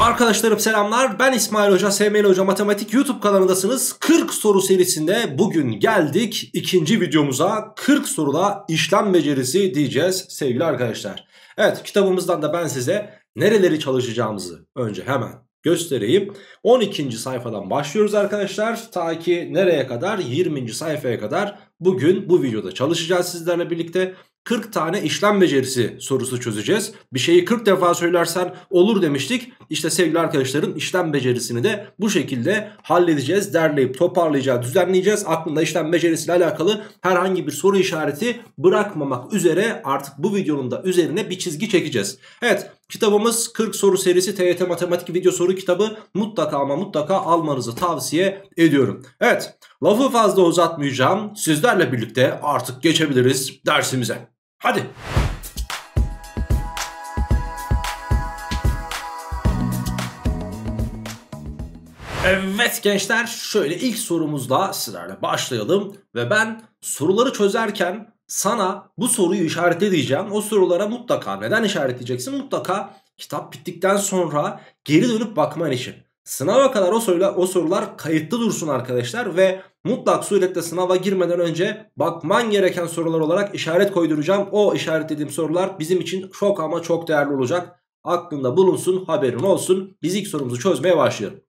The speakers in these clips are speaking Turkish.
Arkadaşlarım selamlar ben İsmail Hoca SML Hoca Matematik YouTube kanalındasınız 40 soru serisinde bugün geldik ikinci videomuza 40 soruda işlem becerisi diyeceğiz sevgili arkadaşlar Evet kitabımızdan da ben size nereleri çalışacağımızı önce hemen göstereyim 12. sayfadan başlıyoruz arkadaşlar ta ki nereye kadar 20. sayfaya kadar bugün bu videoda çalışacağız sizlerle birlikte 40 tane işlem becerisi sorusu çözeceğiz. Bir şeyi 40 defa söylersen olur demiştik. İşte sevgili arkadaşların işlem becerisini de bu şekilde halledeceğiz. Derleyip toparlayacağız, düzenleyeceğiz. Aklında işlem becerisiyle alakalı herhangi bir soru işareti bırakmamak üzere artık bu videonun da üzerine bir çizgi çekeceğiz. Evet Kitabımız 40 soru serisi TYT matematik video soru kitabı mutlaka ama mutlaka almanızı tavsiye ediyorum. Evet lafı fazla uzatmayacağım. Sizlerle birlikte artık geçebiliriz dersimize. Hadi. Evet gençler şöyle ilk sorumuzla sizlerle başlayalım ve ben soruları çözerken sana bu soruyu işaretleyeceğim. O sorulara mutlaka neden işaretleyeceksin? Mutlaka kitap bittikten sonra geri dönüp bakman için. Sınava kadar o sorular, o sorular kayıtlı dursun arkadaşlar ve mutlak surette sınava girmeden önce bakman gereken sorular olarak işaret koyduracağım. O işaretlediğim sorular bizim için çok ama çok değerli olacak. Aklında bulunsun haberin olsun. Biz ilk sorumuzu çözmeye başlıyorum.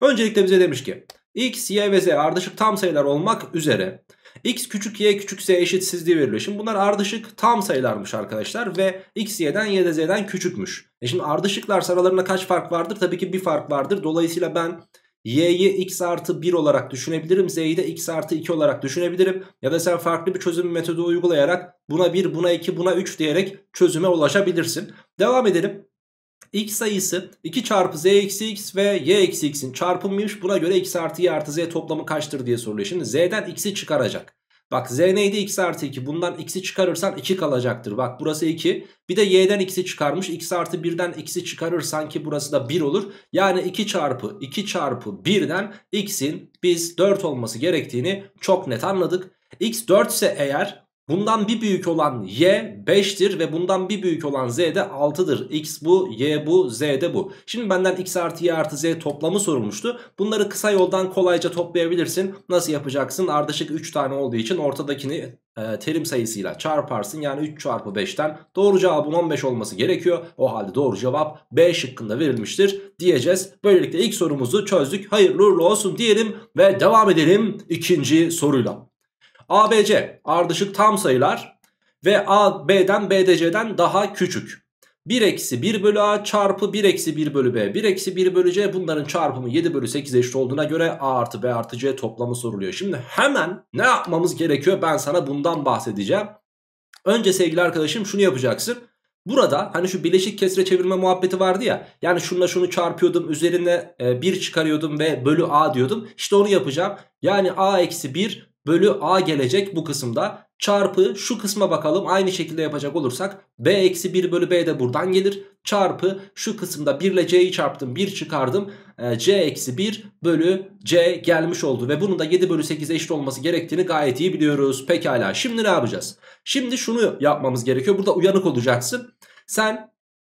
Öncelikle bize demiş ki x, y ve z ardışık tam sayılar olmak üzere x küçük y küçük z eşitsizliği veriliyor. Şimdi bunlar ardışık tam sayılarmış arkadaşlar ve x y'den y z'den küçükmüş. E şimdi ardışıklar aralarında kaç fark vardır? Tabii ki bir fark vardır. Dolayısıyla ben y'yi x artı 1 olarak düşünebilirim. z'yi de x artı 2 olarak düşünebilirim. Ya da sen farklı bir çözüm metodu uygulayarak buna 1, buna 2, buna 3 diyerek çözüme ulaşabilirsin. Devam edelim x sayısı 2 çarpı z eksi x ve y eksi x'in çarpımıymış. Buna göre x artı y artı z toplamı kaçtır diye soruluyor. Şimdi z'den x'i çıkaracak. Bak z neydi x artı 2 bundan x'i çıkarırsan 2 kalacaktır. Bak burası 2 bir de y'den x'i çıkarmış x artı 1'den x'i çıkarırsan ki burası da 1 olur. Yani 2 çarpı 2 çarpı 1'den x'in biz 4 olması gerektiğini çok net anladık. x 4 ise eğer Bundan bir büyük olan y 5'tir ve bundan bir büyük olan z de 6'dır. X bu, y bu, z de bu. Şimdi benden x artı y artı z toplamı sorulmuştu. Bunları kısa yoldan kolayca toplayabilirsin. Nasıl yapacaksın? Ardışık 3 tane olduğu için ortadakini e, terim sayısıyla çarparsın. Yani 3 çarpı 5'ten doğru cevabın 15 olması gerekiyor. O halde doğru cevap B şıkkında verilmiştir diyeceğiz. Böylelikle ilk sorumuzu çözdük. Hayırlı uğurlu olsun diyelim ve devam edelim ikinci soruyla. ABC ardışık tam sayılar ve A B'den BDC'den daha küçük. 1 eksi 1 bölü A çarpı 1 eksi 1 bölü B 1 eksi 1 bölü C bunların çarpımı 7 bölü 8 eşit olduğuna göre A artı B artı C toplamı soruluyor. Şimdi hemen ne yapmamız gerekiyor ben sana bundan bahsedeceğim. Önce sevgili arkadaşım şunu yapacaksın. Burada hani şu bileşik kesre çevirme muhabbeti vardı ya. Yani şunla şunu çarpıyordum üzerine 1 e, çıkarıyordum ve bölü A diyordum. İşte onu yapacağım. Yani A eksi 1 bölü a gelecek bu kısımda çarpı şu kısma bakalım aynı şekilde yapacak olursak b eksi 1 bölü b de buradan gelir çarpı şu kısımda 1 ile c'yi çarptım 1 çıkardım e, c eksi 1 bölü c gelmiş oldu ve bunun da 7 bölü 8 eşit olması gerektiğini gayet iyi biliyoruz pekala şimdi ne yapacağız şimdi şunu yapmamız gerekiyor burada uyanık olacaksın sen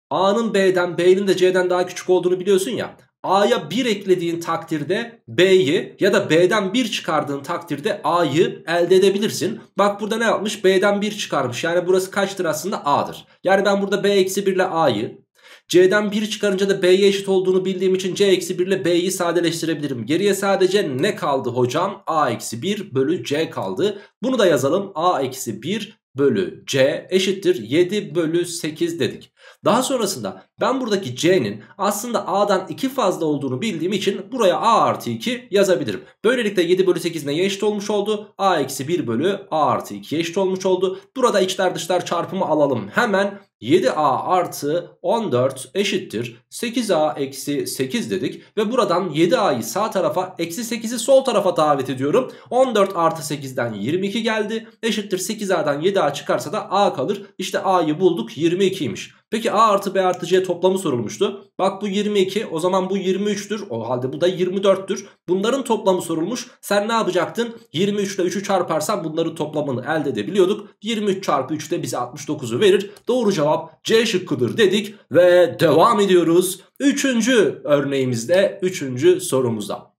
A'nın B'den B'nin de C'den daha küçük olduğunu biliyorsun ya A'ya 1 eklediğin takdirde B'yi ya da B'den 1 çıkardığın takdirde A'yı elde edebilirsin. Bak burada ne yapmış? B'den 1 çıkarmış. Yani burası kaçtır aslında? A'dır. Yani ben burada B-1 ile A'yı C'den 1 çıkarınca da B'ye eşit olduğunu bildiğim için C-1 ile B'yi sadeleştirebilirim. Geriye sadece ne kaldı hocam? A-1 bölü C kaldı. Bunu da yazalım. A-1 bölü C eşittir 7 bölü 8 dedik. Daha sonrasında ben buradaki c'nin aslında a'dan 2 fazla olduğunu bildiğim için buraya a artı 2 yazabilirim. Böylelikle 7 bölü 8 neye eşit olmuş oldu? a eksi 1 bölü a artı 2'ye eşit olmuş oldu. Burada içler dışlar çarpımı alalım. Hemen 7a artı 14 eşittir 8a eksi 8 dedik ve buradan 7a'yı sağ tarafa eksi 8'i sol tarafa davet ediyorum 14 artı 8'den 22 geldi eşittir 8a'dan 7a çıkarsa da a kalır İşte a'yı bulduk 22'ymiş peki a artı b artı c toplamı toplamı sorulmuştu. Bak bu 22 o zaman bu 23'tür. O halde bu da 24'tür. Bunların toplamı sorulmuş. Sen ne yapacaktın? 23 ile 3'ü çarparsan bunların toplamını elde edebiliyorduk. 23 çarpı 3 de bize 69'u verir. Doğru cevap C şıkkıdır dedik ve devam ediyoruz. Üçüncü örneğimizde, üçüncü sorumuzda.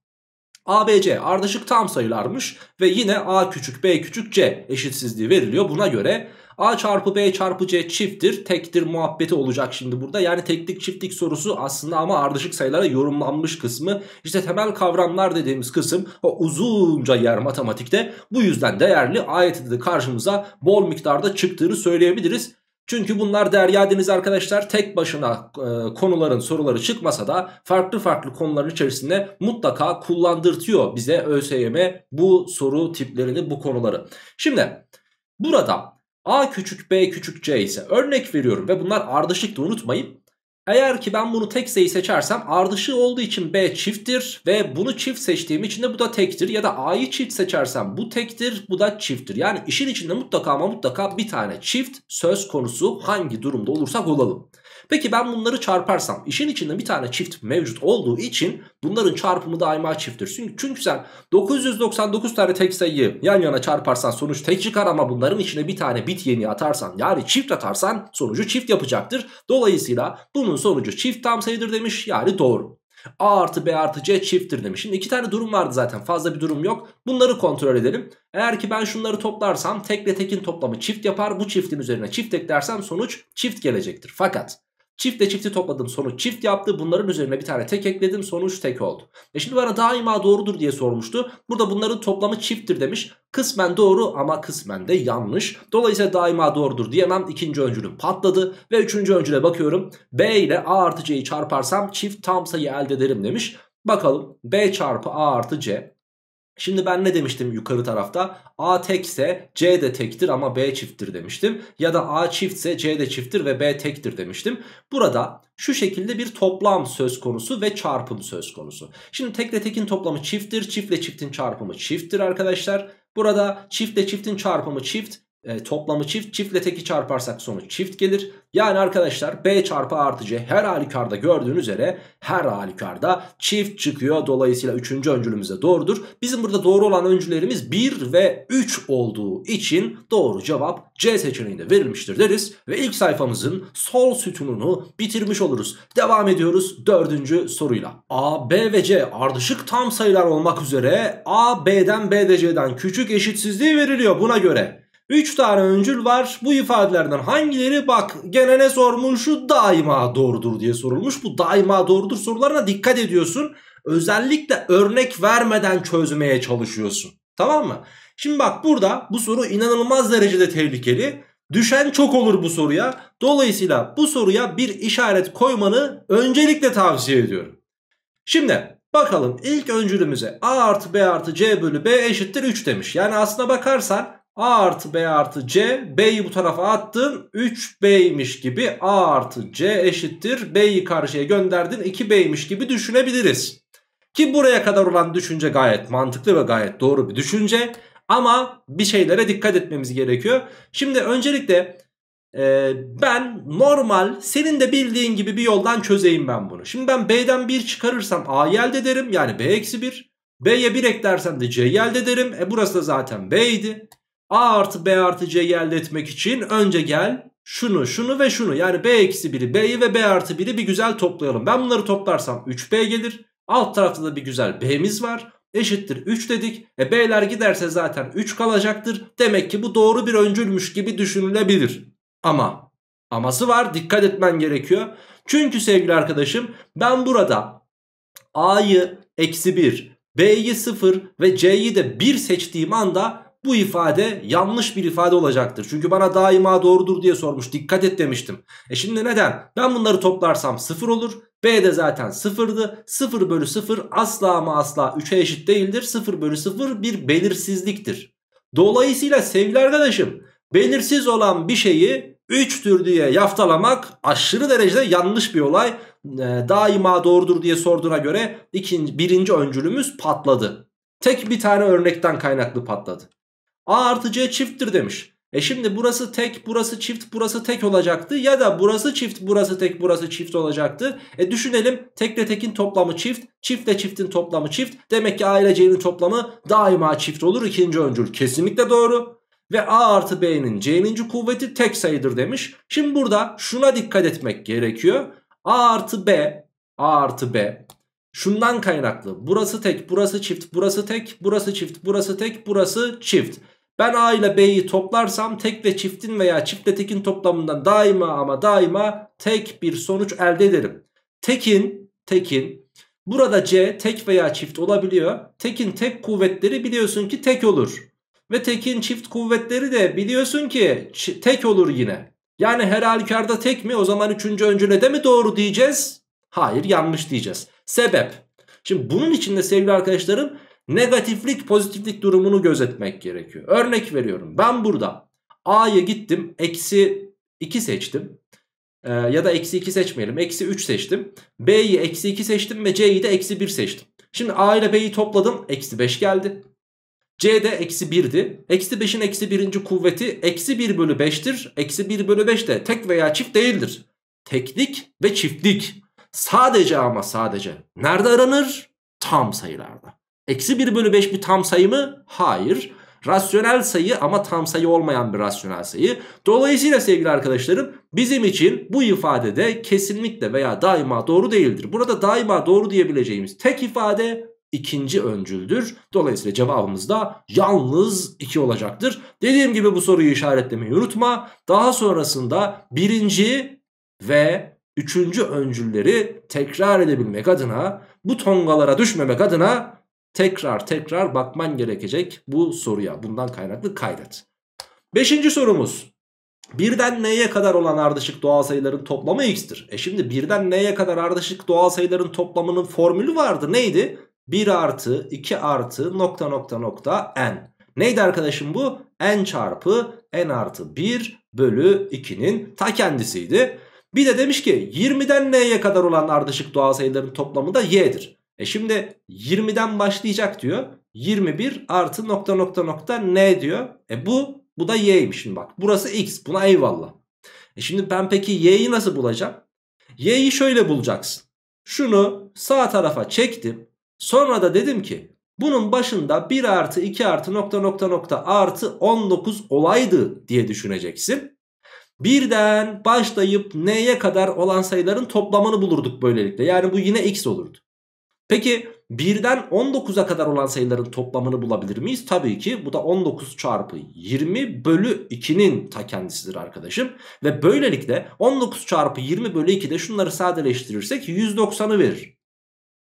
ABC ardışık tam sayılarmış ve yine A küçük B küçük C eşitsizliği veriliyor. Buna göre A çarpı B çarpı C çifttir tektir muhabbeti olacak şimdi burada. Yani teklik çiftlik sorusu aslında ama ardışık sayılara yorumlanmış kısmı. işte temel kavramlar dediğimiz kısım o uzunca yer matematikte. Bu yüzden değerli ayet de karşımıza bol miktarda çıktığını söyleyebiliriz. Çünkü bunlar derya deniz arkadaşlar tek başına e, konuların soruları çıkmasa da farklı farklı konuların içerisinde mutlaka kullandırtıyor bize ÖSYM bu soru tiplerini bu konuları. Şimdi burada A küçük B küçük C ise örnek veriyorum ve bunlar ardışık da unutmayın. Eğer ki ben bunu tek sayı seçersem ardışığı olduğu için B çifttir ve bunu çift seçtiğim için de bu da tektir. Ya da A'yı çift seçersem bu tektir bu da çifttir. Yani işin içinde mutlaka ama mutlaka bir tane çift söz konusu hangi durumda olursak olalım. Peki ben bunları çarparsam işin içinde bir tane çift mevcut olduğu için bunların çarpımı daima çifttir. Çünkü, çünkü sen 999 tane tek sayıyı yan yana çarparsan sonuç tek çıkar ama bunların içine bir tane bit yeni atarsan yani çift atarsan sonucu çift yapacaktır. Dolayısıyla bunun sonucu çift tam sayıdır demiş yani doğru. A artı B artı C çifttir demiş. Şimdi iki tane durum vardı zaten fazla bir durum yok. Bunları kontrol edelim. Eğer ki ben şunları toplarsam tekle tekin toplamı çift yapar. Bu çiftin üzerine çift eklersem sonuç çift gelecektir. Fakat Çiftle çifti topladım sonuç çift yaptı. Bunların üzerine bir tane tek ekledim sonuç tek oldu. E şimdi bana daima doğrudur diye sormuştu. Burada bunların toplamı çifttir demiş. Kısmen doğru ama kısmen de yanlış. Dolayısıyla daima doğrudur diyemem. İkinci öncülüm patladı. Ve üçüncü öncüle bakıyorum. B ile A artı C'yi çarparsam çift tam sayı elde ederim demiş. Bakalım B çarpı A artı C Şimdi ben ne demiştim yukarı tarafta? A tekse C de tektir ama B çifttir demiştim. Ya da A çiftse C de çifttir ve B tektir demiştim. Burada şu şekilde bir toplam söz konusu ve çarpım söz konusu. Şimdi tekle tekin toplamı çifttir. Çiftle çiftin çarpımı çifttir arkadaşlar. Burada çiftle çiftin çarpımı çift e, toplamı çift çiftle teki çarparsak sonuç çift gelir. Yani arkadaşlar B çarpı artı C her halükarda gördüğünüz üzere her halükarda çift çıkıyor. Dolayısıyla 3. öncülümüz de doğrudur. Bizim burada doğru olan öncülerimiz 1 ve 3 olduğu için doğru cevap C seçeneğinde verilmiştir deriz. Ve ilk sayfamızın sol sütununu bitirmiş oluruz. Devam ediyoruz 4. soruyla. A, B ve C ardışık tam sayılar olmak üzere A, B'den B de C'den küçük eşitsizliği veriliyor buna göre. 3 tane öncül var. Bu ifadelerden hangileri bak gene ne sormuş? Şu daima doğrudur diye sorulmuş. Bu daima doğrudur sorularına dikkat ediyorsun. Özellikle örnek vermeden çözmeye çalışıyorsun. Tamam mı? Şimdi bak burada bu soru inanılmaz derecede tehlikeli. Düşen çok olur bu soruya. Dolayısıyla bu soruya bir işaret koymanı öncelikle tavsiye ediyorum. Şimdi bakalım ilk öncülümüze a artı b artı c bölü b eşittir 3 demiş. Yani aslına bakarsan A artı B artı C. B'yi bu tarafa attın. 3B'ymiş gibi A artı C eşittir. B'yi karşıya gönderdin. 2B'ymiş gibi düşünebiliriz. Ki buraya kadar olan düşünce gayet mantıklı ve gayet doğru bir düşünce. Ama bir şeylere dikkat etmemiz gerekiyor. Şimdi öncelikle e, ben normal senin de bildiğin gibi bir yoldan çözeyim ben bunu. Şimdi ben B'den 1 çıkarırsam A'yı elde ederim. Yani B eksi 1. B'ye 1 eklersem de C'yi elde ederim. E burası da zaten B idi. A artı B artı C'yi elde etmek için önce gel şunu şunu ve şunu yani B eksi 1'i B'yi ve B artı 1'i bir güzel toplayalım. Ben bunları toplarsam 3B gelir. Alt tarafta da bir güzel B'miz var. Eşittir 3 dedik. E B'ler giderse zaten 3 kalacaktır. Demek ki bu doğru bir öncülmüş gibi düşünülebilir. Ama aması var dikkat etmen gerekiyor. Çünkü sevgili arkadaşım ben burada A'yı eksi 1, B'yi 0 ve C'yi de 1 seçtiğim anda bu ifade yanlış bir ifade olacaktır. Çünkü bana daima doğrudur diye sormuş. Dikkat et demiştim. E şimdi neden? Ben bunları toplarsam 0 olur. B de zaten 0'dı. 0 bölü 0 asla ama asla 3'e eşit değildir. 0 bölü 0 bir belirsizliktir. Dolayısıyla sevgili arkadaşım belirsiz olan bir şeyi 3'tür diye yaftalamak aşırı derecede yanlış bir olay. E, daima doğrudur diye sorduğuna göre ikinci, birinci öncülümüz patladı. Tek bir tane örnekten kaynaklı patladı. A artı C çifttir demiş. E şimdi burası tek, burası çift, burası tek olacaktı. Ya da burası çift, burası tek, burası çift olacaktı. E düşünelim tekle tekin toplamı çift, çiftle çiftin toplamı çift. Demek ki A ile C'nin toplamı daima çift olur. ikinci öncül kesinlikle doğru. Ve A artı B'nin C'ninci kuvveti tek sayıdır demiş. Şimdi burada şuna dikkat etmek gerekiyor. A artı B, A artı B şundan kaynaklı. Burası tek, burası çift, burası tek, burası çift, burası tek, burası çift. Ben A ile B'yi toplarsam tek ve çiftin veya çiftle tekin toplamından daima ama daima tek bir sonuç elde ederim. Tekin, tekin. Burada C tek veya çift olabiliyor. Tekin tek kuvvetleri biliyorsun ki tek olur. Ve tekin çift kuvvetleri de biliyorsun ki tek olur yine. Yani her halükarda tek mi? O zaman üçüncü öncüle de mi doğru diyeceğiz? Hayır yanlış diyeceğiz. Sebep. Şimdi bunun içinde sevgili arkadaşlarım negatiflik pozitiflik durumunu gözetmek gerekiyor. Örnek veriyorum ben burada A'ya gittim eksi 2 seçtim ee, ya da eksi 2 seçmeyelim eksi 3 seçtim. B'yi eksi 2 seçtim ve C'yi de eksi 1 seçtim. Şimdi A ile B'yi topladım eksi 5 geldi. C'de eksi 1'di. Eksi 5'in eksi 1. kuvveti eksi 1 bölü 5'tir. Eksi 1 bölü 5 de tek veya çift değildir. Teklik ve çiftlik. Sadece ama sadece. Nerede aranır? Tam sayılarda. Eksi 1 bölü 5 bir tam sayı mı? Hayır. Rasyonel sayı ama tam sayı olmayan bir rasyonel sayı. Dolayısıyla sevgili arkadaşlarım bizim için bu ifadede kesinlikle veya daima doğru değildir. Burada daima doğru diyebileceğimiz tek ifade ikinci öncüldür. Dolayısıyla cevabımız da yalnız 2 olacaktır. Dediğim gibi bu soruyu işaretlemeyi unutma. Daha sonrasında birinci ve üçüncü öncülleri tekrar edebilmek adına bu tongalara düşmemek adına tekrar tekrar bakman gerekecek bu soruya. Bundan kaynaklı kaydet. Beşinci sorumuz. Birden n'ye kadar olan ardışık doğal sayıların toplamı x'tir. E şimdi birden n'ye kadar ardışık doğal sayıların toplamının formülü vardı. Neydi? 1 artı 2 artı nokta nokta nokta n. Neydi arkadaşım bu? n çarpı n artı 1 bölü 2'nin ta kendisiydi. Bir de demiş ki 20'den n'ye kadar olan ardışık doğal sayıların toplamı da y'dir. E şimdi 20'den başlayacak diyor. 21 artı nokta nokta nokta n diyor. E bu bu da y'ymiş şimdi bak. Burası x buna eyvallah. E şimdi ben peki y'yi nasıl bulacağım? Y'yi şöyle bulacaksın. Şunu sağ tarafa çektim. Sonra da dedim ki bunun başında 1 artı 2 artı nokta nokta nokta artı 19 olaydı diye düşüneceksin. Birden başlayıp n'ye kadar olan sayıların toplamını bulurduk böylelikle. Yani bu yine x olurdu. Peki birden 19'a kadar olan sayıların toplamını bulabilir miyiz? Tabii ki bu da 19 çarpı 20 bölü 2'nin ta kendisidir arkadaşım. Ve böylelikle 19 çarpı 20 bölü 2'de, şunları sadeleştirirsek 190'ı verir.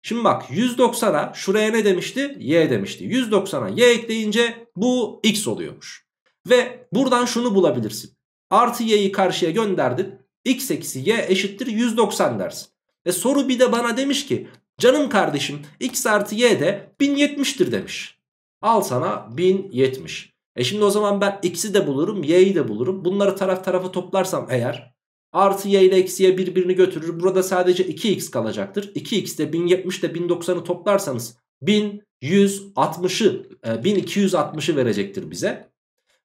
Şimdi bak 190'a şuraya ne demişti? Y demişti. 190'a Y ekleyince bu X oluyormuş. Ve buradan şunu bulabilirsin. Artı Y'yi karşıya gönderdin. X eksi Y eşittir 190 dersin. Ve soru bir de bana demiş ki Canım kardeşim x artı y de 1070'tir demiş. Al sana 1070. E şimdi o zaman ben x'i de bulurum y'yi de bulurum. Bunları taraf tarafa toplarsam eğer artı y ile eksiye birbirini götürür. Burada sadece 2x kalacaktır. 2x de 1070 de 1090'ı toplarsanız 1160'ı 1260'ı e, verecektir bize.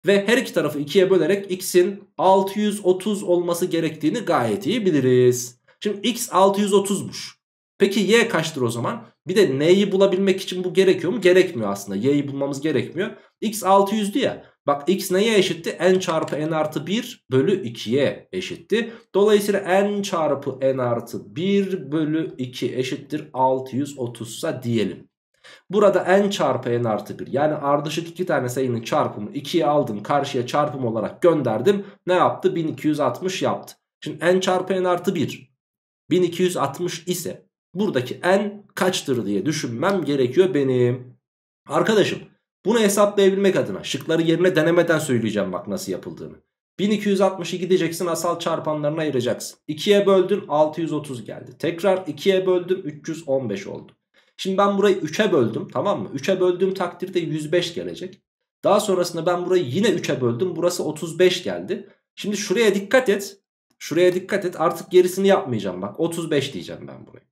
Ve her iki tarafı 2'ye bölerek x'in 630 olması gerektiğini gayet iyi biliriz. Şimdi x 630'muş. Peki y kaçtır o zaman? Bir de n'yi bulabilmek için bu gerekiyor mu? Gerekmiyor aslında. Y'yi bulmamız gerekmiyor. X 600'dü ya. Bak x neye eşitti? n çarpı n artı 1 bölü 2'ye eşitti. Dolayısıyla n çarpı n artı 1 bölü 2 eşittir 630 ise diyelim. Burada n çarpı n artı 1 yani ardışık iki tane sayının çarpımı 2'ye aldım karşıya çarpım olarak gönderdim. Ne yaptı? 1260 yaptı. Şimdi n çarpı n artı 1 1260 ise buradaki n kaçtır diye düşünmem gerekiyor benim. Arkadaşım bunu hesaplayabilmek adına şıkları yerine denemeden söyleyeceğim bak nasıl yapıldığını. 1260'ı gideceksin asal çarpanlarına ayıracaksın. 2'ye böldün 630 geldi. Tekrar 2'ye böldüm 315 oldu. Şimdi ben burayı 3'e böldüm tamam mı? 3'e böldüğüm takdirde 105 gelecek. Daha sonrasında ben burayı yine 3'e böldüm. Burası 35 geldi. Şimdi şuraya dikkat et. Şuraya dikkat et. Artık gerisini yapmayacağım bak. 35 diyeceğim ben buraya.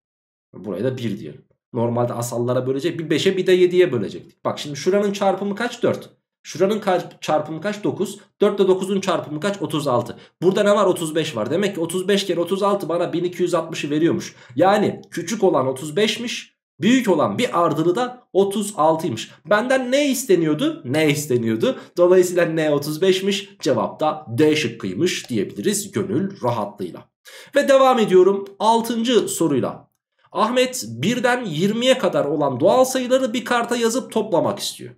Buraya da 1 diyelim. Normalde asallara bölecek. Bir 5'e bir de 7'ye bölecektik. Bak şimdi şuranın çarpımı kaç? 4. Şuranın çarpımı kaç? 9. 4 ile 9'un çarpımı kaç? 36. Burada ne var? 35 var. Demek ki 35 kere 36 bana 1260'ı veriyormuş. Yani küçük olan 35'miş. Büyük olan bir ardılı da 36'ymış. Benden ne isteniyordu? Ne isteniyordu? Dolayısıyla ne 35'miş? Cevap da D şıkkıymış diyebiliriz gönül rahatlığıyla. Ve devam ediyorum 6. soruyla. Ahmet birden 20'ye kadar olan doğal sayıları bir karta yazıp toplamak istiyor.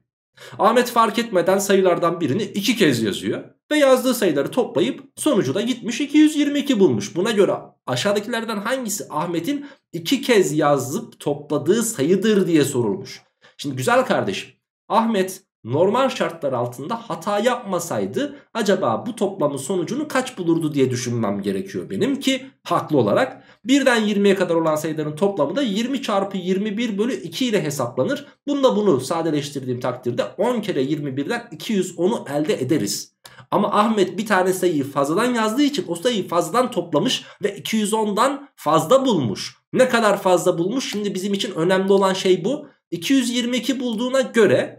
Ahmet fark etmeden sayılardan birini iki kez yazıyor ve yazdığı sayıları toplayıp sonucu da gitmiş 222 bulmuş. Buna göre aşağıdakilerden hangisi Ahmet'in iki kez yazıp topladığı sayıdır diye sorulmuş. Şimdi güzel kardeşim Ahmet normal şartlar altında hata yapmasaydı acaba bu toplamın sonucunu kaç bulurdu diye düşünmem gerekiyor benim ki haklı olarak. Birden 20'ye kadar olan sayıların toplamı da 20 çarpı 21 bölü 2 ile hesaplanır. Bunda bunu sadeleştirdiğim takdirde 10 kere 21'den 210'u elde ederiz. Ama Ahmet bir tane sayıyı fazladan yazdığı için o sayıyı fazladan toplamış ve 210'dan fazla bulmuş. Ne kadar fazla bulmuş şimdi bizim için önemli olan şey bu. 222 bulduğuna göre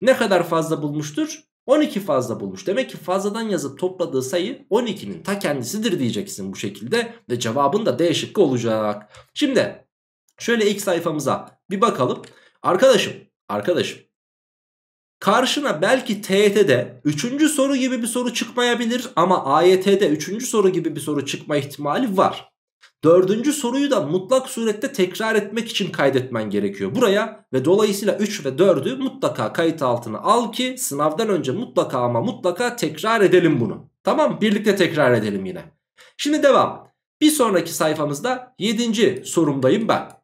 ne kadar fazla bulmuştur? 12 fazla bulmuş. Demek ki fazladan yazıp topladığı sayı 12'nin ta kendisidir diyeceksin bu şekilde. Ve cevabın da D şıkkı olacak. Şimdi şöyle ilk sayfamıza bir bakalım. Arkadaşım, arkadaşım. Karşına belki TET'de 3. soru gibi bir soru çıkmayabilir ama AYT'de 3. soru gibi bir soru çıkma ihtimali var. Dördüncü soruyu da mutlak surette tekrar etmek için kaydetmen gerekiyor buraya ve dolayısıyla 3 ve 4'ü mutlaka kayıt altına al ki sınavdan önce mutlaka ama mutlaka tekrar edelim bunu. Tamam birlikte tekrar edelim yine. Şimdi devam. Bir sonraki sayfamızda 7. sorumdayım ben.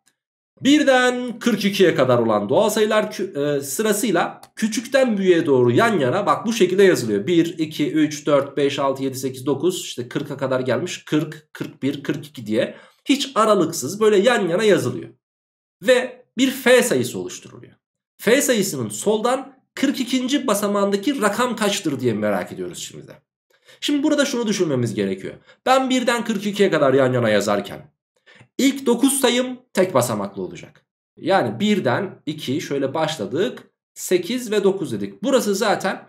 Birden 42'ye kadar olan doğal sayılar e, sırasıyla küçükten büyüğe doğru yan yana bak bu şekilde yazılıyor. 1, 2, 3, 4, 5, 6, 7, 8, 9 işte 40'a kadar gelmiş 40, 41, 42 diye hiç aralıksız böyle yan yana yazılıyor. Ve bir F sayısı oluşturuluyor. F sayısının soldan 42. basamağındaki rakam kaçtır diye merak ediyoruz şimdi de. Şimdi burada şunu düşünmemiz gerekiyor. Ben birden 42'ye kadar yan yana yazarken İlk 9 sayım tek basamaklı olacak. Yani 1'den 2 şöyle başladık. 8 ve 9 dedik. Burası zaten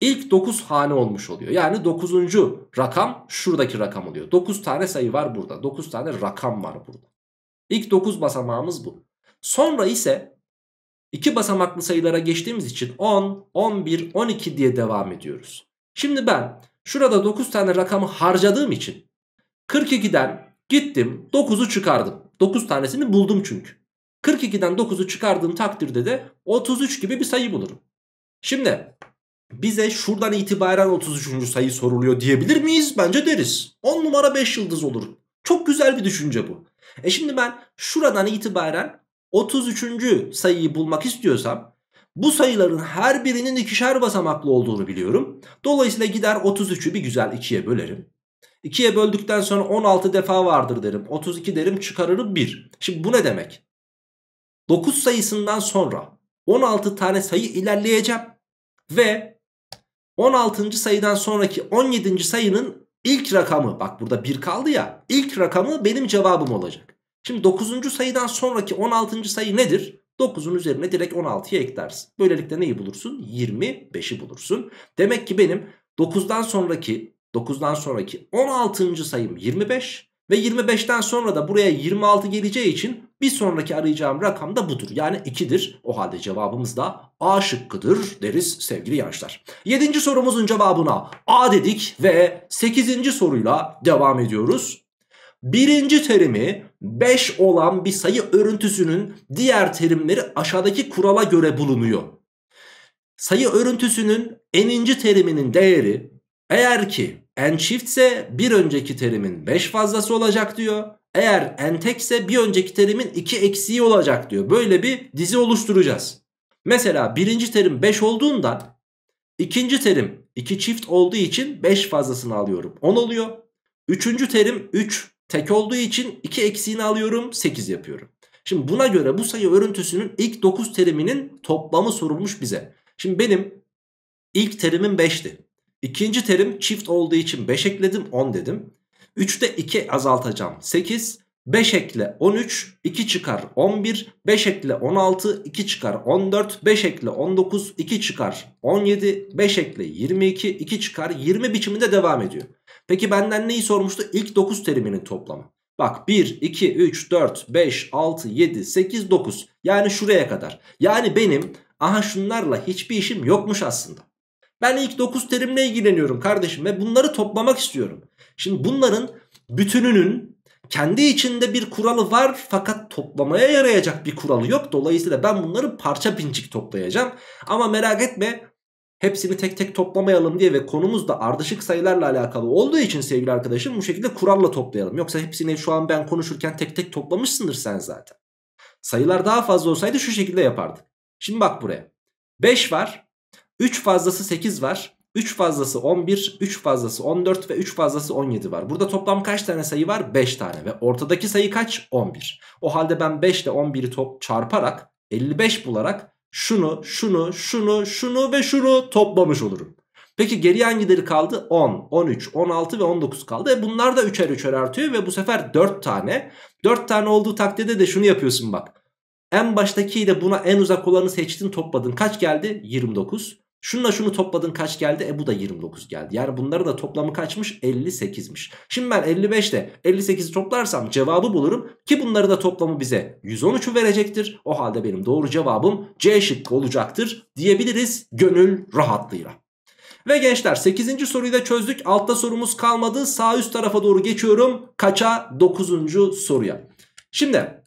ilk 9 hane olmuş oluyor. Yani 9. rakam şuradaki rakam oluyor. 9 tane sayı var burada. 9 tane rakam var burada. İlk 9 basamağımız bu. Sonra ise 2 basamaklı sayılara geçtiğimiz için 10, 11, 12 diye devam ediyoruz. Şimdi ben şurada 9 tane rakamı harcadığım için 42'den Gittim 9'u çıkardım. 9 tanesini buldum çünkü. 42'den 9'u çıkardığım takdirde de 33 gibi bir sayı bulurum. Şimdi bize şuradan itibaren 33. sayı soruluyor diyebilir miyiz? Bence deriz. 10 numara 5 yıldız olur. Çok güzel bir düşünce bu. E şimdi ben şuradan itibaren 33. sayıyı bulmak istiyorsam bu sayıların her birinin ikişer basamaklı olduğunu biliyorum. Dolayısıyla gider 33'ü bir güzel 2'ye bölerim. 2'ye böldükten sonra 16 defa vardır derim. 32 derim çıkarırım 1. Şimdi bu ne demek? 9 sayısından sonra 16 tane sayı ilerleyeceğim. Ve 16. sayıdan sonraki 17. sayının ilk rakamı bak burada 1 kaldı ya. İlk rakamı benim cevabım olacak. Şimdi 9. sayıdan sonraki 16. sayı nedir? 9'un üzerine direkt 16'ya eklersin. Böylelikle neyi bulursun? 25'i bulursun. Demek ki benim 9'dan sonraki 9'dan sonraki 16. sayım 25 ve 25'ten sonra da buraya 26 geleceği için bir sonraki arayacağım rakam da budur. Yani 2'dir. O halde cevabımız da A şıkkıdır deriz sevgili yarışlar. 7. sorumuzun cevabına A dedik ve 8. soruyla devam ediyoruz. Birinci terimi 5 olan bir sayı örüntüsünün diğer terimleri aşağıdaki kurala göre bulunuyor. Sayı örüntüsünün eninci teriminin değeri eğer ki n çiftse bir önceki terimin 5 fazlası olacak diyor. Eğer n tekse bir önceki terimin 2 eksiği olacak diyor. Böyle bir dizi oluşturacağız. Mesela birinci terim 5 olduğunda ikinci terim 2 çift olduğu için 5 fazlasını alıyorum 10 oluyor. Üçüncü terim 3 tek olduğu için 2 eksiğini alıyorum 8 yapıyorum. Şimdi buna göre bu sayı örüntüsünün ilk 9 teriminin toplamı sorulmuş bize. Şimdi benim ilk terimin 5'ti. İkinci terim çift olduğu için 5 ekledim 10 dedim. 3'te 2 azaltacağım 8. 5 ekle 13 2 çıkar 11. 5 ekle 16 2 çıkar 14. 5 ekle 19 2 çıkar 17. 5 ekle 22 2 çıkar 20 biçiminde devam ediyor. Peki benden neyi sormuştu? İlk 9 teriminin toplamı. Bak 1, 2, 3, 4, 5, 6, 7, 8, 9. Yani şuraya kadar. Yani benim aha şunlarla hiçbir işim yokmuş aslında. Ben ilk 9 terimle ilgileniyorum kardeşim ve bunları toplamak istiyorum. Şimdi bunların bütününün kendi içinde bir kuralı var fakat toplamaya yarayacak bir kuralı yok. Dolayısıyla ben bunları parça pinçik toplayacağım. Ama merak etme hepsini tek tek toplamayalım diye ve konumuz da ardışık sayılarla alakalı olduğu için sevgili arkadaşım bu şekilde kuralla toplayalım. Yoksa hepsini şu an ben konuşurken tek tek toplamışsındır sen zaten. Sayılar daha fazla olsaydı şu şekilde yapardık. Şimdi bak buraya. 5 var. 3 fazlası 8 var. 3 fazlası 11, 3 fazlası 14 ve 3 fazlası 17 var. Burada toplam kaç tane sayı var? 5 tane ve ortadaki sayı kaç? 11. O halde ben 5 ile 11'i top çarparak 55 bularak şunu, şunu, şunu, şunu ve şunu toplamış olurum. Peki geriye hangileri kaldı? 10, 13, 16 ve 19 kaldı. E bunlar da 3'er 3'er artıyor ve bu sefer 4 tane. 4 tane olduğu takdirde de şunu yapıyorsun bak. En baştakiyle buna en uzak olanı seçtin topladın. Kaç geldi? 29. Şununla şunu topladın kaç geldi? E bu da 29 geldi. Yani bunları da toplamı kaçmış? 58'miş. Şimdi ben 55 ile 58'i toplarsam cevabı bulurum. Ki bunları da toplamı bize 113'ü verecektir. O halde benim doğru cevabım C şıkkı olacaktır diyebiliriz gönül rahatlığıyla. Ve gençler 8. soruyu da çözdük. Altta sorumuz kalmadı. Sağ üst tarafa doğru geçiyorum. Kaça? 9. soruya. Şimdi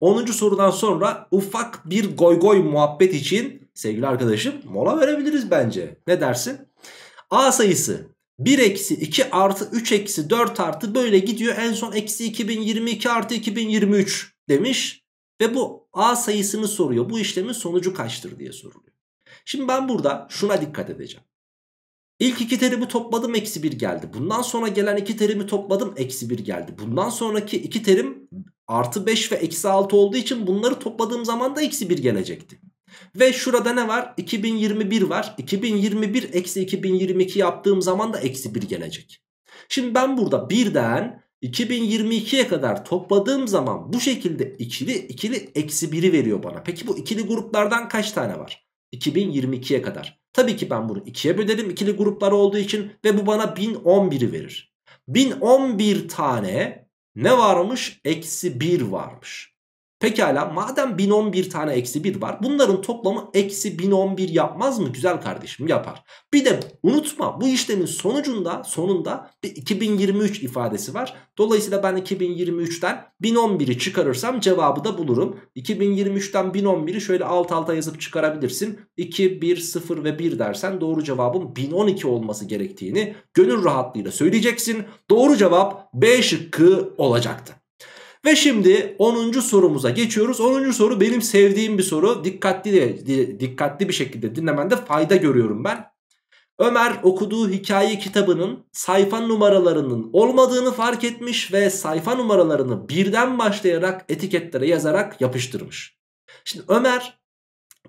10. sorudan sonra ufak bir goy goy muhabbet için sevgili arkadaşım mola verebiliriz bence. Ne dersin? A sayısı 1 eksi 2 artı 3 eksi 4 artı böyle gidiyor. En son eksi 2022 artı 2023 demiş. Ve bu A sayısını soruyor. Bu işlemin sonucu kaçtır diye soruluyor. Şimdi ben burada şuna dikkat edeceğim. İlk iki terimi topladım eksi 1 geldi. Bundan sonra gelen iki terimi topladım eksi 1 geldi. Bundan sonraki iki terim artı 5 ve eksi 6 olduğu için bunları topladığım zaman da eksi 1 gelecekti. Ve şurada ne var? 2021 var. 2021 eksi 2022 yaptığım zaman da eksi 1 gelecek. Şimdi ben burada birden 2022'ye kadar topladığım zaman bu şekilde ikili ikili eksi 1'i veriyor bana. Peki bu ikili gruplardan kaç tane var? 2022'ye kadar. Tabii ki ben bunu 2'ye bölerim ikili gruplar olduğu için ve bu bana 1011'i verir. 1011 tane ne varmış? Eksi 1 varmış. Pekala madem 1011 tane eksi 1 var bunların toplamı eksi 1011 yapmaz mı güzel kardeşim yapar. Bir de unutma bu işlemin sonucunda sonunda bir 2023 ifadesi var. Dolayısıyla ben 2023'ten 1011'i çıkarırsam cevabı da bulurum. 2023'ten 1011'i şöyle alt alta yazıp çıkarabilirsin. 2, 1, 0 ve 1 dersen doğru cevabın 1012 olması gerektiğini gönül rahatlığıyla söyleyeceksin. Doğru cevap B şıkkı olacaktı. Ve şimdi 10. sorumuza geçiyoruz. 10. soru benim sevdiğim bir soru. Dikkatli dikkatli bir şekilde dinlemende fayda görüyorum ben. Ömer okuduğu hikaye kitabının sayfa numaralarının olmadığını fark etmiş ve sayfa numaralarını birden başlayarak etiketlere yazarak yapıştırmış. Şimdi Ömer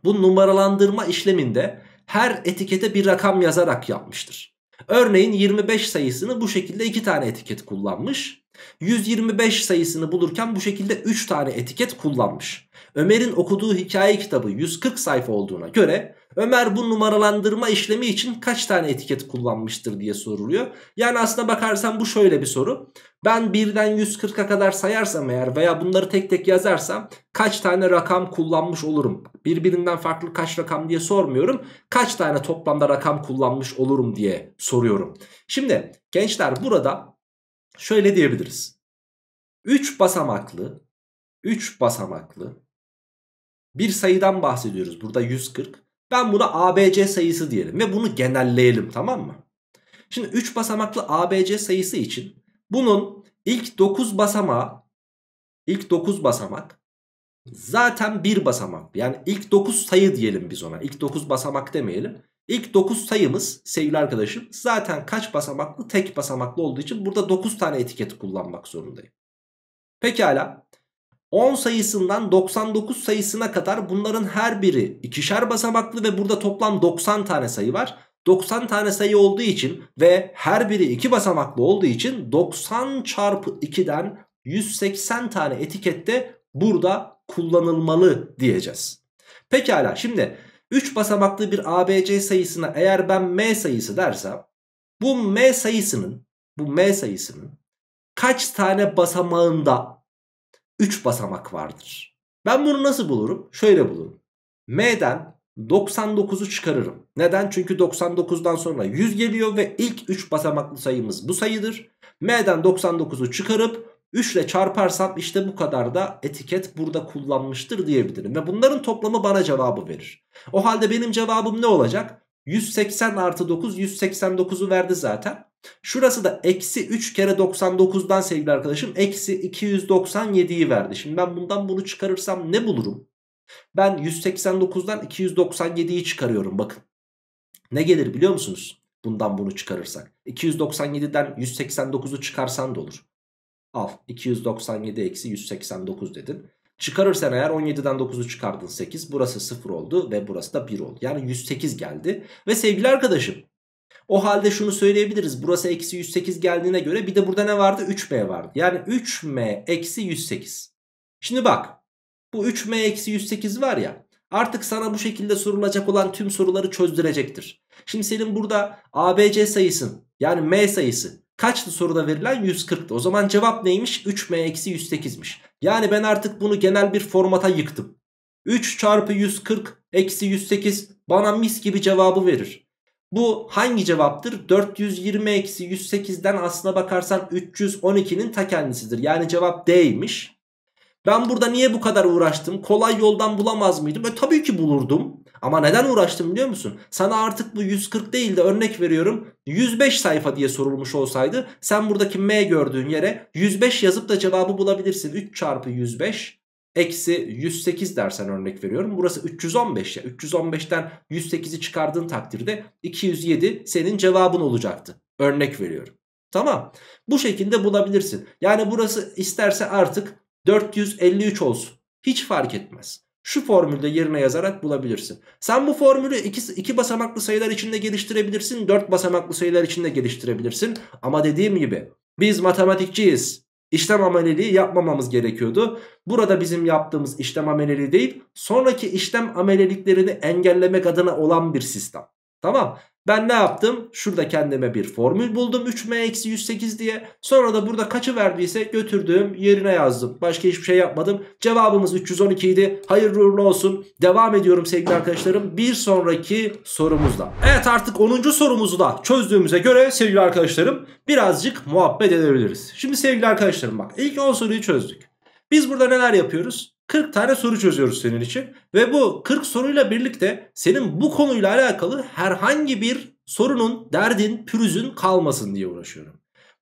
bu numaralandırma işleminde her etikete bir rakam yazarak yapmıştır. Örneğin 25 sayısını bu şekilde iki tane etiket kullanmış. 125 sayısını bulurken bu şekilde 3 tane etiket kullanmış. Ömer'in okuduğu hikaye kitabı 140 sayfa olduğuna göre Ömer bu numaralandırma işlemi için kaç tane etiket kullanmıştır diye soruluyor. Yani aslına bakarsan bu şöyle bir soru. Ben 1'den 140'a kadar sayarsam eğer veya bunları tek tek yazarsam kaç tane rakam kullanmış olurum? Birbirinden farklı kaç rakam diye sormuyorum. Kaç tane toplamda rakam kullanmış olurum diye soruyorum. Şimdi gençler burada şöyle diyebiliriz. 3 basamaklı 3 basamaklı bir sayıdan bahsediyoruz. Burada 140. Ben buna ABC sayısı diyelim ve bunu genelleyelim tamam mı? Şimdi 3 basamaklı ABC sayısı için bunun ilk 9 basamağı ilk 9 basamak zaten 1 basamak. Yani ilk 9 sayı diyelim biz ona. İlk 9 basamak demeyelim. İlk 9 sayımız sevgili arkadaşım zaten kaç basamaklı? Tek basamaklı olduğu için burada 9 tane etiket kullanmak zorundayım. Pekala 10 sayısından 99 sayısına kadar bunların her biri ikişer basamaklı ve burada toplam 90 tane sayı var. 90 tane sayı olduğu için ve her biri 2 basamaklı olduğu için 90 çarpı 2'den 180 tane etikette burada kullanılmalı diyeceğiz. Pekala şimdi 3 basamaklı bir ABC sayısına eğer ben M sayısı dersem bu M sayısının bu M sayısının kaç tane basamağında 3 basamak vardır? Ben bunu nasıl bulurum? Şöyle bulurum. M'den 99'u çıkarırım. Neden? Çünkü 99'dan sonra 100 geliyor ve ilk 3 basamaklı sayımız bu sayıdır. M'den 99'u çıkarıp 3 ile çarparsam işte bu kadar da etiket burada kullanmıştır diyebilirim. Ve bunların toplamı bana cevabı verir. O halde benim cevabım ne olacak? 180 artı 9 189'u verdi zaten. Şurası da eksi 3 kere 99'dan sevgili arkadaşım eksi 297'yi verdi. Şimdi ben bundan bunu çıkarırsam ne bulurum? Ben 189'dan 297'yi çıkarıyorum bakın. Ne gelir biliyor musunuz? Bundan bunu çıkarırsak. 297'den 189'u çıkarsan da olur. Al 297 eksi 189 dedin. Çıkarırsan eğer 17'den 9'u çıkardın 8. Burası 0 oldu ve burası da 1 oldu. Yani 108 geldi. Ve sevgili arkadaşım o halde şunu söyleyebiliriz. Burası eksi 108 geldiğine göre bir de burada ne vardı? 3m vardı. Yani 3m eksi 108. Şimdi bak bu 3m eksi 108 var ya artık sana bu şekilde sorulacak olan tüm soruları çözdürecektir. Şimdi senin burada ABC sayısın yani m sayısı Kaçtı soruda verilen 140'tı. O zaman cevap neymiş? 3m-108'miş. eksi Yani ben artık bunu genel bir formata yıktım. 3 çarpı 140 eksi 108 bana mis gibi cevabı verir. Bu hangi cevaptır? 420 eksi 108'den aslına bakarsan 312'nin ta kendisidir. Yani cevap D'ymiş. Ben burada niye bu kadar uğraştım? Kolay yoldan bulamaz mıydım? E tabii ki bulurdum. Ama neden uğraştım biliyor musun? Sana artık bu 140 değil de örnek veriyorum 105 sayfa diye sorulmuş olsaydı sen buradaki M gördüğün yere 105 yazıp da cevabı bulabilirsin. 3 çarpı 105 eksi 108 dersen örnek veriyorum. Burası 315 ya. 315'ten 108'i çıkardığın takdirde 207 senin cevabın olacaktı. Örnek veriyorum. Tamam. Bu şekilde bulabilirsin. Yani burası isterse artık 453 olsun. Hiç fark etmez şu formülde yerine yazarak bulabilirsin. Sen bu formülü iki, iki basamaklı sayılar içinde geliştirebilirsin. Dört basamaklı sayılar içinde geliştirebilirsin. Ama dediğim gibi biz matematikçiyiz. İşlem ameliliği yapmamamız gerekiyordu. Burada bizim yaptığımız işlem ameliliği değil sonraki işlem ameliliklerini engellemek adına olan bir sistem. Tamam ben ne yaptım? Şurada kendime bir formül buldum 3m-108 diye. Sonra da burada kaçı verdiyse götürdüm yerine yazdım. Başka hiçbir şey yapmadım. Cevabımız 312 idi. Hayırlı uğurlu olsun. Devam ediyorum sevgili arkadaşlarım. Bir sonraki sorumuzla. Evet artık 10. sorumuzu da çözdüğümüze göre sevgili arkadaşlarım birazcık muhabbet edebiliriz. Şimdi sevgili arkadaşlarım bak ilk 10 soruyu çözdük. Biz burada neler yapıyoruz? 40 tane soru çözüyoruz senin için ve bu 40 soruyla birlikte senin bu konuyla alakalı herhangi bir sorunun, derdin, pürüzün kalmasın diye uğraşıyorum.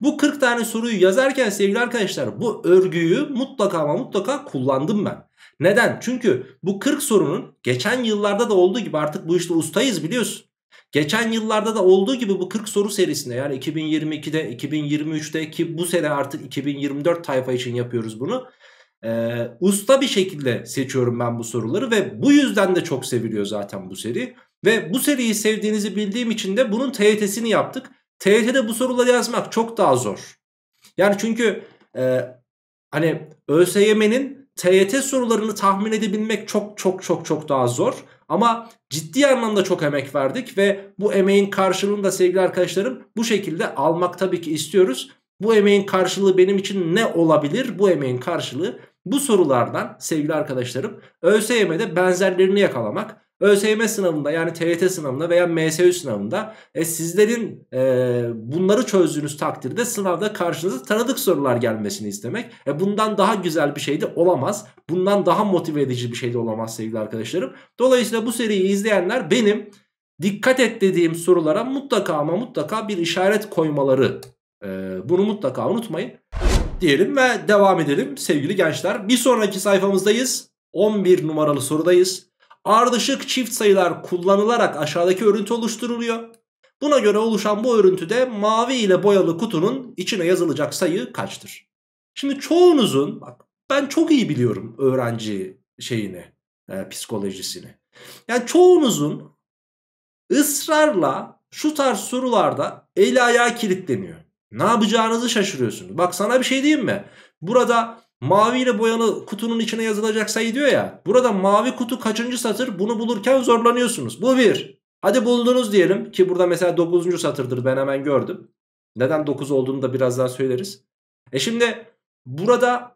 Bu 40 tane soruyu yazarken sevgili arkadaşlar bu örgüyü mutlaka ama mutlaka kullandım ben. Neden? Çünkü bu 40 sorunun geçen yıllarda da olduğu gibi artık bu işte ustayız biliyorsun. Geçen yıllarda da olduğu gibi bu 40 soru serisinde yani 2022'de 2023'te ki bu sene artık 2024 tayfa için yapıyoruz bunu e, usta bir şekilde seçiyorum ben bu soruları ve bu yüzden de çok seviliyor zaten bu seri. Ve bu seriyi sevdiğinizi bildiğim için de bunun TYT'sini yaptık. TYT'de bu soruları yazmak çok daha zor. Yani çünkü e, hani ÖSYM'nin TYT sorularını tahmin edebilmek çok çok çok çok daha zor. Ama ciddi anlamda çok emek verdik ve bu emeğin karşılığını da sevgili arkadaşlarım bu şekilde almak tabii ki istiyoruz. Bu emeğin karşılığı benim için ne olabilir? Bu emeğin karşılığı bu sorulardan sevgili arkadaşlarım ÖSYM'de benzerlerini yakalamak ÖSYM sınavında yani TYT sınavında veya MSÜ sınavında e, sizlerin e, bunları çözdüğünüz takdirde sınavda karşınıza tanıdık sorular gelmesini istemek. E, bundan daha güzel bir şey de olamaz. Bundan daha motive edici bir şey de olamaz sevgili arkadaşlarım. Dolayısıyla bu seriyi izleyenler benim dikkat et dediğim sorulara mutlaka ama mutlaka bir işaret koymaları. E, bunu mutlaka unutmayın diyelim ve devam edelim sevgili gençler. Bir sonraki sayfamızdayız. 11 numaralı sorudayız. Ardışık çift sayılar kullanılarak aşağıdaki örüntü oluşturuluyor. Buna göre oluşan bu örüntüde mavi ile boyalı kutunun içine yazılacak sayı kaçtır? Şimdi çoğunuzun bak ben çok iyi biliyorum öğrenci şeyini, e, psikolojisini. Yani çoğunuzun ısrarla şu tarz sorularda eli ayağı kilitleniyor. Ne yapacağınızı şaşırıyorsunuz. Bak sana bir şey diyeyim mi? Burada maviyle boyalı kutunun içine yazılacak sayı diyor ya. Burada mavi kutu kaçıncı satır? Bunu bulurken zorlanıyorsunuz. Bu bir. Hadi buldunuz diyelim ki burada mesela 9. satırdır ben hemen gördüm. Neden 9 olduğunu da birazdan söyleriz. E şimdi burada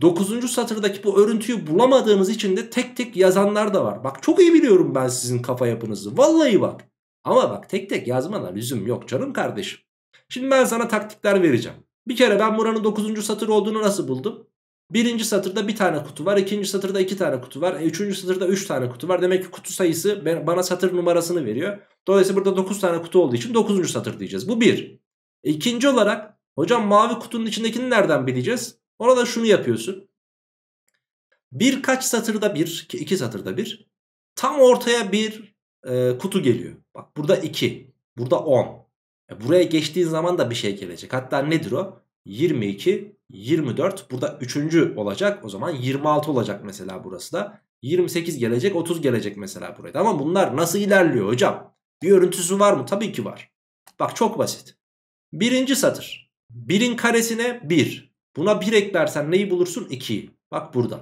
9. satırdaki bu örüntüyü bulamadığınız için de tek tek yazanlar da var. Bak çok iyi biliyorum ben sizin kafa yapınızı. Vallahi bak. Ama bak tek tek yazmana lüzum yok canım kardeşim. Şimdi ben sana taktikler vereceğim. Bir kere ben buranın 9. satır olduğunu nasıl buldum? Birinci satırda bir tane kutu var. ikinci satırda iki tane kutu var. E, üçüncü satırda üç tane kutu var. Demek ki kutu sayısı bana satır numarasını veriyor. Dolayısıyla burada dokuz tane kutu olduğu için dokuzuncu satır diyeceğiz. Bu bir. İkinci olarak hocam mavi kutunun içindekini nereden bileceğiz? Orada şunu yapıyorsun. Birkaç satırda bir, iki satırda bir. Tam ortaya bir e, kutu geliyor. Bak burada iki, burada on. E buraya geçtiğin zaman da bir şey gelecek. Hatta nedir o? 22, 24. Burada 3. olacak. O zaman 26 olacak mesela burası da. 28 gelecek, 30 gelecek mesela buraya. Ama bunlar nasıl ilerliyor hocam? Bir örüntüsü var mı? Tabii ki var. Bak çok basit. Birinci satır. Birin karesine 1. Bir. Buna 1 eklersen neyi bulursun? 2'yi. Bak buradan.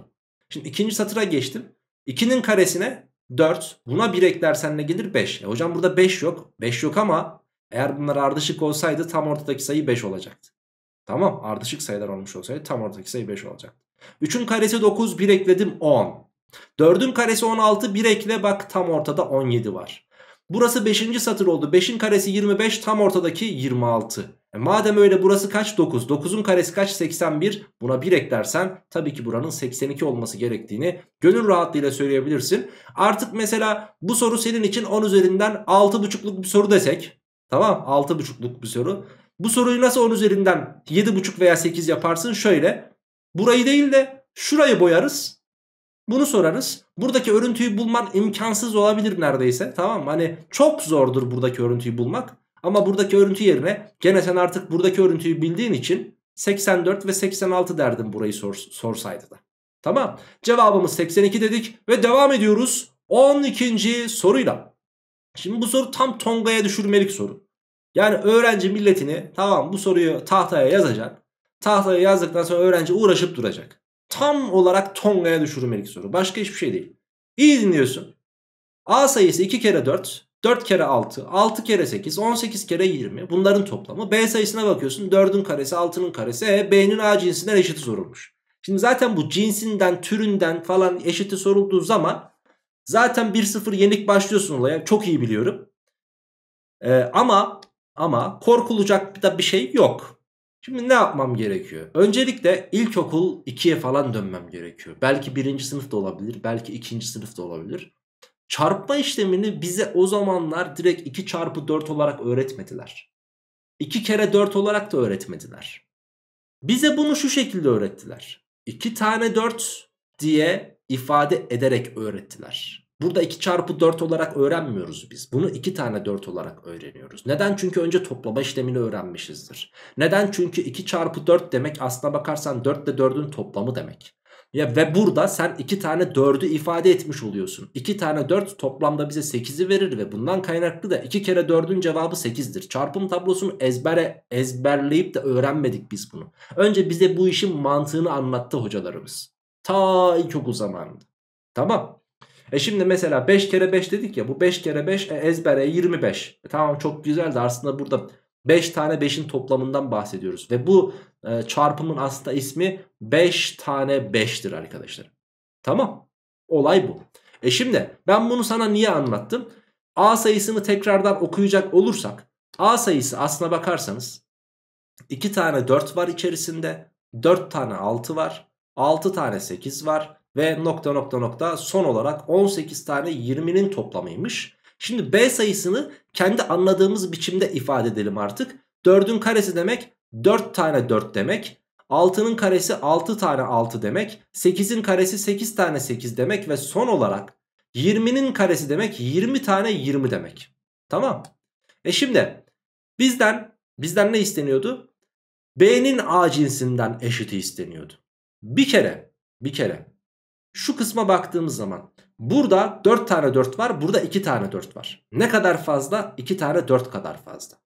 Şimdi ikinci satıra geçtim. 2'nin karesine 4. Buna 1 eklersen ne gelir? 5. E hocam burada 5 yok. 5 yok ama eğer bunlar ardışık olsaydı tam ortadaki sayı 5 olacaktı. Tamam ardışık sayılar olmuş olsaydı tam ortadaki sayı 5 olacaktı. 3'ün karesi 9 1 ekledim 10. 4'ün karesi 16 1 ekle bak tam ortada 17 var. Burası 5. satır oldu. 5'in karesi 25 tam ortadaki 26. E madem öyle burası kaç 9? 9'un karesi kaç 81? Buna 1 eklersen tabii ki buranın 82 olması gerektiğini gönül rahatlığıyla söyleyebilirsin. Artık mesela bu soru senin için 10 üzerinden 6.5'luk bir soru desek Tamam 6.5'luk bir soru. Bu soruyu nasıl 10 üzerinden 7.5 veya 8 yaparsın? Şöyle burayı değil de şurayı boyarız. Bunu sorarız. Buradaki örüntüyü bulman imkansız olabilir neredeyse. Tamam mı? Hani çok zordur buradaki örüntüyü bulmak. Ama buradaki örüntü yerine gene sen artık buradaki örüntüyü bildiğin için 84 ve 86 derdim burayı sor, sorsaydı da. Tamam. Cevabımız 82 dedik ve devam ediyoruz 12. soruyla. Şimdi bu soru tam Tonga'ya düşürmelik soru. Yani öğrenci milletini tamam bu soruyu tahtaya yazacak. Tahtaya yazdıktan sonra öğrenci uğraşıp duracak. Tam olarak Tonga'ya düşürülmelik soru. Başka hiçbir şey değil. İyi dinliyorsun. A sayısı 2 kere 4, 4 kere 6, 6 kere 8, 18 kere 20. Bunların toplamı. B sayısına bakıyorsun. 4'ün karesi, 6'nın karesi. E, B'nin A cinsinden eşiti sorulmuş. Şimdi zaten bu cinsinden, türünden falan eşiti sorulduğu zaman zaten 1-0 yenik başlıyorsun olaya. Çok iyi biliyorum. Ee, ama ama korkulacak da bir şey yok. Şimdi ne yapmam gerekiyor? Öncelikle ilkokul 2'ye falan dönmem gerekiyor. Belki birinci sınıf da olabilir. Belki ikinci sınıf da olabilir. Çarpma işlemini bize o zamanlar direkt 2 çarpı 4 olarak öğretmediler. 2 kere 4 olarak da öğretmediler. Bize bunu şu şekilde öğrettiler. 2 tane 4 diye ifade ederek öğrettiler. Burada 2 çarpı 4 olarak öğrenmiyoruz biz. Bunu 2 tane 4 olarak öğreniyoruz. Neden? Çünkü önce toplama işlemini öğrenmişizdir. Neden? Çünkü 2 çarpı 4 demek aslına bakarsan 4 ile 4'ün toplamı demek. Ya ve burada sen 2 tane 4'ü ifade etmiş oluyorsun. 2 tane 4 toplamda bize 8'i verir ve bundan kaynaklı da 2 kere 4'ün cevabı 8'dir. Çarpım tablosunu ezbere ezberleyip de öğrenmedik biz bunu. Önce bize bu işin mantığını anlattı hocalarımız. Ta ilkokul zamanında. Tamam. E şimdi mesela 5 kere 5 dedik ya bu 5 kere 5 e, ezbere 25. E tamam çok güzel de aslında burada 5 tane 5'in toplamından bahsediyoruz. Ve bu e, çarpımın aslında ismi 5 tane 5'tir arkadaşlar. Tamam olay bu. E şimdi ben bunu sana niye anlattım? A sayısını tekrardan okuyacak olursak A sayısı aslına bakarsanız 2 tane 4 var içerisinde 4 tane 6 var 6 tane 8 var ve nokta nokta nokta son olarak 18 tane 20'nin toplamıymış. Şimdi B sayısını kendi anladığımız biçimde ifade edelim artık. 4'ün karesi demek 4 tane 4 demek. 6'nın karesi 6 tane 6 demek. 8'in karesi 8 tane 8 demek. Ve son olarak 20'nin karesi demek 20 tane 20 demek. Tamam. E şimdi bizden bizden ne isteniyordu? B'nin A cinsinden eşiti isteniyordu. Bir kere bir kere şu kısma baktığımız zaman burada 4 tane 4 var burada 2 tane 4 var. Ne kadar fazla? 2 tane 4 kadar fazla.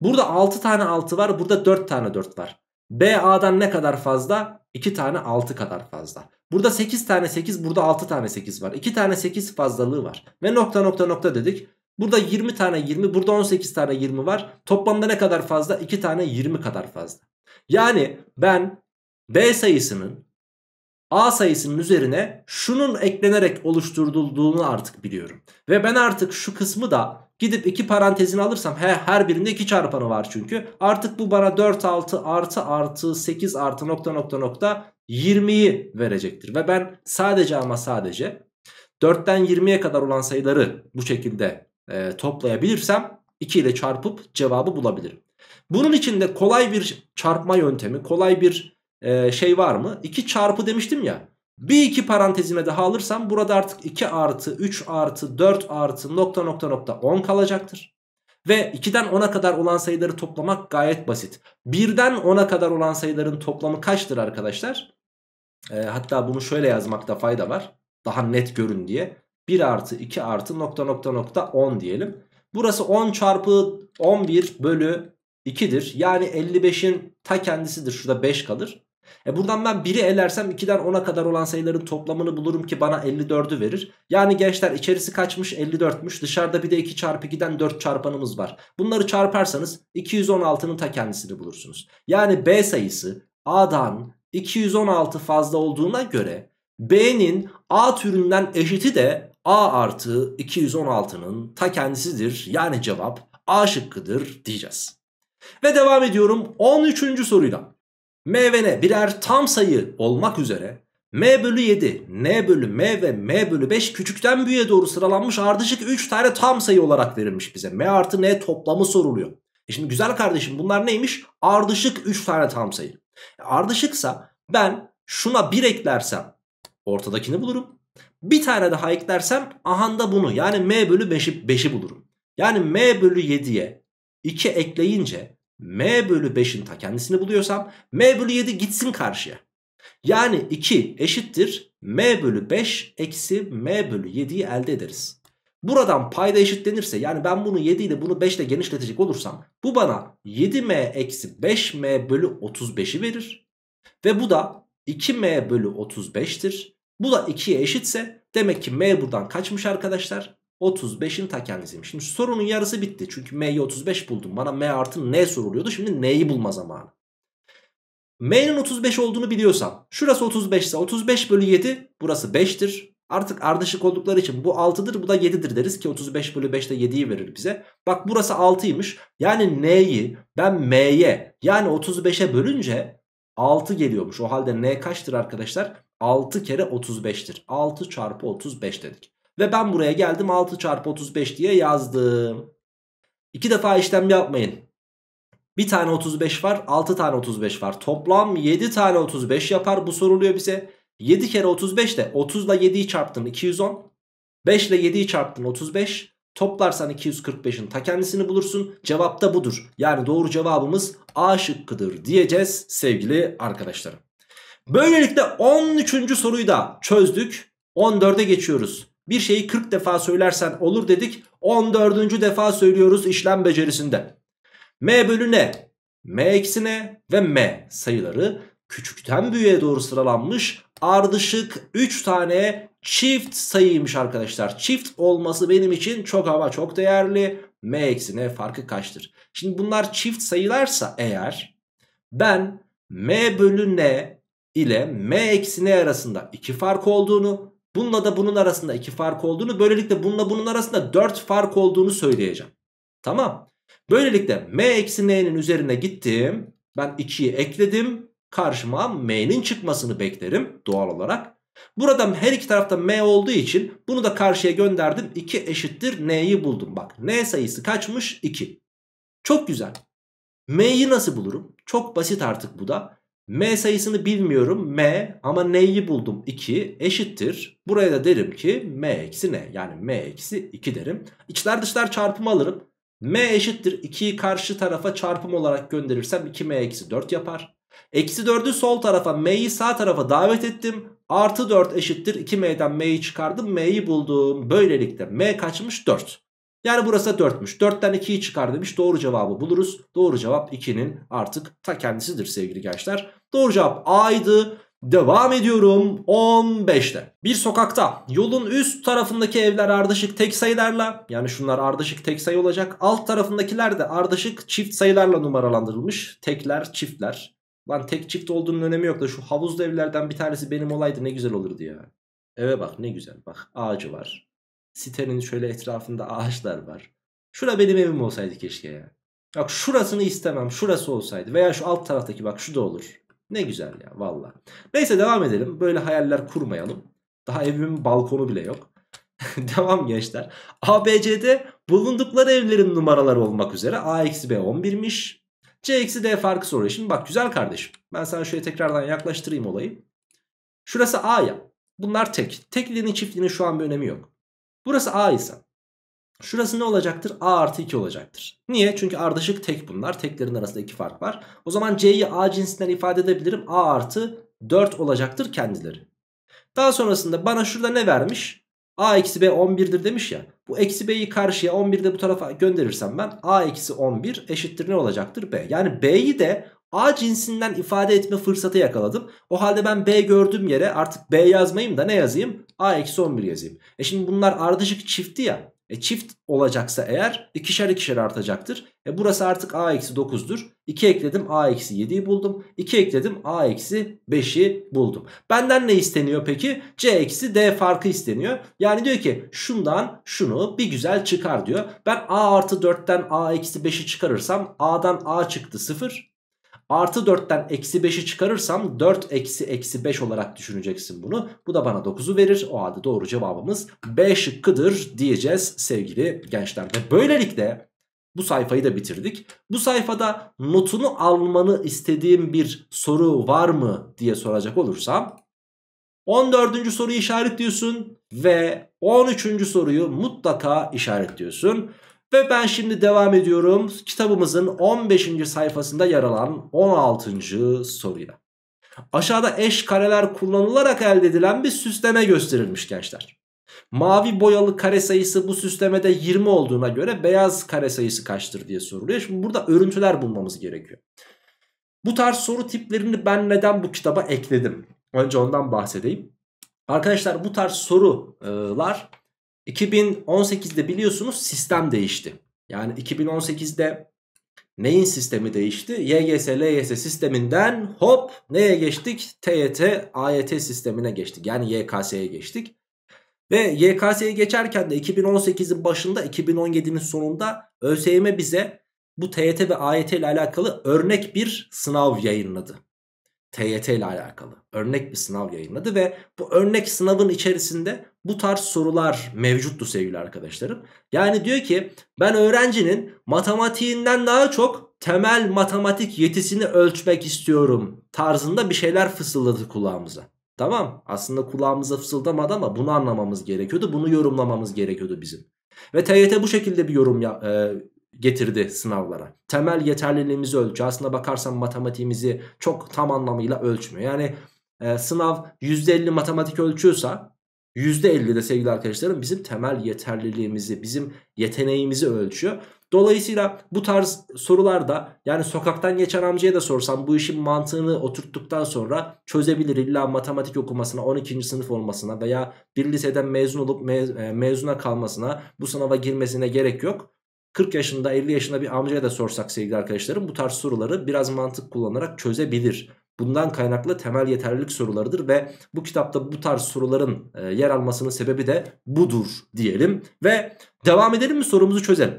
Burada 6 tane 6 var burada 4 tane 4 var. BA'dan ne kadar fazla? 2 tane 6 kadar fazla. Burada 8 tane 8 burada 6 tane 8 var. 2 tane 8 fazlalığı var. Ve nokta nokta nokta dedik. Burada 20 tane 20 burada 18 tane 20 var. Toplamda ne kadar fazla? 2 tane 20 kadar fazla. Yani ben B sayısının A sayısının üzerine şunun eklenerek oluşturulduğunu artık biliyorum. Ve ben artık şu kısmı da gidip iki parantezini alırsam he, her birinde iki çarpanı var çünkü. Artık bu bana 4 6 artı artı 8 artı nokta nokta nokta 20'yi verecektir. Ve ben sadece ama sadece 4'ten 20'ye kadar olan sayıları bu şekilde e, toplayabilirsem 2 ile çarpıp cevabı bulabilirim. Bunun için de kolay bir çarpma yöntemi, kolay bir e, şey var mı? 2 çarpı demiştim ya. Bir iki parantezime daha alırsam burada artık 2 artı 3 artı 4 artı nokta nokta nokta 10 kalacaktır. Ve 2'den 10'a kadar olan sayıları toplamak gayet basit. 1'den 10'a kadar olan sayıların toplamı kaçtır arkadaşlar? E, hatta bunu şöyle yazmakta fayda var. Daha net görün diye. 1 artı 2 artı nokta nokta nokta 10 diyelim. Burası 10 çarpı 11 bölü 2'dir. Yani 55'in ta kendisidir. Şurada 5 kalır. E buradan ben 1'i elersem 2'den 10'a kadar olan sayıların toplamını bulurum ki bana 54'ü verir. Yani gençler içerisi kaçmış 54'müş dışarıda bir de 2 çarpı 2'den 4 çarpanımız var. Bunları çarparsanız 216'nın ta kendisini bulursunuz. Yani B sayısı A'dan 216 fazla olduğuna göre B'nin A türünden eşiti de A artı 216'nın ta kendisidir. Yani cevap A şıkkıdır diyeceğiz. Ve devam ediyorum 13. soruyla. M ve N birer tam sayı olmak üzere M bölü 7, N bölü M ve M bölü 5 küçükten büyüğe doğru sıralanmış ardışık 3 tane tam sayı olarak verilmiş bize. M artı N toplamı soruluyor. E şimdi güzel kardeşim bunlar neymiş? Ardışık 3 tane tam sayı. E ardışıksa ben şuna 1 eklersem ortadakini bulurum. Bir tane daha eklersem ahanda bunu yani M bölü 5'i 5'i bulurum. Yani M bölü 7'ye 2 ekleyince m bölü 5'in ta kendisini buluyorsam m bölü 7 gitsin karşıya. Yani 2 eşittir m bölü 5 eksi m bölü 7'yi elde ederiz. Buradan payda eşitlenirse yani ben bunu 7 ile bunu 5 ile genişletecek olursam bu bana 7m eksi 5m bölü 35'i verir. Ve bu da 2m bölü 35'tir. Bu da 2'ye eşitse demek ki m buradan kaçmış arkadaşlar? 35'in ta kendisiyim. Şimdi sorunun yarısı bitti. Çünkü m'yi 35 buldum. Bana m artı n soruluyordu. Şimdi n'yi bulma zamanı. m'nin 35 olduğunu biliyorsam. Şurası 35 ise 35 bölü 7 burası 5'tir. Artık ardışık oldukları için bu 6'dır bu da 7'dir deriz ki 35 bölü 5 de 7'yi verir bize. Bak burası 6'ymış. Yani n'yi ben m'ye yani 35'e bölünce 6 geliyormuş. O halde n kaçtır arkadaşlar? 6 kere 35'tir. 6 çarpı 35 dedik. Ve ben buraya geldim 6 çarpı 35 diye yazdım. İki defa işlem yapmayın. Bir tane 35 var 6 tane 35 var. Toplam 7 tane 35 yapar bu soruluyor bize. 7 kere 35 de 30 ile 7'yi çarptın 210. 5 ile 7'yi çarptın 35. Toplarsan 245'in ta kendisini bulursun. Cevap da budur. Yani doğru cevabımız A şıkkıdır diyeceğiz sevgili arkadaşlarım. Böylelikle 13. soruyu da çözdük. 14'e geçiyoruz. Bir şeyi 40 defa söylersen olur dedik. 14. defa söylüyoruz işlem becerisinde. M bölü ne? M eksi ne? Ve M sayıları küçükten büyüğe doğru sıralanmış. Ardışık 3 tane çift sayıymış arkadaşlar. Çift olması benim için çok ama çok değerli. M eksi N farkı kaçtır? Şimdi bunlar çift sayılarsa eğer ben M bölü N ile M eksi N arasında iki fark olduğunu Bununla da bunun arasında 2 fark olduğunu böylelikle bununla bunun arasında 4 fark olduğunu söyleyeceğim. Tamam. Böylelikle m eksi n'nin üzerine gittim. Ben 2'yi ekledim. Karşıma m'nin çıkmasını beklerim doğal olarak. Burada her iki tarafta m olduğu için bunu da karşıya gönderdim. 2 eşittir n'yi buldum. Bak n sayısı kaçmış? 2. Çok güzel. M'yi nasıl bulurum? Çok basit artık bu da. M sayısını bilmiyorum M ama N'yi buldum 2 eşittir. Buraya da derim ki M eksi N yani M eksi 2 derim. İçler dışlar çarpımı alırım. M eşittir 2'yi karşı tarafa çarpım olarak gönderirsem 2M eksi 4 yapar. Eksi 4'ü sol tarafa M'yi sağ tarafa davet ettim. Artı 4 eşittir 2M'den M'yi çıkardım M'yi buldum. Böylelikle M kaçmış 4. Yani burası da 4'müş. 4'ten 2'yi çıkar demiş. Doğru cevabı buluruz. Doğru cevap 2'nin artık ta kendisidir sevgili gençler. Doğru cevap A'ydı. Devam ediyorum 15'te. Bir sokakta yolun üst tarafındaki evler ardışık tek sayılarla yani şunlar ardışık tek sayı olacak. Alt tarafındakiler de ardışık çift sayılarla numaralandırılmış. Tekler çiftler. Lan tek çift olduğunun önemi yok da şu havuzlu evlerden bir tanesi benim olaydı ne güzel olurdu ya. Eve bak ne güzel bak ağacı var Sitenin şöyle etrafında ağaçlar var. Şura benim evim olsaydı keşke ya. Bak şurasını istemem. Şurası olsaydı. Veya şu alt taraftaki bak şu da olur. Ne güzel ya valla. Neyse devam edelim. Böyle hayaller kurmayalım. Daha evimin balkonu bile yok. devam gençler. ABC'de bulundukları evlerin numaraları olmak üzere A-B 11'miş. C-D farkı soruyor. Şimdi bak güzel kardeşim. Ben sana şöyle tekrardan yaklaştırayım olayı. Şurası A ya. Bunlar tek. Tekliğinin çiftliğinin şu an bir önemi yok. Burası A ise şurası ne olacaktır? A artı 2 olacaktır. Niye? Çünkü ardışık tek bunlar. Teklerin arasında iki fark var. O zaman C'yi A cinsinden ifade edebilirim. A artı 4 olacaktır kendileri. Daha sonrasında bana şurada ne vermiş? A eksi B 11'dir demiş ya. Bu eksi B'yi karşıya 11'de bu tarafa gönderirsem ben A eksi 11 eşittir ne olacaktır? B. Yani B'yi de A cinsinden ifade etme fırsatı yakaladım. O halde ben B gördüğüm yere artık B yazmayayım da ne yazayım? A-11 eksi yazayım. E şimdi bunlar ardışık çifti ya. E çift olacaksa eğer ikişer ikişer artacaktır. E burası artık A-9'dur. eksi 2 ekledim A-7'yi eksi buldum. 2 ekledim A-5'i eksi buldum. Benden ne isteniyor peki? C-D eksi farkı isteniyor. Yani diyor ki şundan şunu bir güzel çıkar diyor. Ben A artı 4'ten A-5'i eksi çıkarırsam A'dan A çıktı 0. Artı 4'ten eksi 5'i çıkarırsam 4 eksi eksi 5 olarak düşüneceksin bunu. Bu da bana 9'u verir. O halde doğru cevabımız B şıkkıdır diyeceğiz sevgili gençler. Ve böylelikle bu sayfayı da bitirdik. Bu sayfada notunu almanı istediğim bir soru var mı diye soracak olursam 14. soruyu işaretliyorsun ve 13. soruyu mutlaka işaretliyorsun. Ve ben şimdi devam ediyorum kitabımızın 15. sayfasında yer alan 16. soruya. Aşağıda eş kareler kullanılarak elde edilen bir süsleme gösterilmiş gençler. Mavi boyalı kare sayısı bu süslemede 20 olduğuna göre beyaz kare sayısı kaçtır diye soruluyor. Şimdi burada örüntüler bulmamız gerekiyor. Bu tarz soru tiplerini ben neden bu kitaba ekledim? Önce ondan bahsedeyim. Arkadaşlar bu tarz sorular 2018'de biliyorsunuz sistem değişti. Yani 2018'de neyin sistemi değişti? YGS, LYS sisteminden hop neye geçtik? TYT, AYT sistemine geçtik. Yani YKS'ye geçtik. Ve YKS'ye geçerken de 2018'in başında 2017'nin sonunda ÖSYM bize bu TYT ve AYT ile alakalı örnek bir sınav yayınladı. TYT ile alakalı örnek bir sınav yayınladı ve bu örnek sınavın içerisinde bu tarz sorular mevcuttu sevgili arkadaşlarım. Yani diyor ki ben öğrencinin matematiğinden daha çok temel matematik yetisini ölçmek istiyorum tarzında bir şeyler fısıldadı kulağımıza. Tamam aslında kulağımıza fısıldamadı ama bunu anlamamız gerekiyordu bunu yorumlamamız gerekiyordu bizim. Ve TYT bu şekilde bir yorum ya, e, getirdi sınavlara. Temel yeterliliğimizi ölçüyor. Aslında bakarsan matematiğimizi çok tam anlamıyla ölçmüyor. Yani e, sınav %50 matematik ölçüyorsa %50 de sevgili arkadaşlarım bizim temel yeterliliğimizi, bizim yeteneğimizi ölçüyor. Dolayısıyla bu tarz sorularda yani sokaktan geçen amcaya da sorsam bu işin mantığını oturttuktan sonra çözebilir illa matematik okumasına 12. sınıf olmasına veya bir liseden mezun olup mez e, mezuna kalmasına bu sınava girmesine gerek yok. 40 yaşında 50 yaşında bir amcaya da sorsak sevgili arkadaşlarım bu tarz soruları biraz mantık kullanarak çözebilir. Bundan kaynaklı temel yeterlilik sorularıdır ve bu kitapta bu tarz soruların e, yer almasının sebebi de budur diyelim. Ve devam edelim mi sorumuzu çözelim.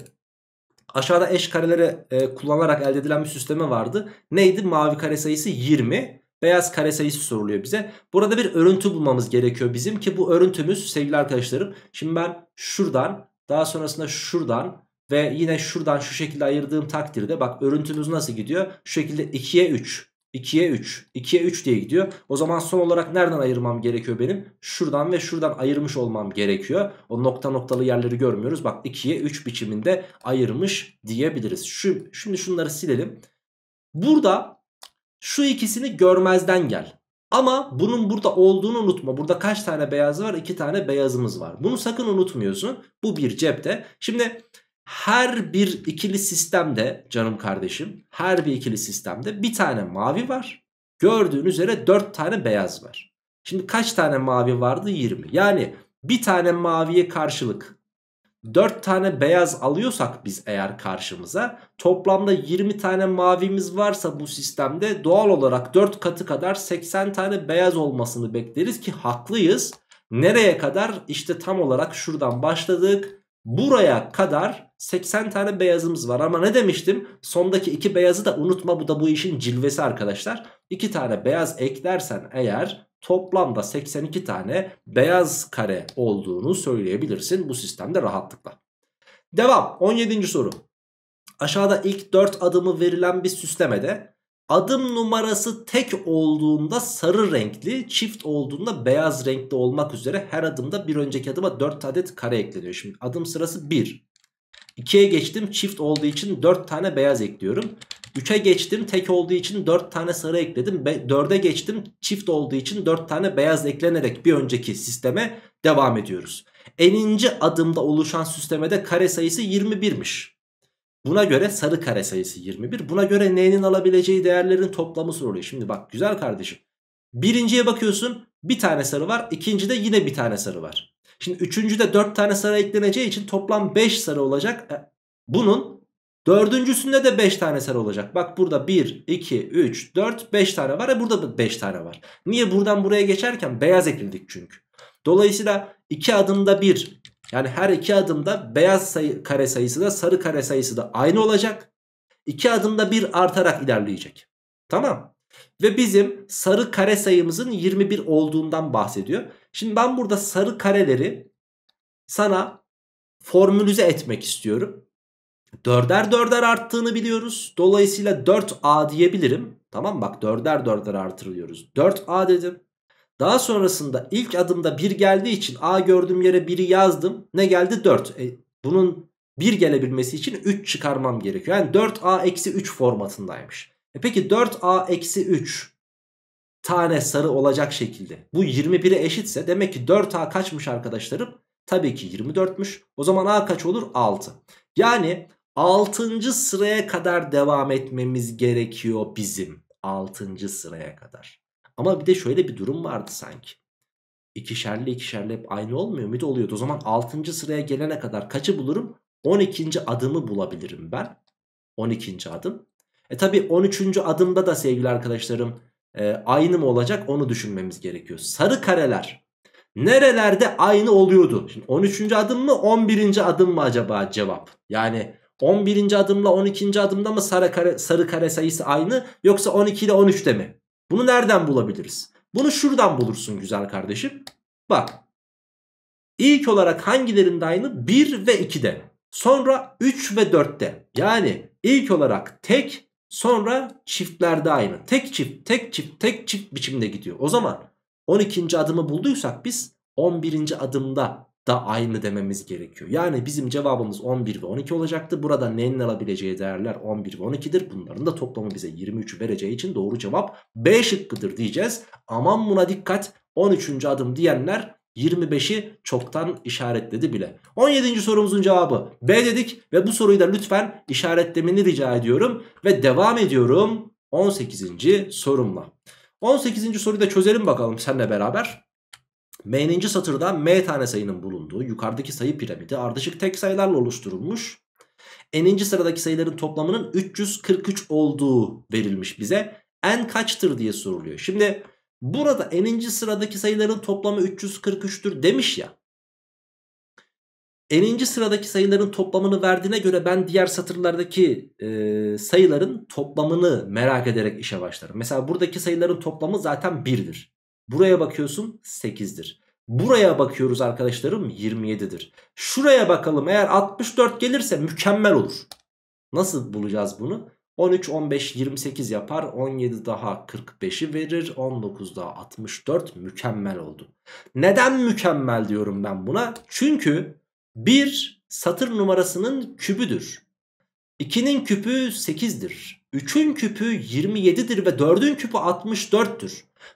Aşağıda eş kareleri e, kullanarak elde edilen bir süsleme vardı. Neydi? Mavi kare sayısı 20. Beyaz kare sayısı soruluyor bize. Burada bir örüntü bulmamız gerekiyor bizim ki bu örüntümüz sevgili arkadaşlarım. Şimdi ben şuradan daha sonrasında şuradan ve yine şuradan şu şekilde ayırdığım takdirde bak örüntümüz nasıl gidiyor? Şu şekilde 2'ye 3. 2'ye 3. 2'ye 3 diye gidiyor. O zaman son olarak nereden ayırmam gerekiyor benim? Şuradan ve şuradan ayırmış olmam gerekiyor. O nokta noktalı yerleri görmüyoruz. Bak 2'ye 3 biçiminde ayırmış diyebiliriz. Şu, şimdi şunları silelim. Burada şu ikisini görmezden gel. Ama bunun burada olduğunu unutma. Burada kaç tane beyazı var? 2 tane beyazımız var. Bunu sakın unutmuyorsun. Bu bir cepte. Şimdi her bir ikili sistemde canım kardeşim her bir ikili sistemde bir tane mavi var. Gördüğün üzere 4 tane beyaz var. Şimdi kaç tane mavi vardı? 20. Yani bir tane maviye karşılık 4 tane beyaz alıyorsak biz eğer karşımıza toplamda 20 tane mavimiz varsa bu sistemde doğal olarak 4 katı kadar 80 tane beyaz olmasını bekleriz ki haklıyız. Nereye kadar? İşte tam olarak şuradan başladık. Buraya kadar 80 tane beyazımız var ama ne demiştim? Sondaki iki beyazı da unutma bu da bu işin cilvesi arkadaşlar. İki tane beyaz eklersen eğer toplamda 82 tane beyaz kare olduğunu söyleyebilirsin bu sistemde rahatlıkla. Devam 17. soru. Aşağıda ilk 4 adımı verilen bir süslemede Adım numarası tek olduğunda sarı renkli, çift olduğunda beyaz renkli olmak üzere her adımda bir önceki adıma 4 adet kare ekleniyor. Şimdi adım sırası 1. 2'ye geçtim çift olduğu için 4 tane beyaz ekliyorum. 3'e geçtim tek olduğu için 4 tane sarı ekledim. 4'e geçtim çift olduğu için 4 tane beyaz eklenerek bir önceki sisteme devam ediyoruz. Eninci adımda oluşan sistemede kare sayısı 21'miş. Buna göre sarı kare sayısı 21. Buna göre n'nin alabileceği değerlerin toplamı soruluyor. Şimdi bak güzel kardeşim. Birinciye bakıyorsun bir tane sarı var. İkincide yine bir tane sarı var. Şimdi üçüncüde dört tane sarı ekleneceği için toplam beş sarı olacak. E, bunun dördüncüsünde de beş tane sarı olacak. Bak burada bir, iki, üç, dört, beş tane var. E burada da beş tane var. Niye buradan buraya geçerken beyaz ekledik çünkü. Dolayısıyla iki adımda bir, yani her iki adımda beyaz sayı, kare sayısı da sarı kare sayısı da aynı olacak. İki adımda bir artarak ilerleyecek. Tamam. Ve bizim sarı kare sayımızın 21 olduğundan bahsediyor. Şimdi ben burada sarı kareleri sana formülüze etmek istiyorum. Dörder dörder arttığını biliyoruz. Dolayısıyla 4A diyebilirim. Tamam bak dörder dörder artırıyoruz. 4A dedim. Daha sonrasında ilk adımda 1 geldiği için A gördüğüm yere 1'i yazdım. Ne geldi? 4. E, bunun 1 gelebilmesi için 3 çıkarmam gerekiyor. Yani 4A-3 formatındaymış. E peki 4A-3 tane sarı olacak şekilde. Bu 21'e eşitse demek ki 4A kaçmış arkadaşlarım? Tabii ki 24'müş. O zaman A kaç olur? 6. Yani 6. sıraya kadar devam etmemiz gerekiyor bizim. 6. sıraya kadar. Ama bir de şöyle bir durum vardı sanki. İkişerli ikişerli hep aynı olmuyor muydu? Oluyordu. O zaman 6. sıraya gelene kadar kaçı bulurum? 12. adımı bulabilirim ben. 12. adım. E tabi 13. adımda da sevgili arkadaşlarım e, aynı mı olacak onu düşünmemiz gerekiyor. Sarı kareler nerelerde aynı oluyordu? Şimdi 13. adım mı 11. adım mı acaba cevap? Yani 11. adımla 12. adımda mı sarı kare, sarı kare sayısı aynı yoksa 12 ile 13'te mi? Bunu nereden bulabiliriz? Bunu şuradan bulursun güzel kardeşim. Bak. İlk olarak hangilerinde aynı? 1 ve 2'de. Sonra 3 ve 4'te. Yani ilk olarak tek sonra çiftlerde aynı. Tek çift, tek çift, tek çift biçimde gidiyor. O zaman 12. adımı bulduysak biz 11. adımda da aynı dememiz gerekiyor. Yani bizim cevabımız 11 ve 12 olacaktı. Burada nenin alabileceği değerler 11 ve 12'dir. Bunların da toplamı bize 23'ü vereceği için doğru cevap B şıkkıdır diyeceğiz. Aman buna dikkat 13. adım diyenler 25'i çoktan işaretledi bile. 17. sorumuzun cevabı B dedik ve bu soruyu da lütfen işaretlemeni rica ediyorum. Ve devam ediyorum 18. sorumla. 18. soruyu da çözelim bakalım seninle beraber. M'ninci satırda M tane sayının bulunduğu yukarıdaki sayı piramidi ardışık tek sayılarla oluşturulmuş. N'inci sıradaki sayıların toplamının 343 olduğu verilmiş bize. N kaçtır diye soruluyor. Şimdi burada n'inci sıradaki sayıların toplamı 343'tür demiş ya. N'inci sıradaki sayıların toplamını verdiğine göre ben diğer satırlardaki e, sayıların toplamını merak ederek işe başlarım. Mesela buradaki sayıların toplamı zaten 1'dir. Buraya bakıyorsun 8'dir. Buraya bakıyoruz arkadaşlarım 27'dir. Şuraya bakalım eğer 64 gelirse mükemmel olur. Nasıl bulacağız bunu? 13, 15, 28 yapar. 17 daha 45'i verir. 19 daha 64 mükemmel oldu. Neden mükemmel diyorum ben buna? Çünkü 1 satır numarasının kübüdür. 2'nin küpü 8'dir. 3'ün küpü 27'dir ve 4'ün küpü 64'tür.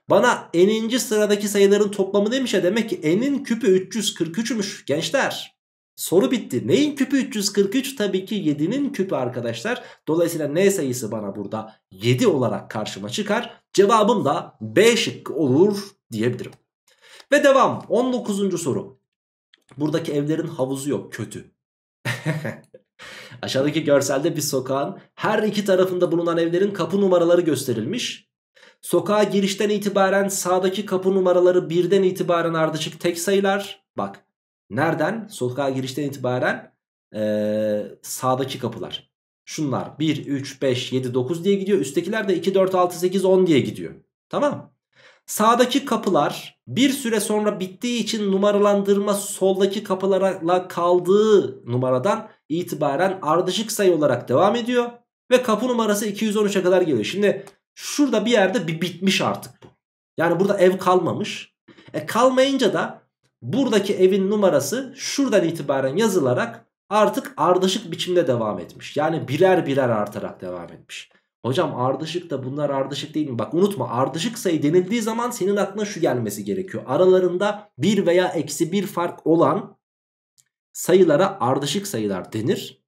Bana n'inci sıradaki sayıların toplamı demiş demişe demek ki n'in küpü 343'müş gençler. Soru bitti. Neyin küpü 343? Tabii ki 7'nin küpü arkadaşlar. Dolayısıyla n sayısı bana burada 7 olarak karşıma çıkar. Cevabım da B şıkkı olur diyebilirim. Ve devam. 19. soru. Buradaki evlerin havuzu yok. Kötü. Aşağıdaki görselde bir sokağın her iki tarafında bulunan evlerin kapı numaraları gösterilmiş. Sokağa girişten itibaren sağdaki kapı numaraları birden itibaren ardışık tek sayılar. Bak nereden? Sokağa girişten itibaren ee, sağdaki kapılar. Şunlar 1, 3, 5, 7, 9 diye gidiyor. Üsttekiler de 2, 4, 6, 8, 10 diye gidiyor. Tamam Sağdaki kapılar bir süre sonra bittiği için numaralandırma soldaki kapılarla kaldığı numaradan itibaren ardışık sayı olarak devam ediyor. Ve kapı numarası 213'e kadar geliyor. Şimdi şurada bir yerde bir bitmiş artık bu. Yani burada ev kalmamış. E kalmayınca da buradaki evin numarası şuradan itibaren yazılarak artık ardışık biçimde devam etmiş. Yani birer birer artarak devam etmiş. Hocam ardışık da bunlar ardışık değil mi? Bak unutma ardışık sayı denildiği zaman senin aklına şu gelmesi gerekiyor. Aralarında 1 veya eksi 1 fark olan sayılara ardışık sayılar denir.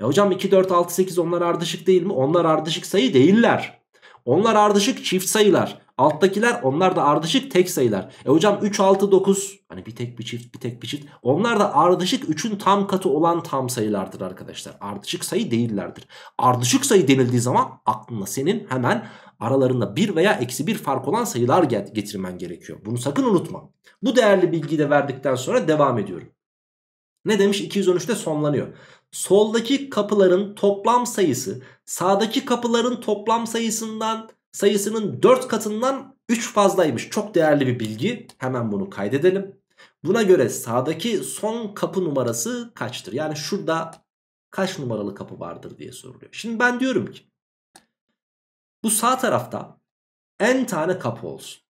E hocam 2, 4, 6, 8 onlar ardışık değil mi? Onlar ardışık sayı değiller. Onlar ardışık çift sayılar. Alttakiler onlar da ardışık tek sayılar. E hocam 3, 6, 9 hani bir tek bir çift bir tek bir çift. Onlar da ardışık 3'ün tam katı olan tam sayılardır arkadaşlar. Ardışık sayı değillerdir. Ardışık sayı denildiği zaman aklına senin hemen aralarında 1 veya eksi 1 fark olan sayılar getirmen gerekiyor. Bunu sakın unutma. Bu değerli bilgiyi de verdikten sonra devam ediyorum. Ne demiş? 213'te sonlanıyor. Soldaki kapıların toplam sayısı sağdaki kapıların toplam sayısından sayısının 4 katından 3 fazlaymış. Çok değerli bir bilgi. Hemen bunu kaydedelim. Buna göre sağdaki son kapı numarası kaçtır? Yani şurada kaç numaralı kapı vardır diye soruluyor. Şimdi ben diyorum ki bu sağ tarafta n tane kapı olsun.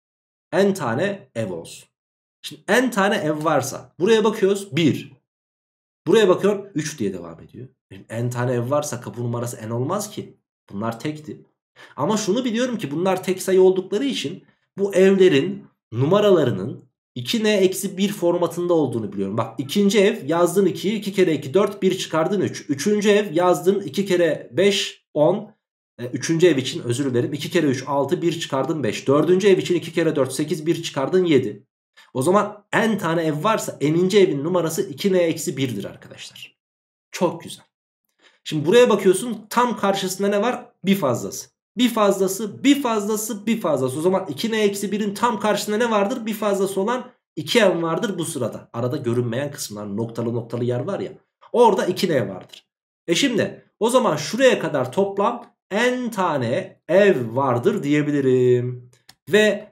n tane ev olsun. Şimdi n tane ev varsa buraya bakıyoruz 1, Buraya bakıyorum 3 diye devam ediyor. N tane ev varsa kapı numarası n olmaz ki. Bunlar tekti. Ama şunu biliyorum ki bunlar tek sayı oldukları için bu evlerin numaralarının 2n-1 formatında olduğunu biliyorum. Bak ikinci ev yazdın 2, 2 kere 2 4, 1 çıkardın 3. Üçüncü ev yazdın 2 kere 5, 10. E, üçüncü ev için özür dilerim 2 kere 3, 6, 1 çıkardın 5. Dördüncü ev için 2 kere 4, 8, 1 çıkardın 7. O zaman n tane ev varsa n'inci evin numarası 2n-1'dir arkadaşlar. Çok güzel. Şimdi buraya bakıyorsun tam karşısında ne var? Bir fazlası. Bir fazlası, bir fazlası, bir fazlası. O zaman 2n-1'in tam karşısında ne vardır? Bir fazlası olan 2n vardır bu sırada. Arada görünmeyen kısımlar noktalı noktalı yer var ya. Orada 2n vardır. E şimdi o zaman şuraya kadar toplam n tane ev vardır diyebilirim. Ve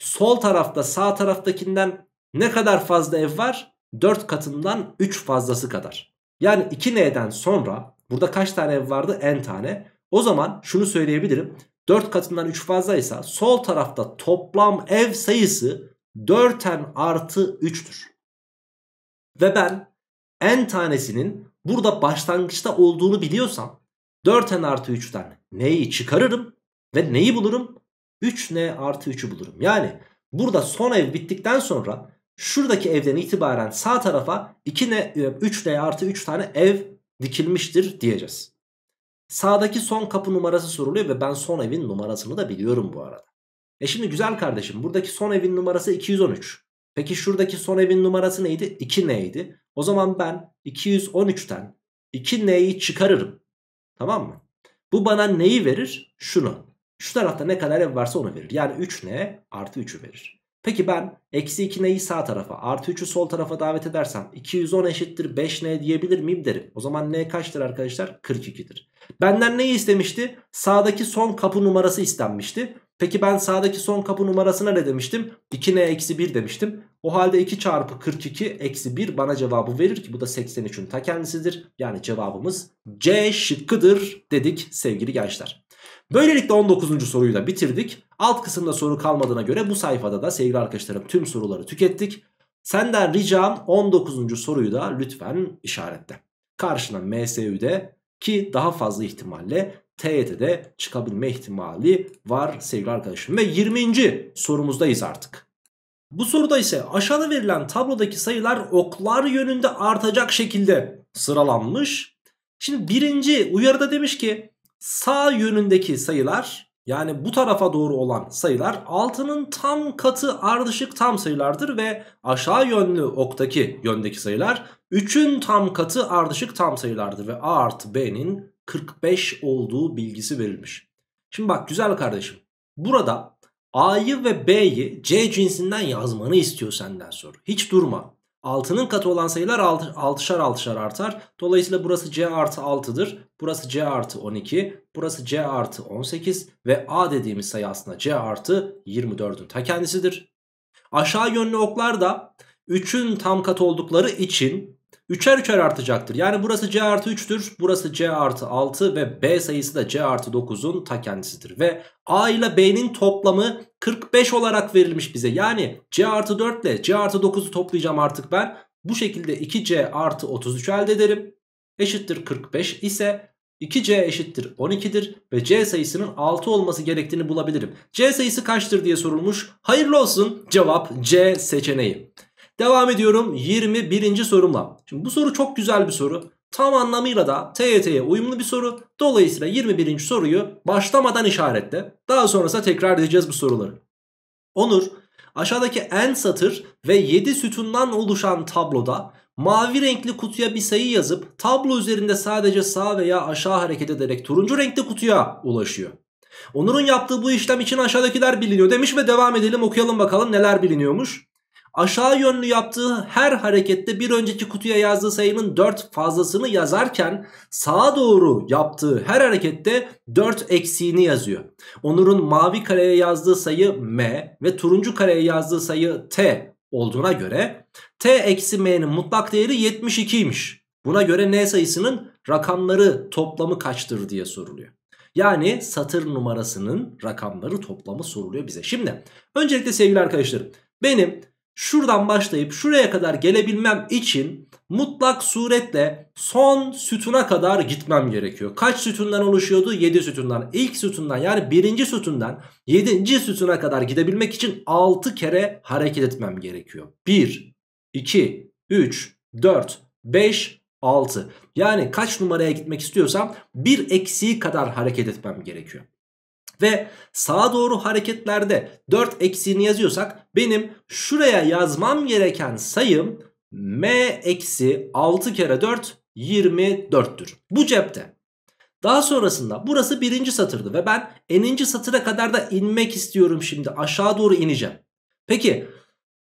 Sol tarafta sağ taraftakinden ne kadar fazla ev var? 4 katından 3 fazlası kadar. Yani 2n'den sonra burada kaç tane ev vardı? n tane. O zaman şunu söyleyebilirim. 4 katından 3 fazlaysa sol tarafta toplam ev sayısı 4n artı 3'tür. Ve ben n tanesinin burada başlangıçta olduğunu biliyorsam 4n artı 3'ten neyi çıkarırım ve neyi bulurum? 3n artı 3'ü bulurum. Yani burada son ev bittikten sonra şuradaki evden itibaren sağ tarafa 2n, 3n e, artı 3 tane ev dikilmiştir diyeceğiz. Sağdaki son kapı numarası soruluyor ve ben son evin numarasını da biliyorum bu arada. E şimdi güzel kardeşim buradaki son evin numarası 213. Peki şuradaki son evin numarası neydi? 2 neydi? O zaman ben 213'ten 2 neyi çıkarırım. Tamam mı? Bu bana neyi verir? Şunu. Şu tarafta ne kadar ev varsa onu verir. Yani 3 ne? Artı 3'ü verir. Peki ben eksi 2 neyi sağ tarafa artı 3'ü sol tarafa davet edersem 210 eşittir 5 ne diyebilir miyim derim. O zaman ne kaçtır arkadaşlar? 42'dir. Benden neyi istemişti? Sağdaki son kapı numarası istenmişti. Peki ben sağdaki son kapı numarasına ne demiştim? 2 ne eksi 1 demiştim. O halde 2 çarpı 42 eksi 1 bana cevabı verir ki bu da 83'ün ta kendisidir. Yani cevabımız C şıkkıdır dedik sevgili gençler. Böylelikle 19. soruyu da bitirdik. Alt kısımda soru kalmadığına göre bu sayfada da sevgili arkadaşlarım tüm soruları tükettik. Senden ricam 19. soruyu da lütfen işaretle. Karşına MSÜ'de ki daha fazla ihtimalle TYT'de çıkabilme ihtimali var sevgili arkadaşım. Ve 20. sorumuzdayız artık. Bu soruda ise aşağıda verilen tablodaki sayılar oklar yönünde artacak şekilde sıralanmış. Şimdi birinci uyarıda demiş ki sağ yönündeki sayılar yani bu tarafa doğru olan sayılar 6'nın tam katı ardışık tam sayılardır ve aşağı yönlü oktaki yöndeki sayılar 3'ün tam katı ardışık tam sayılardır ve A artı B'nin 45 olduğu bilgisi verilmiş. Şimdi bak güzel kardeşim burada A'yı ve B'yi C cinsinden yazmanı istiyor senden sonra. Hiç durma. 6'nın katı olan sayılar 6, 6'şar 6'şar artar. Dolayısıyla burası C artı 6'dır. Burası C artı 12. Burası C artı 18. Ve A dediğimiz sayı aslında C artı 24'ün ta kendisidir. Aşağı yönlü oklar da 3'ün tam katı oldukları için Üçer üçer artacaktır. Yani burası C artı 3'tür. Burası C artı 6 ve B sayısı da C artı 9'un ta kendisidir. Ve A ile B'nin toplamı 45 olarak verilmiş bize. Yani C artı 4 ile C artı 9'u toplayacağım artık ben. Bu şekilde 2C artı 33 elde ederim. Eşittir 45 ise 2C eşittir 12'dir ve C sayısının 6 olması gerektiğini bulabilirim. C sayısı kaçtır diye sorulmuş. Hayırlı olsun cevap C seçeneği. Devam ediyorum 21. sorumla. Şimdi bu soru çok güzel bir soru. Tam anlamıyla da TYT'ye uyumlu bir soru. Dolayısıyla 21. soruyu başlamadan işaretle. Daha sonrasında tekrar edeceğiz bu soruları. Onur aşağıdaki en satır ve 7 sütundan oluşan tabloda mavi renkli kutuya bir sayı yazıp tablo üzerinde sadece sağ veya aşağı hareket ederek turuncu renkli kutuya ulaşıyor. Onur'un yaptığı bu işlem için aşağıdakiler biliniyor demiş ve devam edelim okuyalım bakalım neler biliniyormuş aşağı yönlü yaptığı her harekette bir önceki kutuya yazdığı sayının 4 fazlasını yazarken sağa doğru yaptığı her harekette 4 eksiğini yazıyor. Onur'un mavi kareye yazdığı sayı M ve turuncu kareye yazdığı sayı T olduğuna göre T eksi M'nin mutlak değeri 72'ymiş. Buna göre N sayısının rakamları toplamı kaçtır diye soruluyor. Yani satır numarasının rakamları toplamı soruluyor bize. Şimdi öncelikle sevgili arkadaşlarım benim şuradan başlayıp şuraya kadar gelebilmem için mutlak suretle son sütuna kadar gitmem gerekiyor. Kaç sütundan oluşuyordu? 7 sütundan. İlk sütundan yani birinci sütundan 7. sütuna kadar gidebilmek için 6 kere hareket etmem gerekiyor. 1, 2, 3, 4, 5, 6. Yani kaç numaraya gitmek istiyorsam bir eksiği kadar hareket etmem gerekiyor. Ve sağa doğru hareketlerde 4 eksiğini yazıyorsak benim şuraya yazmam gereken sayım m eksi 6 kere 4 24'tür. Bu cepte. Daha sonrasında burası birinci satırdı ve ben eninci satıra kadar da inmek istiyorum şimdi. Aşağı doğru ineceğim. Peki